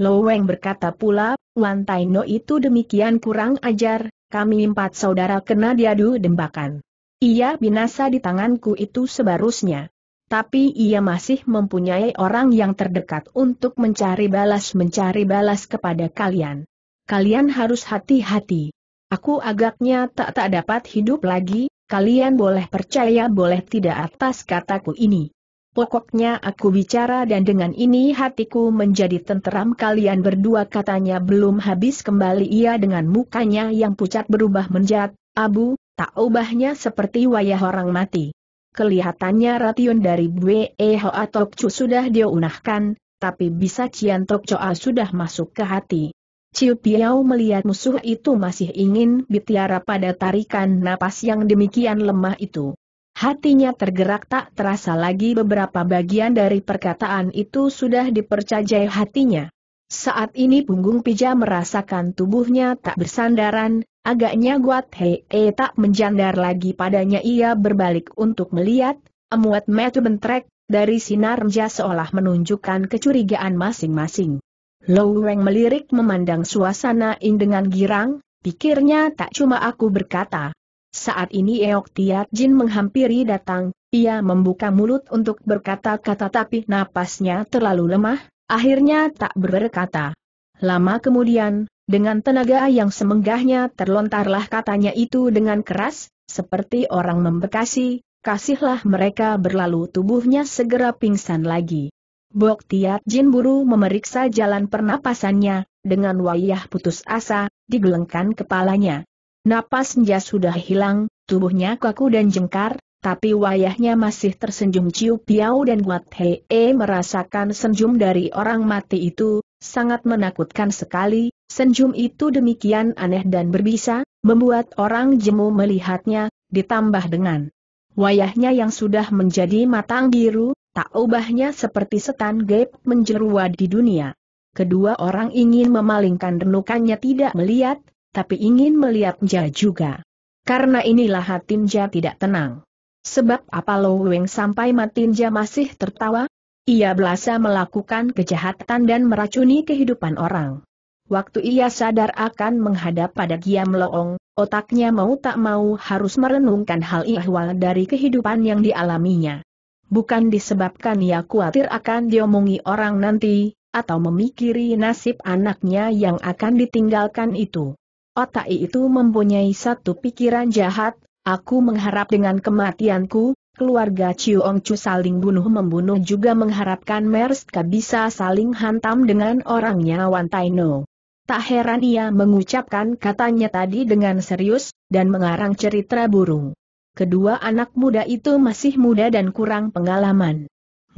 Loweng berkata pula, Wan Taino itu demikian kurang ajar, kami empat saudara kena diadu dembakan. Ia binasa di tanganku itu sebarusnya. Tapi ia masih mempunyai orang yang terdekat untuk mencari balas-mencari balas kepada kalian. Kalian harus hati-hati. Aku agaknya tak tak dapat hidup lagi, kalian boleh percaya boleh tidak atas kataku ini. Pokoknya aku bicara dan dengan ini hatiku menjadi tenteram kalian berdua katanya belum habis kembali ia dengan mukanya yang pucat berubah menjat, abu, tak ubahnya seperti wayah orang mati. Kelihatannya ration dari Bwe atau Cu sudah diunahkan, tapi bisa Cian Tokcoa sudah masuk ke hati. Ciu Piao melihat musuh itu masih ingin bitiara pada tarikan napas yang demikian lemah itu. Hatinya tergerak tak terasa lagi beberapa bagian dari perkataan itu sudah dipercayai hatinya. Saat ini punggung pija merasakan tubuhnya tak bersandaran, agaknya Guat Hei e tak menjandar lagi padanya ia berbalik untuk melihat, emuat metu bentrek, dari sinar reja seolah menunjukkan kecurigaan masing-masing. Lou Weng melirik memandang suasana in dengan girang, pikirnya tak cuma aku berkata, saat ini Eok Tiat Jin menghampiri datang, ia membuka mulut untuk berkata-kata tapi napasnya terlalu lemah, akhirnya tak berkata. Lama kemudian, dengan tenaga yang semenggahnya terlontarlah katanya itu dengan keras, seperti orang membekasi, kasihlah mereka berlalu tubuhnya segera pingsan lagi. Bok Tiat Jin buru memeriksa jalan pernapasannya, dengan wayah putus asa, digelengkan kepalanya. Napasnya sudah hilang, tubuhnya kaku dan jengkar, tapi wayahnya masih tersenyum Ciu Piau dan Guat hee. merasakan senyum dari orang mati itu, sangat menakutkan sekali, Senyum itu demikian aneh dan berbisa, membuat orang jemu melihatnya, ditambah dengan wayahnya yang sudah menjadi matang biru, tak ubahnya seperti setan gap menjeruah di dunia. Kedua orang ingin memalingkan renukannya tidak melihat, tapi ingin melihatnya juga. Karena inilah Hatinja tidak tenang. Sebab apa Lo Weng sampai Matinja masih tertawa? Ia belasa melakukan kejahatan dan meracuni kehidupan orang. Waktu ia sadar akan menghadap pada Giam Loong, otaknya mau tak mau harus merenungkan hal ihwal dari kehidupan yang dialaminya. Bukan disebabkan ia khawatir akan diomongi orang nanti, atau memikiri nasib anaknya yang akan ditinggalkan itu. Otai itu mempunyai satu pikiran jahat, aku mengharap dengan kematianku, keluarga Chiu Ong Chu saling bunuh-membunuh juga mengharapkan Merska bisa saling hantam dengan orangnya Wan Taino. Tak heran ia mengucapkan katanya tadi dengan serius, dan mengarang cerita burung. Kedua anak muda itu masih muda dan kurang pengalaman.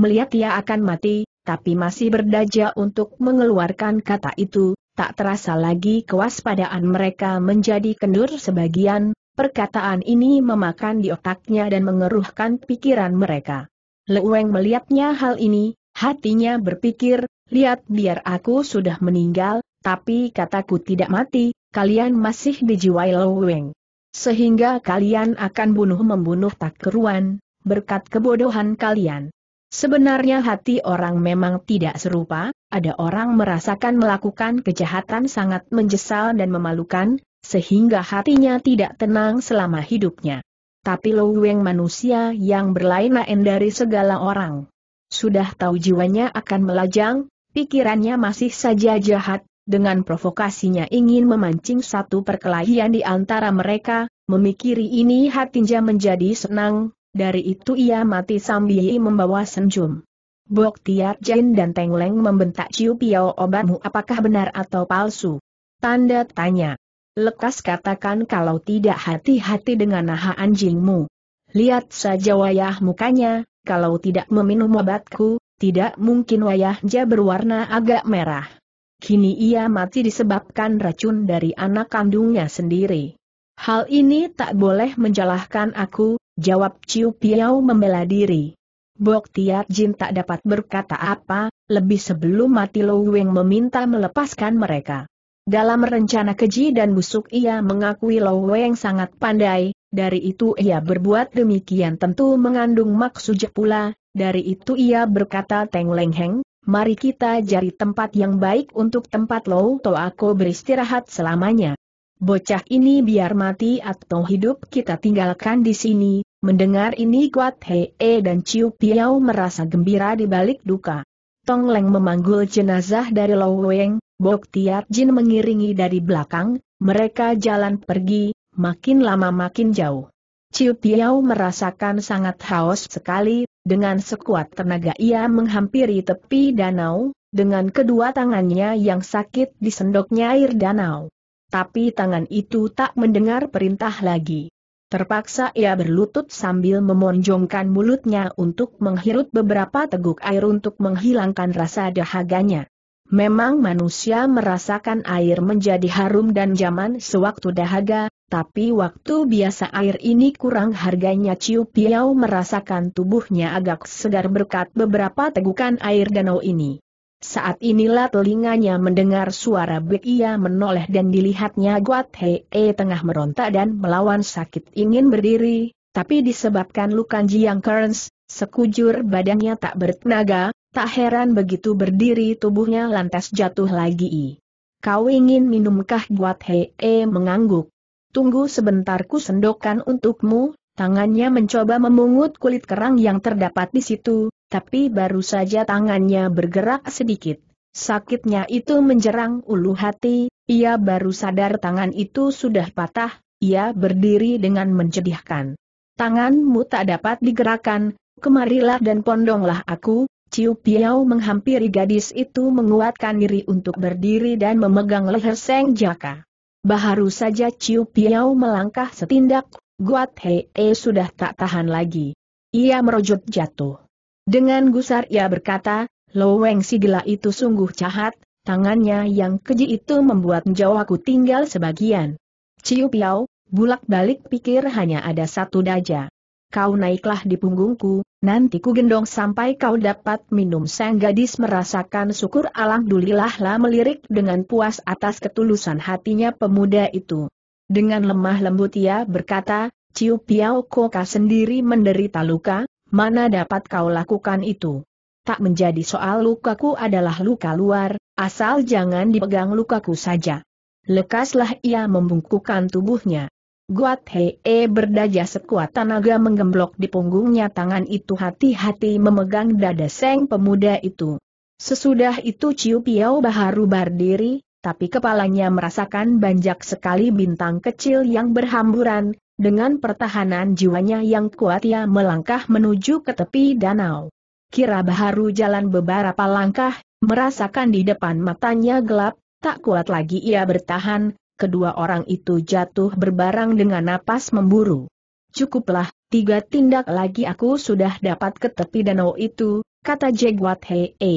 Melihat ia akan mati, tapi masih berdaja untuk mengeluarkan kata itu, Tak terasa lagi kewaspadaan mereka menjadi kendur sebagian, perkataan ini memakan di otaknya dan mengeruhkan pikiran mereka. Leueng melihatnya hal ini, hatinya berpikir, lihat biar aku sudah meninggal, tapi kataku tidak mati, kalian masih dijiwai Leueng. Sehingga kalian akan bunuh-membunuh tak keruan, berkat kebodohan kalian. Sebenarnya hati orang memang tidak serupa, ada orang merasakan melakukan kejahatan sangat menjesal dan memalukan, sehingga hatinya tidak tenang selama hidupnya. Tapi Louweng manusia yang berlainan dari segala orang. Sudah tahu jiwanya akan melajang, pikirannya masih saja jahat, dengan provokasinya ingin memancing satu perkelahian di antara mereka, memikiri ini hatinya menjadi senang, dari itu ia mati sambil membawa senjum. Bok Tiar Jin dan Teng Leng membentak Ciu Piao obatmu apakah benar atau palsu? Tanda tanya. Lekas katakan kalau tidak hati-hati dengan naha anjingmu. Lihat saja wayah mukanya, kalau tidak meminum obatku, tidak mungkin wayahnya berwarna agak merah. Kini ia mati disebabkan racun dari anak kandungnya sendiri. Hal ini tak boleh menjalahkan aku, Jawab Ciu Piau membela diri. Bok Tiat Jin tak dapat berkata apa, lebih sebelum mati Lo Weng meminta melepaskan mereka. Dalam rencana keji dan busuk ia mengakui Lo Weng sangat pandai, dari itu ia berbuat demikian tentu mengandung maksud pula, dari itu ia berkata Teng Leng Heng, mari kita cari tempat yang baik untuk tempat Lo Toako beristirahat selamanya. Bocah ini biar mati atau hidup kita tinggalkan di sini, mendengar ini Guat Hee dan Ciu Piau merasa gembira di balik duka. Tong Leng memanggul jenazah dari Loweng, Weng, Bok Tiat Jin mengiringi dari belakang, mereka jalan pergi, makin lama makin jauh. Ciu Piau merasakan sangat haus sekali, dengan sekuat tenaga ia menghampiri tepi danau, dengan kedua tangannya yang sakit disendoknya air danau tapi tangan itu tak mendengar perintah lagi. Terpaksa ia berlutut sambil memonjongkan mulutnya untuk menghirup beberapa teguk air untuk menghilangkan rasa dahaganya. Memang manusia merasakan air menjadi harum dan zaman sewaktu dahaga, tapi waktu biasa air ini kurang harganya Ciu Piau merasakan tubuhnya agak segar berkat beberapa tegukan air danau ini. Saat inilah telinganya mendengar suara Bek ia menoleh dan dilihatnya Guat He -e tengah meronta dan melawan sakit ingin berdiri, tapi disebabkan Lukanji yang kerns, sekujur badannya tak bertenaga, tak heran begitu berdiri tubuhnya lantas jatuh lagi. Kau ingin minumkah Guat He -e mengangguk? Tunggu sebentar ku sendokkan untukmu, tangannya mencoba memungut kulit kerang yang terdapat di situ, tapi baru saja tangannya bergerak sedikit. Sakitnya itu menjerang ulu hati, ia baru sadar tangan itu sudah patah, ia berdiri dengan mencedihkan. Tanganmu tak dapat digerakkan, kemarilah dan pondonglah aku, Ciu Piao menghampiri gadis itu menguatkan diri untuk berdiri dan memegang leher Seng Jaka. Baharu saja Ciu Piao melangkah setindak, Guat Hei -e sudah tak tahan lagi. Ia merojot jatuh. Dengan gusar ia berkata, Loweng si gila itu sungguh jahat, tangannya yang keji itu membuat jawaku tinggal sebagian. Ciu Piao, bulak-balik pikir hanya ada satu daja. Kau naiklah di punggungku, nanti ku gendong sampai kau dapat minum. Sang gadis merasakan syukur alhamdulillah lah melirik dengan puas atas ketulusan hatinya pemuda itu. Dengan lemah lembut ia berkata, Ciu Piao, koka sendiri menderita luka, mana dapat kau lakukan itu? Tak menjadi soal lukaku adalah luka luar, asal jangan dipegang lukaku saja. Lekaslah ia membungkukan tubuhnya. Guat Hee berdaja sekuat tenaga menggemblok di punggungnya tangan itu hati-hati memegang dada seng pemuda itu. Sesudah itu Ciu Piao Baharu berdiri, tapi kepalanya merasakan banyak sekali bintang kecil yang berhamburan, dengan pertahanan jiwanya yang kuat ia melangkah menuju ke tepi danau. Kira Baharu jalan beberapa langkah, merasakan di depan matanya gelap, tak kuat lagi ia bertahan, kedua orang itu jatuh berbarang dengan napas memburu. Cukuplah, tiga tindak lagi aku sudah dapat ke tepi danau itu, kata Jack Hei. E.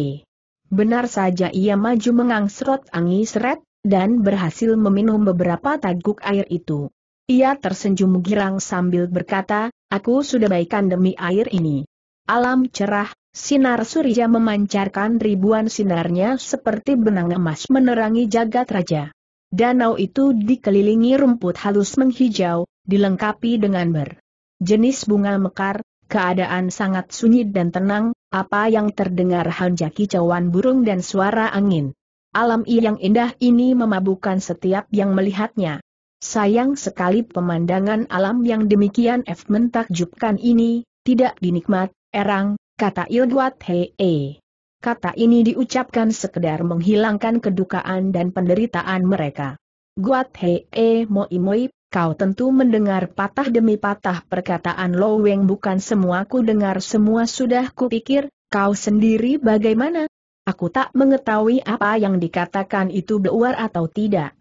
Benar saja ia maju mengangsrot angi seret, dan berhasil meminum beberapa taguk air itu. Ia tersenyum girang sambil berkata, aku sudah baikan demi air ini. Alam cerah, sinar surya memancarkan ribuan sinarnya seperti benang emas menerangi jagat raja. Danau itu dikelilingi rumput halus menghijau, dilengkapi dengan ber jenis bunga mekar, keadaan sangat sunyi dan tenang, apa yang terdengar hanya kicauan burung dan suara angin. Alam yang indah ini memabukkan setiap yang melihatnya. Sayang sekali pemandangan alam yang demikian F mentakjubkan ini, tidak dinikmat, erang, kata Ilguat Hee. Kata ini diucapkan sekedar menghilangkan kedukaan dan penderitaan mereka. Guat Hee Moi Moi, kau tentu mendengar patah demi patah perkataan Lo Weng bukan semua ku dengar semua sudah ku pikir. kau sendiri bagaimana? Aku tak mengetahui apa yang dikatakan itu benar atau tidak.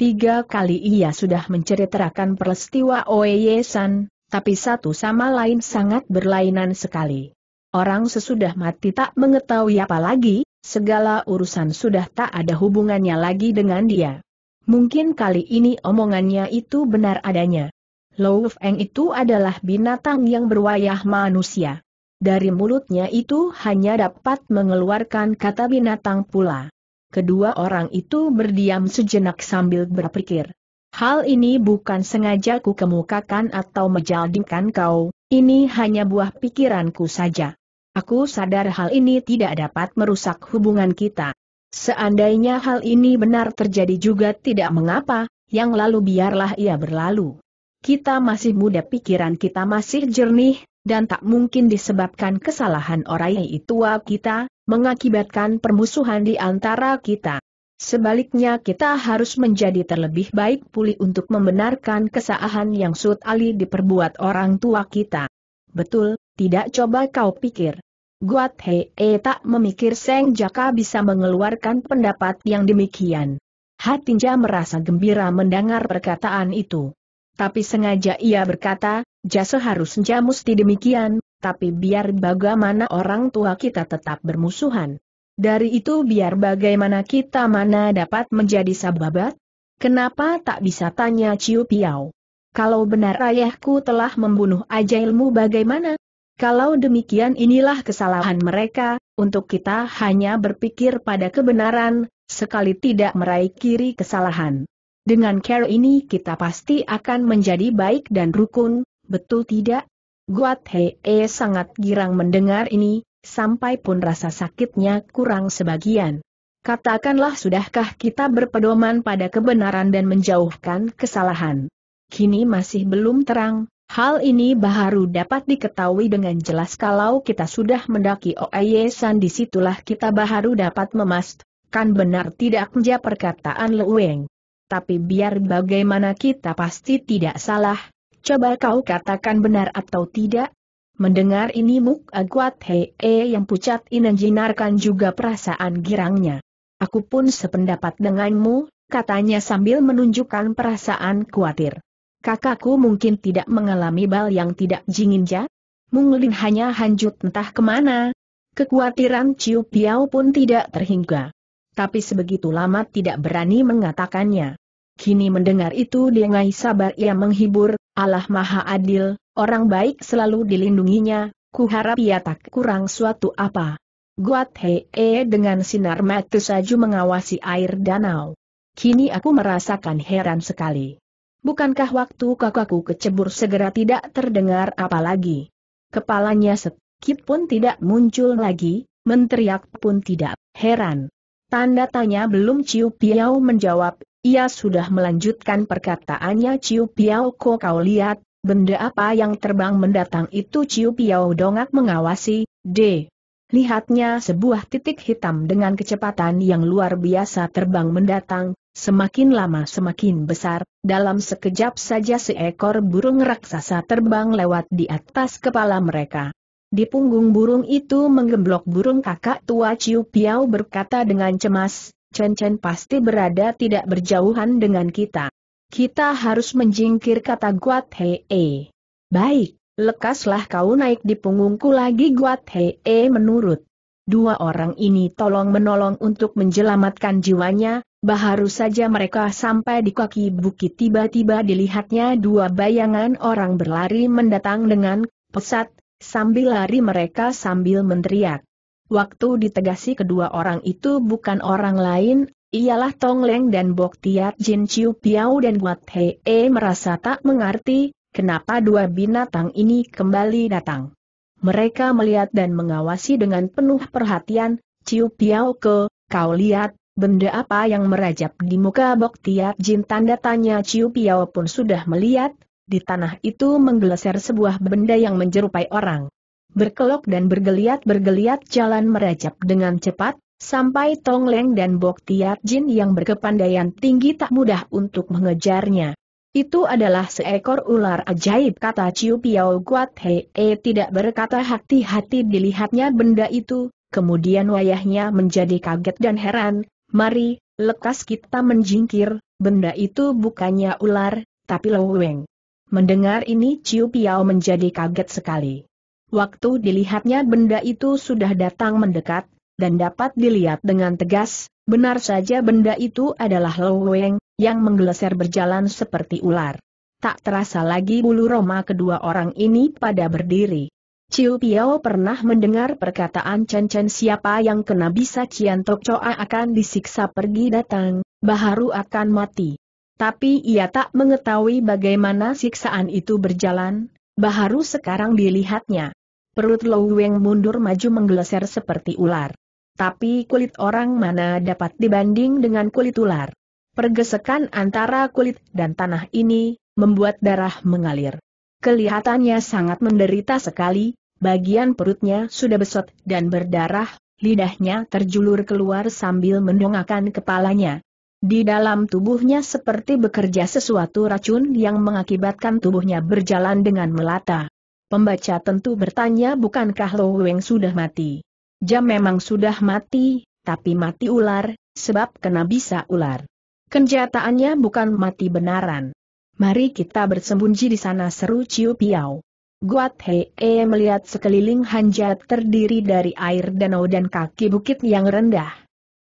Tiga kali ia sudah menceritakan peristiwa Oye San, tapi satu sama lain sangat berlainan sekali. Orang sesudah mati tak mengetahui apa lagi, segala urusan sudah tak ada hubungannya lagi dengan dia. Mungkin kali ini omongannya itu benar adanya. Lou Feng itu adalah binatang yang berwayah manusia. Dari mulutnya itu hanya dapat mengeluarkan kata binatang pula. Kedua orang itu berdiam sejenak sambil berpikir. Hal ini bukan sengaja ku kemukakan atau mejaldingkan kau, ini hanya buah pikiranku saja. Aku sadar hal ini tidak dapat merusak hubungan kita. Seandainya hal ini benar terjadi juga tidak mengapa, yang lalu biarlah ia berlalu. Kita masih muda pikiran kita masih jernih, dan tak mungkin disebabkan kesalahan orang tua kita, mengakibatkan permusuhan di antara kita. Sebaliknya kita harus menjadi terlebih baik pulih untuk membenarkan kesalahan yang sud ali diperbuat orang tua kita. Betul, tidak coba kau pikir. Guat Hei -he e, tak memikir Seng Jaka bisa mengeluarkan pendapat yang demikian. Hatinja merasa gembira mendengar perkataan itu. Tapi sengaja ia berkata, Ja seharusnya mesti demikian, tapi biar bagaimana orang tua kita tetap bermusuhan. Dari itu biar bagaimana kita mana dapat menjadi sababat? Kenapa tak bisa tanya Ciu Piao? Kalau benar ayahku telah membunuh ajailmu bagaimana? Kalau demikian inilah kesalahan mereka, untuk kita hanya berpikir pada kebenaran, sekali tidak meraih kiri kesalahan. Dengan care ini kita pasti akan menjadi baik dan rukun, betul tidak? Guat Hee sangat girang mendengar ini, sampai pun rasa sakitnya kurang sebagian. Katakanlah sudahkah kita berpedoman pada kebenaran dan menjauhkan kesalahan. Kini masih belum terang, hal ini baru dapat diketahui dengan jelas kalau kita sudah mendaki Oayesan disitulah kita baru dapat memast. Kan benar tidak menjawab perkataan Leueng. Tapi biar bagaimana kita pasti tidak salah, Coba kau katakan benar atau tidak? Mendengar ini Muk Aguat Hee yang pucat inenjinarkan juga perasaan girangnya. Aku pun sependapat denganmu, katanya sambil menunjukkan perasaan khawatir. Kakakku mungkin tidak mengalami bal yang tidak jinginja? Munglin hanya hanjut entah kemana. Kekuatiran Ciu Piao pun tidak terhingga. Tapi sebegitu lama tidak berani mengatakannya. Kini mendengar itu dengan sabar ia menghibur, Allah Maha Adil, orang baik selalu dilindunginya, kuharap ia tak kurang suatu apa. Guat Hee dengan sinar mata saju mengawasi air danau. Kini aku merasakan heran sekali. Bukankah waktu kakakku kecebur segera tidak terdengar apa lagi? Kepalanya sekip pun tidak muncul lagi, menteriak pun tidak, heran. Tanda tanya belum Ciu Piau menjawab, ia sudah melanjutkan perkataannya Ciu Piao Ko kau lihat, benda apa yang terbang mendatang itu Ciu Piao dongak mengawasi, D. Lihatnya sebuah titik hitam dengan kecepatan yang luar biasa terbang mendatang, Semakin lama semakin besar, dalam sekejap saja seekor burung raksasa terbang lewat di atas kepala mereka. Di punggung burung itu menggemblok burung kakak tua Ciu Piao berkata dengan cemas, Chen Chen pasti berada tidak berjauhan dengan kita. Kita harus menjingkir kata Guat hee. Baik, lekaslah kau naik di punggungku lagi Guat hee. menurut. Dua orang ini tolong menolong untuk menjelamatkan jiwanya, Baharu saja mereka sampai di kaki bukit tiba-tiba dilihatnya dua bayangan orang berlari mendatang dengan pesat, sambil lari mereka sambil meneriak. Waktu ditegasi kedua orang itu bukan orang lain, ialah Tong Leng dan Bok Tiat. Jin Chiu Piao dan Wat Hei e merasa tak mengerti, kenapa dua binatang ini kembali datang. Mereka melihat dan mengawasi dengan penuh perhatian, Chiu Piao ke, kau lihat, benda apa yang merajap di muka Bok Tiat? Jin tanda tanya Chiu Piao pun sudah melihat, di tanah itu menggeleser sebuah benda yang menyerupai orang berkelok dan bergeliat-bergeliat jalan merajap dengan cepat, sampai Tong Leng dan Bok Tiat Jin yang berkepandaian tinggi tak mudah untuk mengejarnya. Itu adalah seekor ular ajaib kata Ciu Piao Guat Hei e tidak berkata hati-hati dilihatnya benda itu, kemudian wayahnya menjadi kaget dan heran, mari, lekas kita menjingkir, benda itu bukannya ular, tapi loweng. Mendengar ini Ciu Piao menjadi kaget sekali. Waktu dilihatnya benda itu sudah datang mendekat, dan dapat dilihat dengan tegas, benar saja benda itu adalah Loweng, yang menggeleser berjalan seperti ular. Tak terasa lagi bulu roma kedua orang ini pada berdiri. Ciu Piao pernah mendengar perkataan Chen Chen siapa yang kena bisa Cian Tok Choa akan disiksa pergi datang, baharu akan mati. Tapi ia tak mengetahui bagaimana siksaan itu berjalan, baharu sekarang dilihatnya. Perut Lou Weng mundur maju menggeleser seperti ular. Tapi kulit orang mana dapat dibanding dengan kulit ular. Pergesekan antara kulit dan tanah ini, membuat darah mengalir. Kelihatannya sangat menderita sekali, bagian perutnya sudah besot dan berdarah, lidahnya terjulur keluar sambil mendongakkan kepalanya. Di dalam tubuhnya seperti bekerja sesuatu racun yang mengakibatkan tubuhnya berjalan dengan melata. Pembaca tentu bertanya bukankah Lo Weng sudah mati? Jam memang sudah mati, tapi mati ular, sebab kena bisa ular. Kenjataannya bukan mati benaran. Mari kita bersembunyi di sana seru Ciu Piau. Guat Hee -e melihat sekeliling Hanjat terdiri dari air danau dan kaki bukit yang rendah.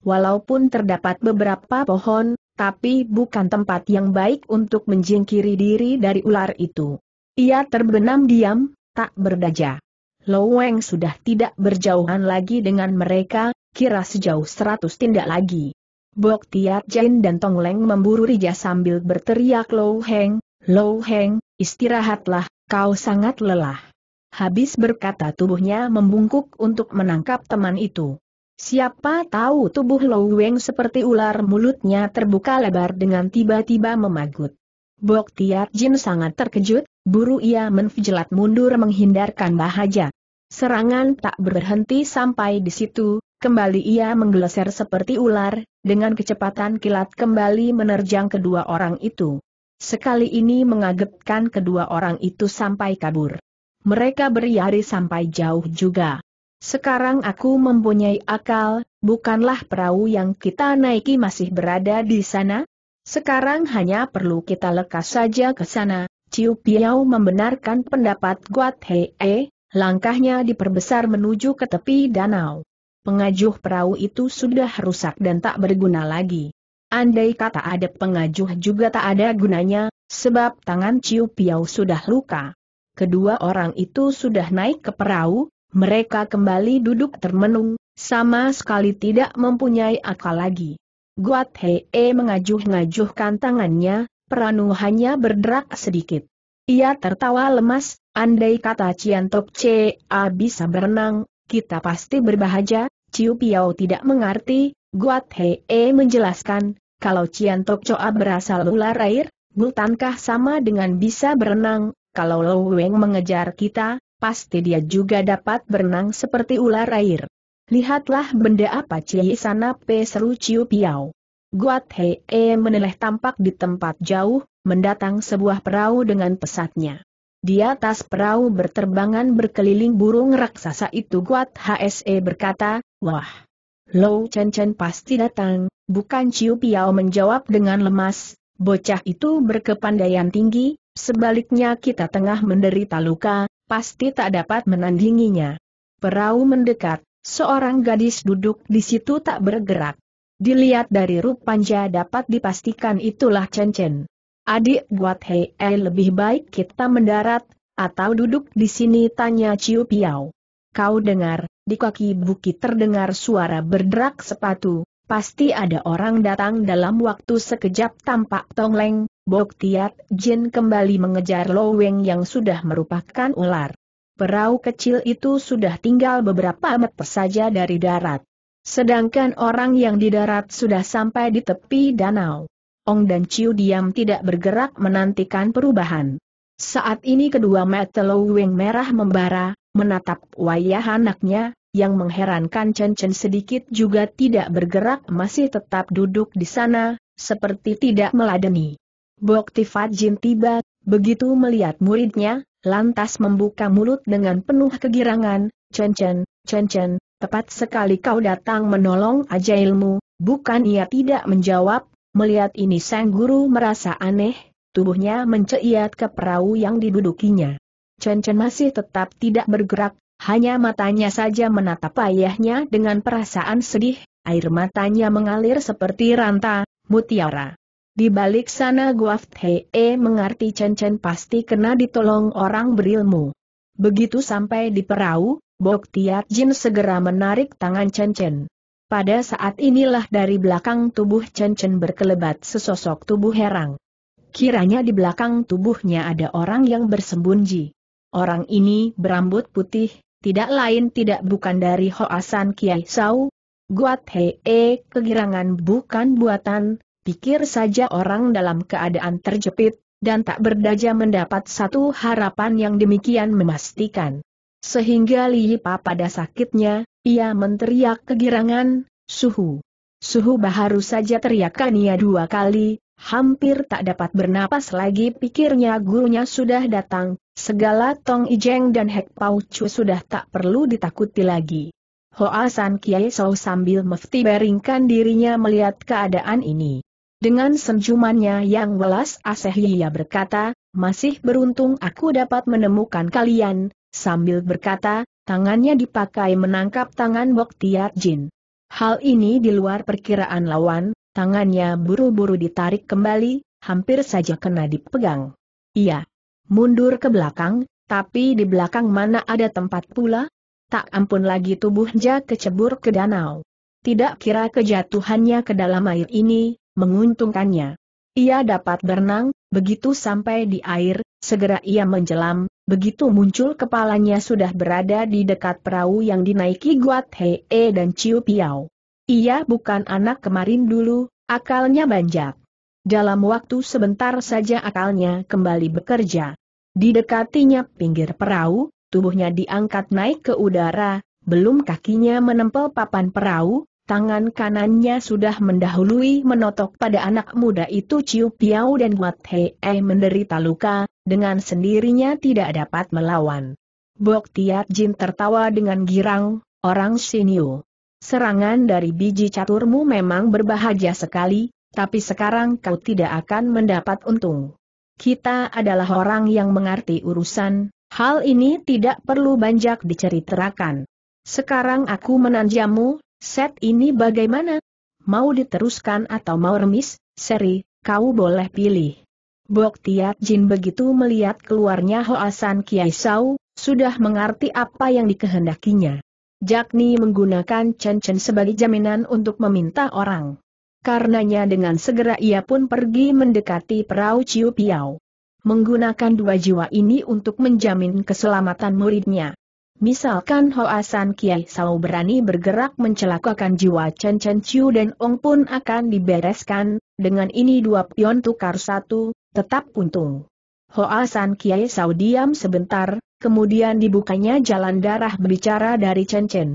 Walaupun terdapat beberapa pohon, tapi bukan tempat yang baik untuk menjengkiri diri dari ular itu. Ia terbenam diam, tak berdaya. Loweng sudah tidak berjauhan lagi dengan mereka, kira sejauh seratus tindak lagi. Bok Tiat Jain dan Tong Leng memburu Rija sambil berteriak Loweng, Loweng, istirahatlah, kau sangat lelah. Habis berkata tubuhnya membungkuk untuk menangkap teman itu. Siapa tahu tubuh Loweng seperti ular mulutnya terbuka lebar dengan tiba-tiba memagut. Bok Tiat Jin sangat terkejut, Buru ia menjelat mundur menghindarkan bahaja. Serangan tak berhenti sampai di situ, kembali ia menggeleser seperti ular, dengan kecepatan kilat kembali menerjang kedua orang itu. Sekali ini mengagetkan kedua orang itu sampai kabur. Mereka beriari sampai jauh juga. Sekarang aku mempunyai akal, bukanlah perahu yang kita naiki masih berada di sana? Sekarang hanya perlu kita lekas saja ke sana, Ciu Piao membenarkan pendapat Guat Hee, langkahnya diperbesar menuju ke tepi danau. Pengajuh perahu itu sudah rusak dan tak berguna lagi. Andai kata ada pengajuh juga tak ada gunanya, sebab tangan Ciu Piao sudah luka. Kedua orang itu sudah naik ke perahu, mereka kembali duduk termenung, sama sekali tidak mempunyai akal lagi. Guat Hee mengajuh-ngajuhkan tangannya, Peranu hanya berderak sedikit. Ia tertawa lemas, andai kata Cian Tok C.A. bisa berenang, kita pasti berbahagia, Ciu Piao tidak mengerti, Guat Hee -e menjelaskan, kalau Cian Tok Choa berasal ular air, Bultankah sama dengan bisa berenang, kalau Lo Weng mengejar kita, pasti dia juga dapat berenang seperti ular air. Lihatlah benda apa Cie sana P seru Ciu Piao. Guat Hei E meneleh tampak di tempat jauh, mendatang sebuah perahu dengan pesatnya. Di atas perahu berterbangan berkeliling burung raksasa itu Guat HSE berkata, Wah! Lo Chen Chen pasti datang, bukan Ciu Piao menjawab dengan lemas, bocah itu berkepandaian tinggi, sebaliknya kita tengah menderita luka, pasti tak dapat menandinginya. Perahu mendekat, seorang gadis duduk di situ tak bergerak. Dilihat dari rupanya, dapat dipastikan itulah cencen. Adik buat hei eh lebih baik kita mendarat, atau duduk di sini tanya Ciu Piao. Kau dengar, di kaki bukit terdengar suara berderak sepatu, pasti ada orang datang dalam waktu sekejap tampak Tong Leng, tongleng, Tiat, Jin kembali mengejar Lo Weng yang sudah merupakan ular. Perahu kecil itu sudah tinggal beberapa meter saja dari darat. Sedangkan orang yang di darat sudah sampai di tepi danau. Ong dan Ciu diam tidak bergerak menantikan perubahan. Saat ini kedua mata Wing merah membara, menatap wayah anaknya, yang mengherankan Chen Chen sedikit juga tidak bergerak masih tetap duduk di sana, seperti tidak meladeni. Tifat Jin tiba, begitu melihat muridnya, lantas membuka mulut dengan penuh kegirangan, Chen Chen, Chen Chen, tepat sekali kau datang menolong ajailmu, bukan ia tidak menjawab, melihat ini sang guru merasa aneh, tubuhnya menceiat ke perahu yang didudukinya. Chen Chen masih tetap tidak bergerak, hanya matanya saja menatap ayahnya dengan perasaan sedih, air matanya mengalir seperti ranta, mutiara. Di balik sana Guaf Tee mengerti Chen Chen pasti kena ditolong orang berilmu. Begitu sampai di perahu, Bok Tiat Jin segera menarik tangan Chen Chen. Pada saat inilah dari belakang tubuh Chen Chen berkelebat sesosok tubuh herang. Kiranya di belakang tubuhnya ada orang yang bersembunyi. Orang ini berambut putih, tidak lain tidak bukan dari Hoasan Kiai Sau. Guat Hee, kegirangan bukan buatan, pikir saja orang dalam keadaan terjepit, dan tak berdaya mendapat satu harapan yang demikian memastikan. Sehingga Liipa pada sakitnya, ia menteriak kegirangan, suhu. Suhu baharu saja teriakkan ia dua kali, hampir tak dapat bernapas lagi pikirnya gurunya sudah datang, segala Tong Ijeng dan Hek Pau Chu sudah tak perlu ditakuti lagi. Hoa San Kiai Sau sambil mefti beringkan dirinya melihat keadaan ini. Dengan senjumannya yang welas asehi ia berkata, masih beruntung aku dapat menemukan kalian, Sambil berkata, tangannya dipakai menangkap tangan Bok Tiat Jin. Hal ini di luar perkiraan lawan, tangannya buru-buru ditarik kembali, hampir saja kena dipegang. Iya. Mundur ke belakang, tapi di belakang mana ada tempat pula? Tak ampun lagi tubuhnya kecebur ke danau. Tidak kira kejatuhannya ke dalam air ini, menguntungkannya. Ia dapat berenang, begitu sampai di air, segera ia menjelam, Begitu muncul kepalanya sudah berada di dekat perahu yang dinaiki Guat Hee dan Ciu Piao. Ia bukan anak kemarin dulu, akalnya banjak. Dalam waktu sebentar saja akalnya kembali bekerja. Di dekatinya pinggir perahu, tubuhnya diangkat naik ke udara, belum kakinya menempel papan perahu, tangan kanannya sudah mendahului menotok pada anak muda itu Ciu Piao dan Guat Hee menderita luka, dengan sendirinya tidak dapat melawan. Bok Tiat Jin tertawa dengan girang, orang Sinyu. Serangan dari biji caturmu memang berbahagia sekali, tapi sekarang kau tidak akan mendapat untung. Kita adalah orang yang mengerti urusan, hal ini tidak perlu banyak diceritakan. Sekarang aku menanjamu, set ini bagaimana? Mau diteruskan atau mau remis, seri, kau boleh pilih. Bok Tiat Jin begitu melihat keluarnya Hoasan Kiai Sau, sudah mengerti apa yang dikehendakinya. Jakni menggunakan Chen sebagai jaminan untuk meminta orang. Karenanya dengan segera ia pun pergi mendekati perahu Ciu Piau. Menggunakan dua jiwa ini untuk menjamin keselamatan muridnya. Misalkan Hoasan Kiai Sau berani bergerak mencelakakan jiwa Chen Chen Chiu dan Ong pun akan dibereskan, dengan ini dua pion tukar satu, tetap untung. Hoa San Kiai Sao diam sebentar, kemudian dibukanya jalan darah berbicara dari Chen Chen.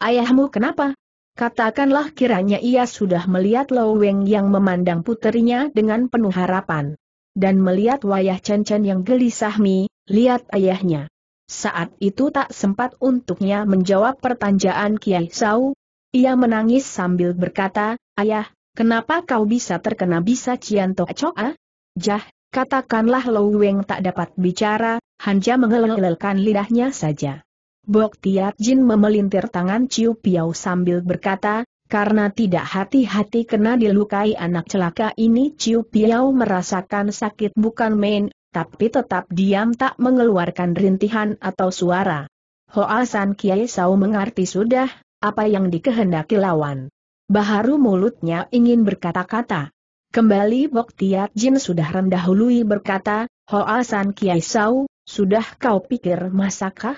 Ayahmu kenapa? Katakanlah kiranya ia sudah melihat Lo Weng yang memandang puterinya dengan penuh harapan. Dan melihat wayah Chen Chen yang gelisah mi, lihat ayahnya. Saat itu tak sempat untuknya menjawab pertanyaan Kiai Sao. Ia menangis sambil berkata, Ayah, Kenapa kau bisa terkena bisa Cian Tok Choa? Ah? Jah, katakanlah Lou Weng tak dapat bicara, Hanja mengelelkan lidahnya saja. Bok Tiat Jin memelintir tangan Ciu Piau sambil berkata, karena tidak hati-hati kena dilukai anak celaka ini Ciu Piau merasakan sakit bukan main, tapi tetap diam tak mengeluarkan rintihan atau suara. Hoa San Kiai Sao mengerti sudah, apa yang dikehendaki lawan. Baharu mulutnya ingin berkata-kata. Kembali Bok Tiat Jin sudah rendahului berkata, Hoa San Kiai Sau, sudah kau pikir masakah?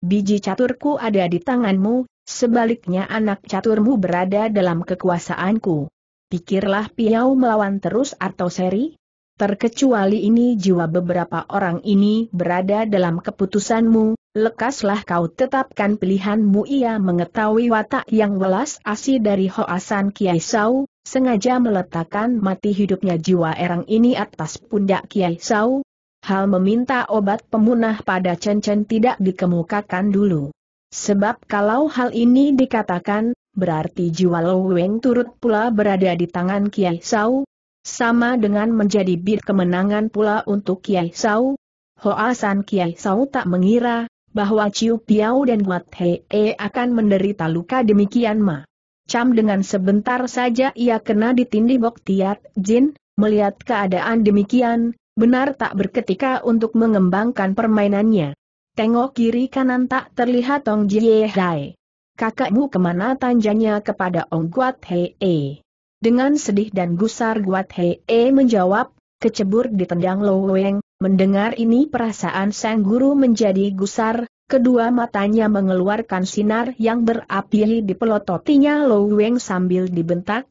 Biji caturku ada di tanganmu, sebaliknya anak caturmu berada dalam kekuasaanku. Pikirlah piau melawan terus atau seri? Terkecuali ini jiwa beberapa orang ini berada dalam keputusanmu, Lekaslah kau tetapkan pilihanmu ia mengetahui watak yang welas asih dari Hoasan Kiai Sau, sengaja meletakkan mati hidupnya jiwa erang ini atas pundak Kiai Sau. Hal meminta obat pemunah pada Chen Chen tidak dikemukakan dulu. Sebab kalau hal ini dikatakan, berarti jiwa Lo Weng turut pula berada di tangan Kiai Sau, sama dengan menjadi bir kemenangan pula untuk Kiai Sau. Hoasan Kiai Sau tak mengira, bahwa Ciu Piao dan Guat Hee e akan menderita luka demikian ma. Cam dengan sebentar saja ia kena ditindih Bok Tiat Jin, melihat keadaan demikian, benar tak berketika untuk mengembangkan permainannya. Tengok kiri kanan tak terlihat Tong Jie Hai. Kakakmu kemana tanjanya kepada Ong Guat Hee. E. Dengan sedih dan gusar Guat Hee e menjawab, kecebur di tendang Loweng. mendengar ini perasaan sang guru menjadi gusar, kedua matanya mengeluarkan sinar yang berapi di pelototinya Loweng sambil dibentak,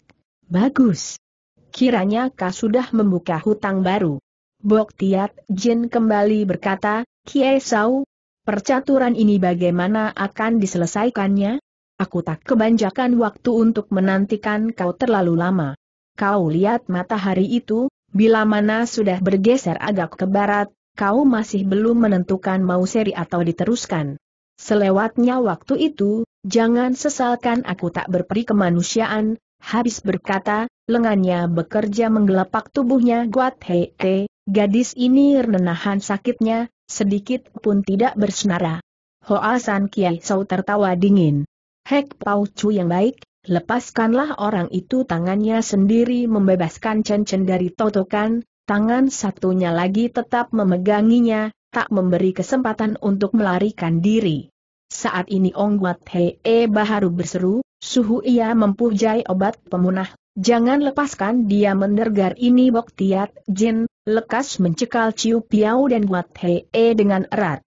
Bagus! Kiranya kau sudah membuka hutang baru. Tiat Jin kembali berkata, Kie Sau, percaturan ini bagaimana akan diselesaikannya? Aku tak kebanjakan waktu untuk menantikan kau terlalu lama. Kau lihat matahari itu, Bila mana sudah bergeser agak ke barat, kau masih belum menentukan mau seri atau diteruskan. Selewatnya waktu itu, jangan sesalkan aku tak berperi kemanusiaan, habis berkata, lengannya bekerja menggelapak tubuhnya Guat Hei Te, gadis ini renahan sakitnya, sedikit pun tidak bersenara. Hoa San Kiai Sau tertawa dingin. Hek Pau Chu yang baik, Lepaskanlah orang itu tangannya sendiri membebaskan Chen Chen dari totokan, tangan satunya lagi tetap memeganginya, tak memberi kesempatan untuk melarikan diri. Saat ini Ong Wat Hee Baharu berseru, suhu ia mempujai obat pemunah, jangan lepaskan dia mendergar ini Tiat Jin, lekas mencekal Ciu Piau dan Wat Hee dengan erat.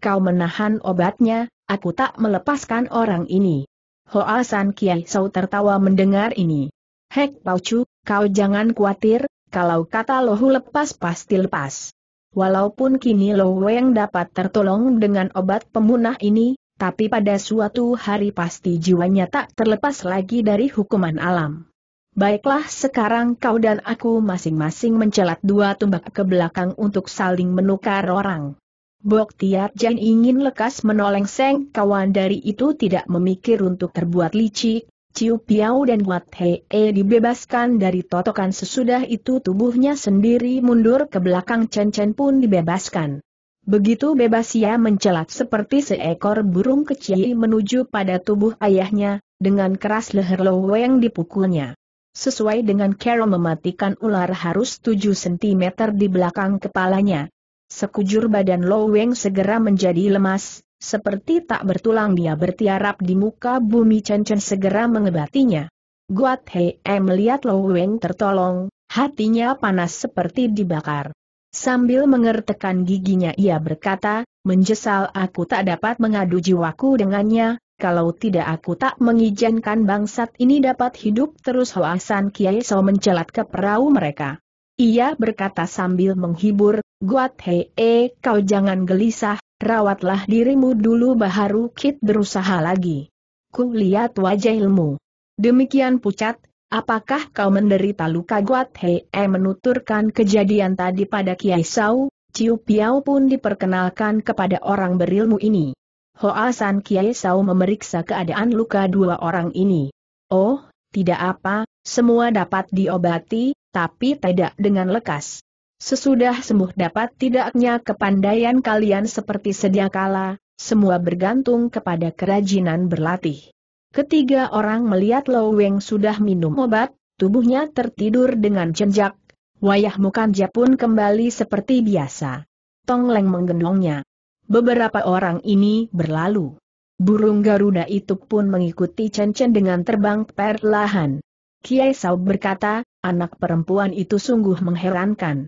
Kau menahan obatnya, aku tak melepaskan orang ini. Hoa San Kiai Sau tertawa mendengar ini. Hek Chu, kau jangan khawatir, kalau kata lohu lepas pasti lepas. Walaupun kini Lo Weng dapat tertolong dengan obat pemunah ini, tapi pada suatu hari pasti jiwanya tak terlepas lagi dari hukuman alam. Baiklah sekarang kau dan aku masing-masing mencelat dua tumbak ke belakang untuk saling menukar orang. Bok Boktiar Jan ingin lekas menoleng Seng kawan dari itu tidak memikir untuk terbuat licik, Ciu Piao dan Wat Hee dibebaskan dari totokan sesudah itu tubuhnya sendiri mundur ke belakang Chen Chen pun dibebaskan. Begitu bebas ia mencelat seperti seekor burung kecil menuju pada tubuh ayahnya, dengan keras leher Loweng dipukulnya. Sesuai dengan Carol mematikan ular harus 7 cm di belakang kepalanya, Sekujur badan Lo Weng segera menjadi lemas, seperti tak bertulang dia bertiarap di muka bumi Chen Chen segera mengebatinya. Guat Hei Em eh, melihat Lo Weng tertolong, hatinya panas seperti dibakar. Sambil mengertekan giginya ia berkata, menjesal aku tak dapat mengadu jiwaku dengannya, kalau tidak aku tak mengizinkan bangsat ini dapat hidup terus Hoasan Kiai So mencelat ke perahu mereka. Ia berkata sambil menghibur, Guat Hee, kau jangan gelisah, rawatlah dirimu dulu baharu Kit berusaha lagi. Ku lihat wajah ilmu. Demikian pucat, apakah kau menderita luka Guat Hee menuturkan kejadian tadi pada Kiai Sau, Ciu Piao pun diperkenalkan kepada orang berilmu ini. Hoasan Kiai Sau memeriksa keadaan luka dua orang ini. Oh, tidak apa, semua dapat diobati, tapi tidak dengan lekas. Sesudah sembuh dapat tidaknya kepandaian kalian seperti sedia kala, semua bergantung kepada kerajinan berlatih. Ketiga orang melihat Lo Weng sudah minum obat, tubuhnya tertidur dengan jenjak wayah mukanja pun kembali seperti biasa. Tong Leng menggendongnya. Beberapa orang ini berlalu. Burung Garuda itu pun mengikuti Chen Chen dengan terbang perlahan. Kiai Saub berkata, anak perempuan itu sungguh mengherankan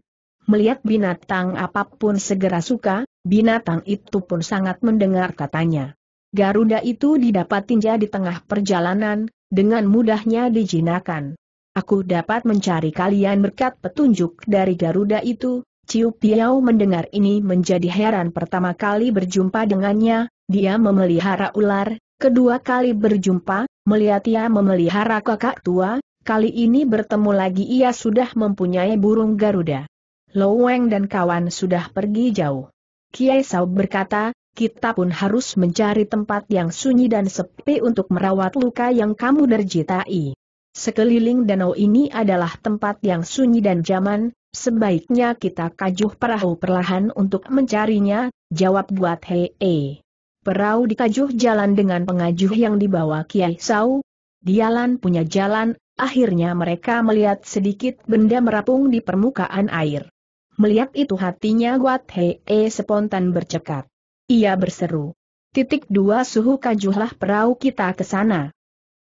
melihat binatang apapun segera suka, binatang itu pun sangat mendengar katanya. Garuda itu didapat tinja di tengah perjalanan, dengan mudahnya dijinakan. Aku dapat mencari kalian berkat petunjuk dari Garuda itu, Ciu Piau mendengar ini menjadi heran pertama kali berjumpa dengannya, dia memelihara ular, kedua kali berjumpa, melihat ia memelihara kakak tua, kali ini bertemu lagi ia sudah mempunyai burung Garuda. Loweng dan kawan sudah pergi jauh. Kiai Sau berkata, kita pun harus mencari tempat yang sunyi dan sepi untuk merawat luka yang kamu derjitai. Sekeliling danau ini adalah tempat yang sunyi dan jaman, sebaiknya kita kajuh perahu perlahan untuk mencarinya, jawab buat Hei. -he. E. Perahu dikajuh jalan dengan pengajuh yang dibawa Kiai Sau. Dialan punya jalan, akhirnya mereka melihat sedikit benda merapung di permukaan air. Melihat itu hatinya Wat Hee spontan bercekat. Ia berseru. Titik dua suhu kajuhlah perahu kita ke sana.